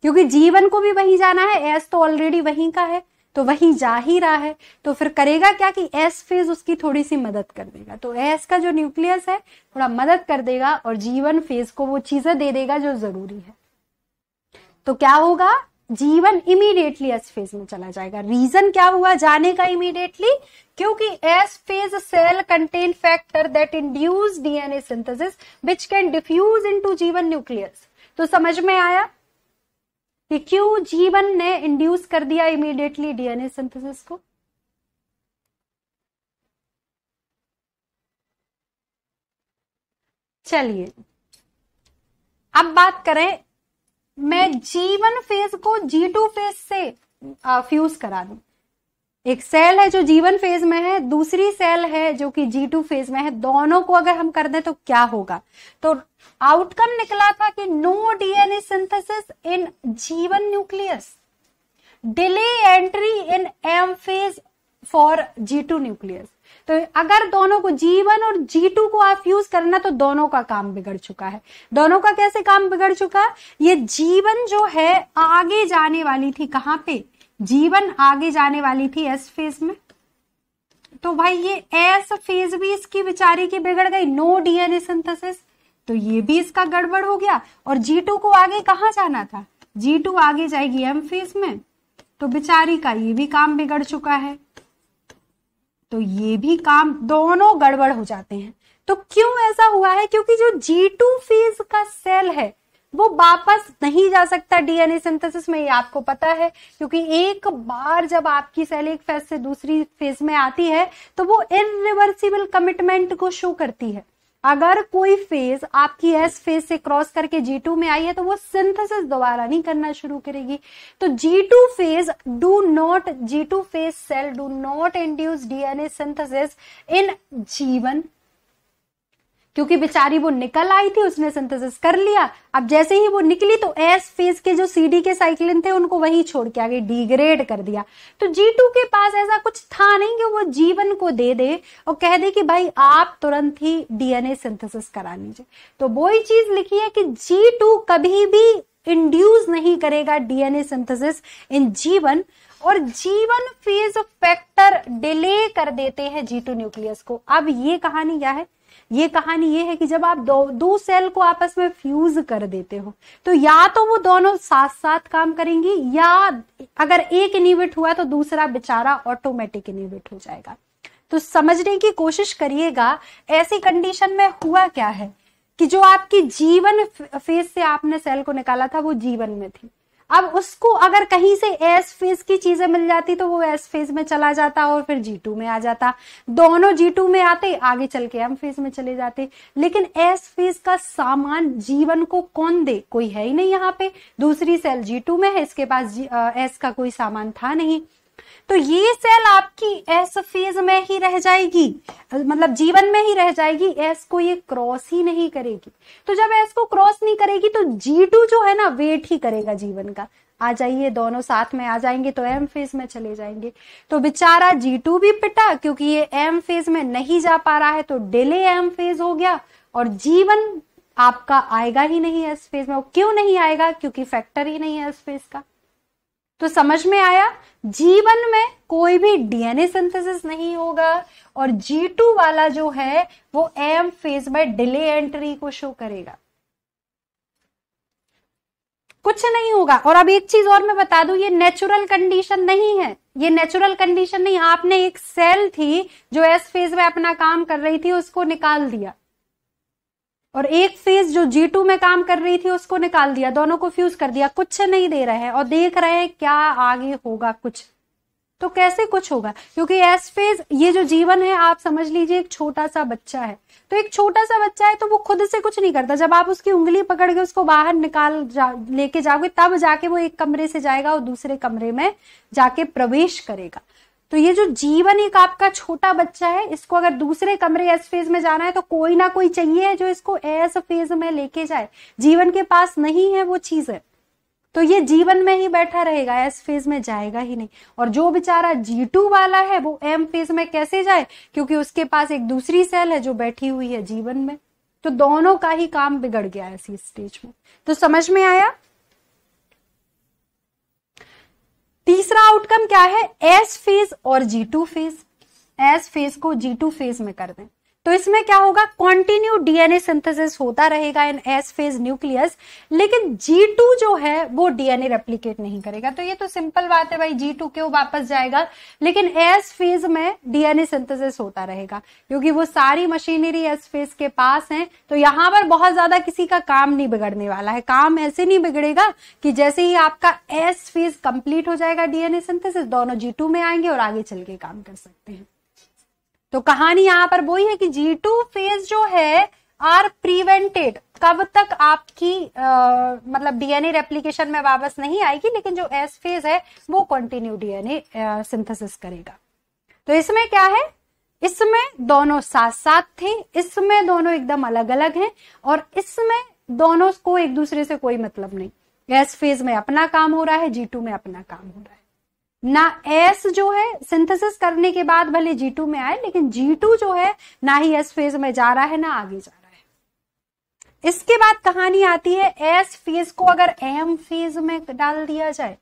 क्योंकि जीवन को भी वहीं जाना है एस तो ऑलरेडी वहीं का है तो वही जा ही रहा है तो फिर करेगा क्या कि एस फेज उसकी थोड़ी सी मदद कर देगा तो एस का जो न्यूक्लियस है थोड़ा मदद कर देगा और जीवन फेज को वो चीजें दे देगा जो जरूरी है तो क्या होगा जीवन इमीडिएटली एस फेज में चला जाएगा रीजन क्या हुआ जाने का इमीडिएटली क्योंकि S phase cell contain factor that induce DNA synthesis which can diffuse into G one nucleus तो समझ में आया कि क्यों जीवन ने इंड्यूस कर दिया इमीडिएटली डीएनए सिंथेसिस को चलिए अब बात करें मैं जी वन फेज को जी टू फेज से फ्यूज करा दू एक सेल है जो जीवन फेज में है दूसरी सेल है जो कि जी टू फेज में है दोनों को अगर हम कर दें तो क्या होगा तो आउटकम निकला था कि no DNA synthesis in G one nucleus delay entry in M phase for G two nucleus तो अगर दोनों को जीवन और टू को आप यूज करना तो दोनों का काम बिगड़ चुका है दोनों का कैसे काम बिगड़ चुका ये जीवन जो है आगे जाने वाली थी कहां पे जीवन आगे जाने वाली थी एस फेज में तो भाई ये एस फेज भी इसकी बिचारी की बिगड़ गई नो डीएनए सिंथेसिस तो ये भी इसका गड़बड़ हो गया और जी टू को आगे कहां जाना था जी टू आगे जाएगी एम फेज में तो बिचारी का ये भी काम बिगड़ चुका है तो ये भी काम दोनों गड़बड़ हो जाते हैं तो क्यों ऐसा हुआ है क्योंकि जो जी टू फेज का सेल है वो वापस नहीं जा सकता डीएनए सिंथेसिस में ये आपको पता है क्योंकि एक बार जब आपकी सेल एक फेज से दूसरी फेज में आती है तो वो रिवर्सिबल कमिटमेंट को शो करती है अगर कोई फेज आपकी एस फेज से क्रॉस करके जी टू में आई है तो वो सिंथेसिस दोबारा नहीं करना शुरू करेगी तो G two phase do not G two phase cell do not induce DNA synthesis in G one क्योंकि बेचारी वो निकल आई थी उसने सिंथेसिस कर लिया अब जैसे ही वो निकली तो एस फेज के जो डी के साइक्लिन थे उनको वही छोड़ के आगे डिग्रेड कर दिया तो जी टू के पास ऐसा कुछ था नहीं कि वो जीवन को दे दे और कह दे कि भाई आप तुरंत ही डीएनए सिंथेसिस करा लीजिए तो ही चीज लिखी है कि जी टू कभी भी इंड्यूस नहीं करेगा डीएनए सिंथेसिस इन जीवन और जीवन फेज फैक्टर डिले कर देते हैं जी टू न्यूक्लियस को अब ये कहानी क्या है ये कहानी ये है कि जब आप दो दो सेल को आपस में फ्यूज कर देते हो तो या तो वो दोनों साथ साथ काम करेंगी या अगर एक इनिवेट हुआ तो दूसरा बेचारा ऑटोमेटिक इनिवेट हो जाएगा तो समझने की कोशिश करिएगा ऐसी कंडीशन में हुआ क्या है कि जो आपकी जीवन फेज से आपने सेल को निकाला था वो जीवन में थी अब उसको अगर कहीं से एस फेज की चीजें मिल जाती तो वो एस फेज में चला जाता और फिर जी टू में आ जाता दोनों जी टू में आते आगे चल के एम फेज में चले जाते लेकिन एस फेज का सामान जीवन को कौन दे कोई है ही नहीं यहाँ पे दूसरी सेल जी टू में है इसके पास एस का कोई सामान था नहीं तो ये सेल आपकी एस फेज में ही रह जाएगी मतलब जीवन में ही रह जाएगी एस को ये क्रॉस ही नहीं करेगी तो जब एस को क्रॉस नहीं करेगी तो जी टू जो है ना वेट ही करेगा जीवन का आ जाइए दोनों साथ में आ जाएंगे तो एम फेज में चले जाएंगे तो बेचारा जी टू भी पिटा क्योंकि ये एम फेज में नहीं जा पा रहा है तो डिले एम फेज हो गया और जीवन आपका आएगा ही नहीं एस फेज में क्यों नहीं आएगा क्योंकि फैक्टर ही नहीं है एस फेज का तो समझ में आया जीवन में कोई भी डीएनए सिंथेसिस नहीं होगा और जी टू वाला जो है वो M phase by delay entry को शो करेगा कुछ नहीं होगा और अब एक चीज और मैं बता दूं ये नेचुरल कंडीशन नहीं है ये नेचुरल कंडीशन नहीं आपने एक सेल थी जो एस फेज में अपना काम कर रही थी उसको निकाल दिया और एक फेज जो जी टू में काम कर रही थी उसको निकाल दिया दोनों को फ्यूज कर दिया कुछ नहीं दे रहे हैं और देख रहे हैं क्या आगे होगा कुछ तो कैसे कुछ होगा क्योंकि एस फेज ये जो जीवन है आप समझ लीजिए एक छोटा सा बच्चा है तो एक छोटा सा बच्चा है तो वो खुद से कुछ नहीं करता जब आप उसकी उंगली पकड़ के उसको बाहर निकाल जा लेके जाओगे तब जाके वो एक कमरे से जाएगा और दूसरे कमरे में जाके प्रवेश करेगा तो ये जो जीवन एक आपका छोटा बच्चा है इसको अगर दूसरे कमरे एस फेज में जाना है तो कोई ना कोई चाहिए जो इसको एस फेज में लेके जाए जीवन के पास नहीं है वो चीज है तो ये जीवन में ही बैठा रहेगा एस फेज में जाएगा ही नहीं और जो बेचारा जी टू वाला है वो एम फेज में कैसे जाए क्योंकि उसके पास एक दूसरी सेल है जो बैठी हुई है जीवन में तो दोनों का ही काम बिगड़ गया है इसी स्टेज में तो समझ में आया तीसरा आउटकम क्या है एस फेज और G two phase S phase को जी टू फेज में कर दें तो इसमें क्या होगा कॉन्टिन्यू डीएनए सिंथेसिस होता रहेगा इन एस फेज न्यूक्लियस लेकिन जी टू जो है वो डीएनए रेप्लीकेट नहीं करेगा तो ये तो सिंपल बात है भाई जी टू क्यों वापस जाएगा लेकिन एस फेज में डीएनए सिंथेसिस होता रहेगा क्योंकि वो सारी मशीनरी एस फेज के पास है तो यहां पर बहुत ज्यादा किसी का काम नहीं बिगड़ने वाला है काम ऐसे नहीं बिगड़ेगा कि जैसे ही आपका एस फेज कंप्लीट हो जाएगा डीएनए सिंथेसिस दोनों जी टू में आएंगे और आगे चल के काम कर सकते हैं तो कहानी यहां पर वही है कि जी टू फेज जो है आर प्रिवेंटेड कब तक आपकी आ, मतलब डीएनए रेप्लीकेशन में वापस नहीं आएगी लेकिन जो एस फेज है वो कंटिन्यू डीएनए सिंथेसिस करेगा तो इसमें क्या है इसमें दोनों साथ साथ थे इसमें दोनों एकदम अलग अलग हैं और इसमें दोनों को एक दूसरे से कोई मतलब नहीं एस फेज में अपना काम हो रहा है जी टू में अपना काम हो रहा है ना एस जो है सिंथेसिस करने के बाद भले जी टू में आए लेकिन जी टू जो है ना ही एस फेज में जा रहा है ना आगे जा रहा है इसके बाद कहानी आती है एस फेज को अगर एम फेज में डाल दिया जाए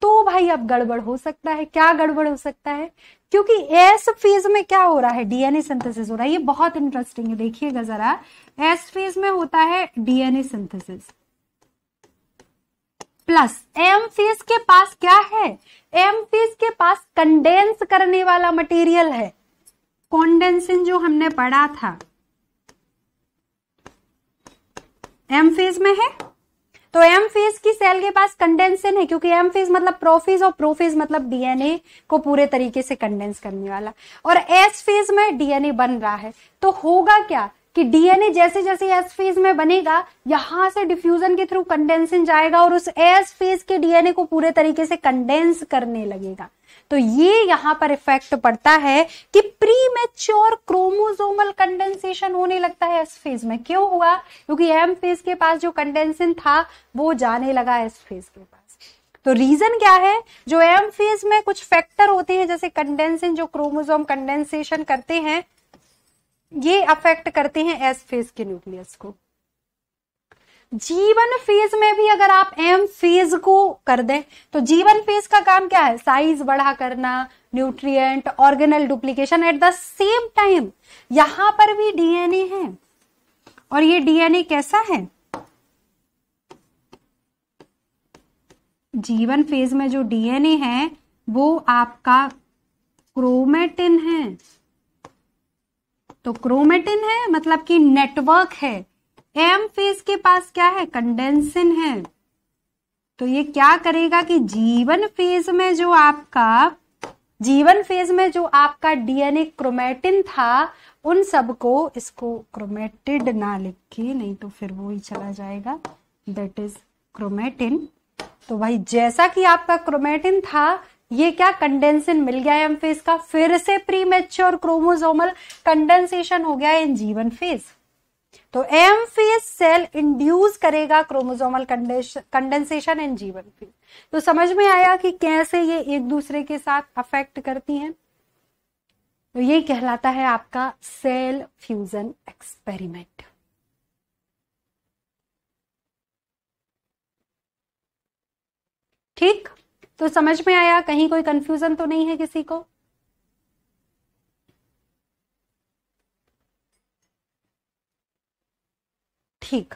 तो भाई अब गड़बड़ हो सकता है क्या गड़बड़ हो सकता है क्योंकि एस फेज में क्या हो रहा है डीएनए सिंथेसिस हो रहा है ये बहुत इंटरेस्टिंग है देखिएगा जरा एस फेज में होता है DNA synthesis plus M phase के पास क्या है एम फीस के पास कंडेंस करने वाला मटेरियल है कॉन्डेंसिंग जो हमने पढ़ा था एम फीस में है तो एम फीस की सेल के पास कंडेंसन है क्योंकि एम फीस मतलब प्रोफीज और प्रोफीज मतलब डीएनए को पूरे तरीके से कंडेंस करने वाला और एस फीस में डीएनए बन रहा है तो होगा क्या कि डीएनए जैसे जैसे एस फेज में बनेगा यहां से डिफ्यूजन के थ्रू कंडेंसन जाएगा और उस एस फेज के डीएनए को पूरे तरीके से कंडेंस करने लगेगा तो ये यहां पर इफेक्ट पड़ता है कि प्री मेच्योर क्रोमोजोमल कंडेंसेशन होने लगता है एस फेज में क्यों हुआ क्योंकि एम फेज के पास जो कंडेंसन था वो जाने लगा एस फेज के पास तो रीजन क्या है जो एम फेज में कुछ फैक्टर होते हैं जैसे कंडेंसन जो क्रोमोजोम कंडेंसेशन करते हैं ये अफेक्ट करते हैं एस फेज के न्यूक्लियस को जीवन फेज में भी अगर आप एम फेज को कर दें तो जीवन फेज का काम क्या है साइज बढ़ा करना nutrient organelle duplication at the same time यहां पर भी डीएनए है और ये डीएनए कैसा है जीवन फेज में जो डीएनए है वो आपका क्रोमेटिन है तो क्रोमेटिन है मतलब कि नेटवर्क है एम फेज के पास क्या है कंडेंसिन है तो ये क्या करेगा कि जीवन फेज में जो आपका जीवन फेज में जो आपका डीएनए क्रोमेटिन था उन सबको इसको क्रोमेटिड ना लिख के नहीं तो फिर वो ही चला जाएगा दैट इज क्रोमेटिन तो भाई जैसा कि आपका क्रोमेटिन था ये क्या कंडेंसिन मिल गया एम फेज का फिर से प्री मेच्योर क्रोमोजोमल कंडेंसेशन हो गया इन जीवन फेज तो एम फेज सेल इंड्यूस करेगा chromosomal condensation in G one phase तो समझ में आया कि कैसे ये एक दूसरे के साथ अफेक्ट करती हैं तो ये कहलाता है आपका सेल फ्यूजन एक्सपेरिमेंट ठीक तो समझ में आया कहीं कोई कंफ्यूजन तो नहीं है किसी को ठीक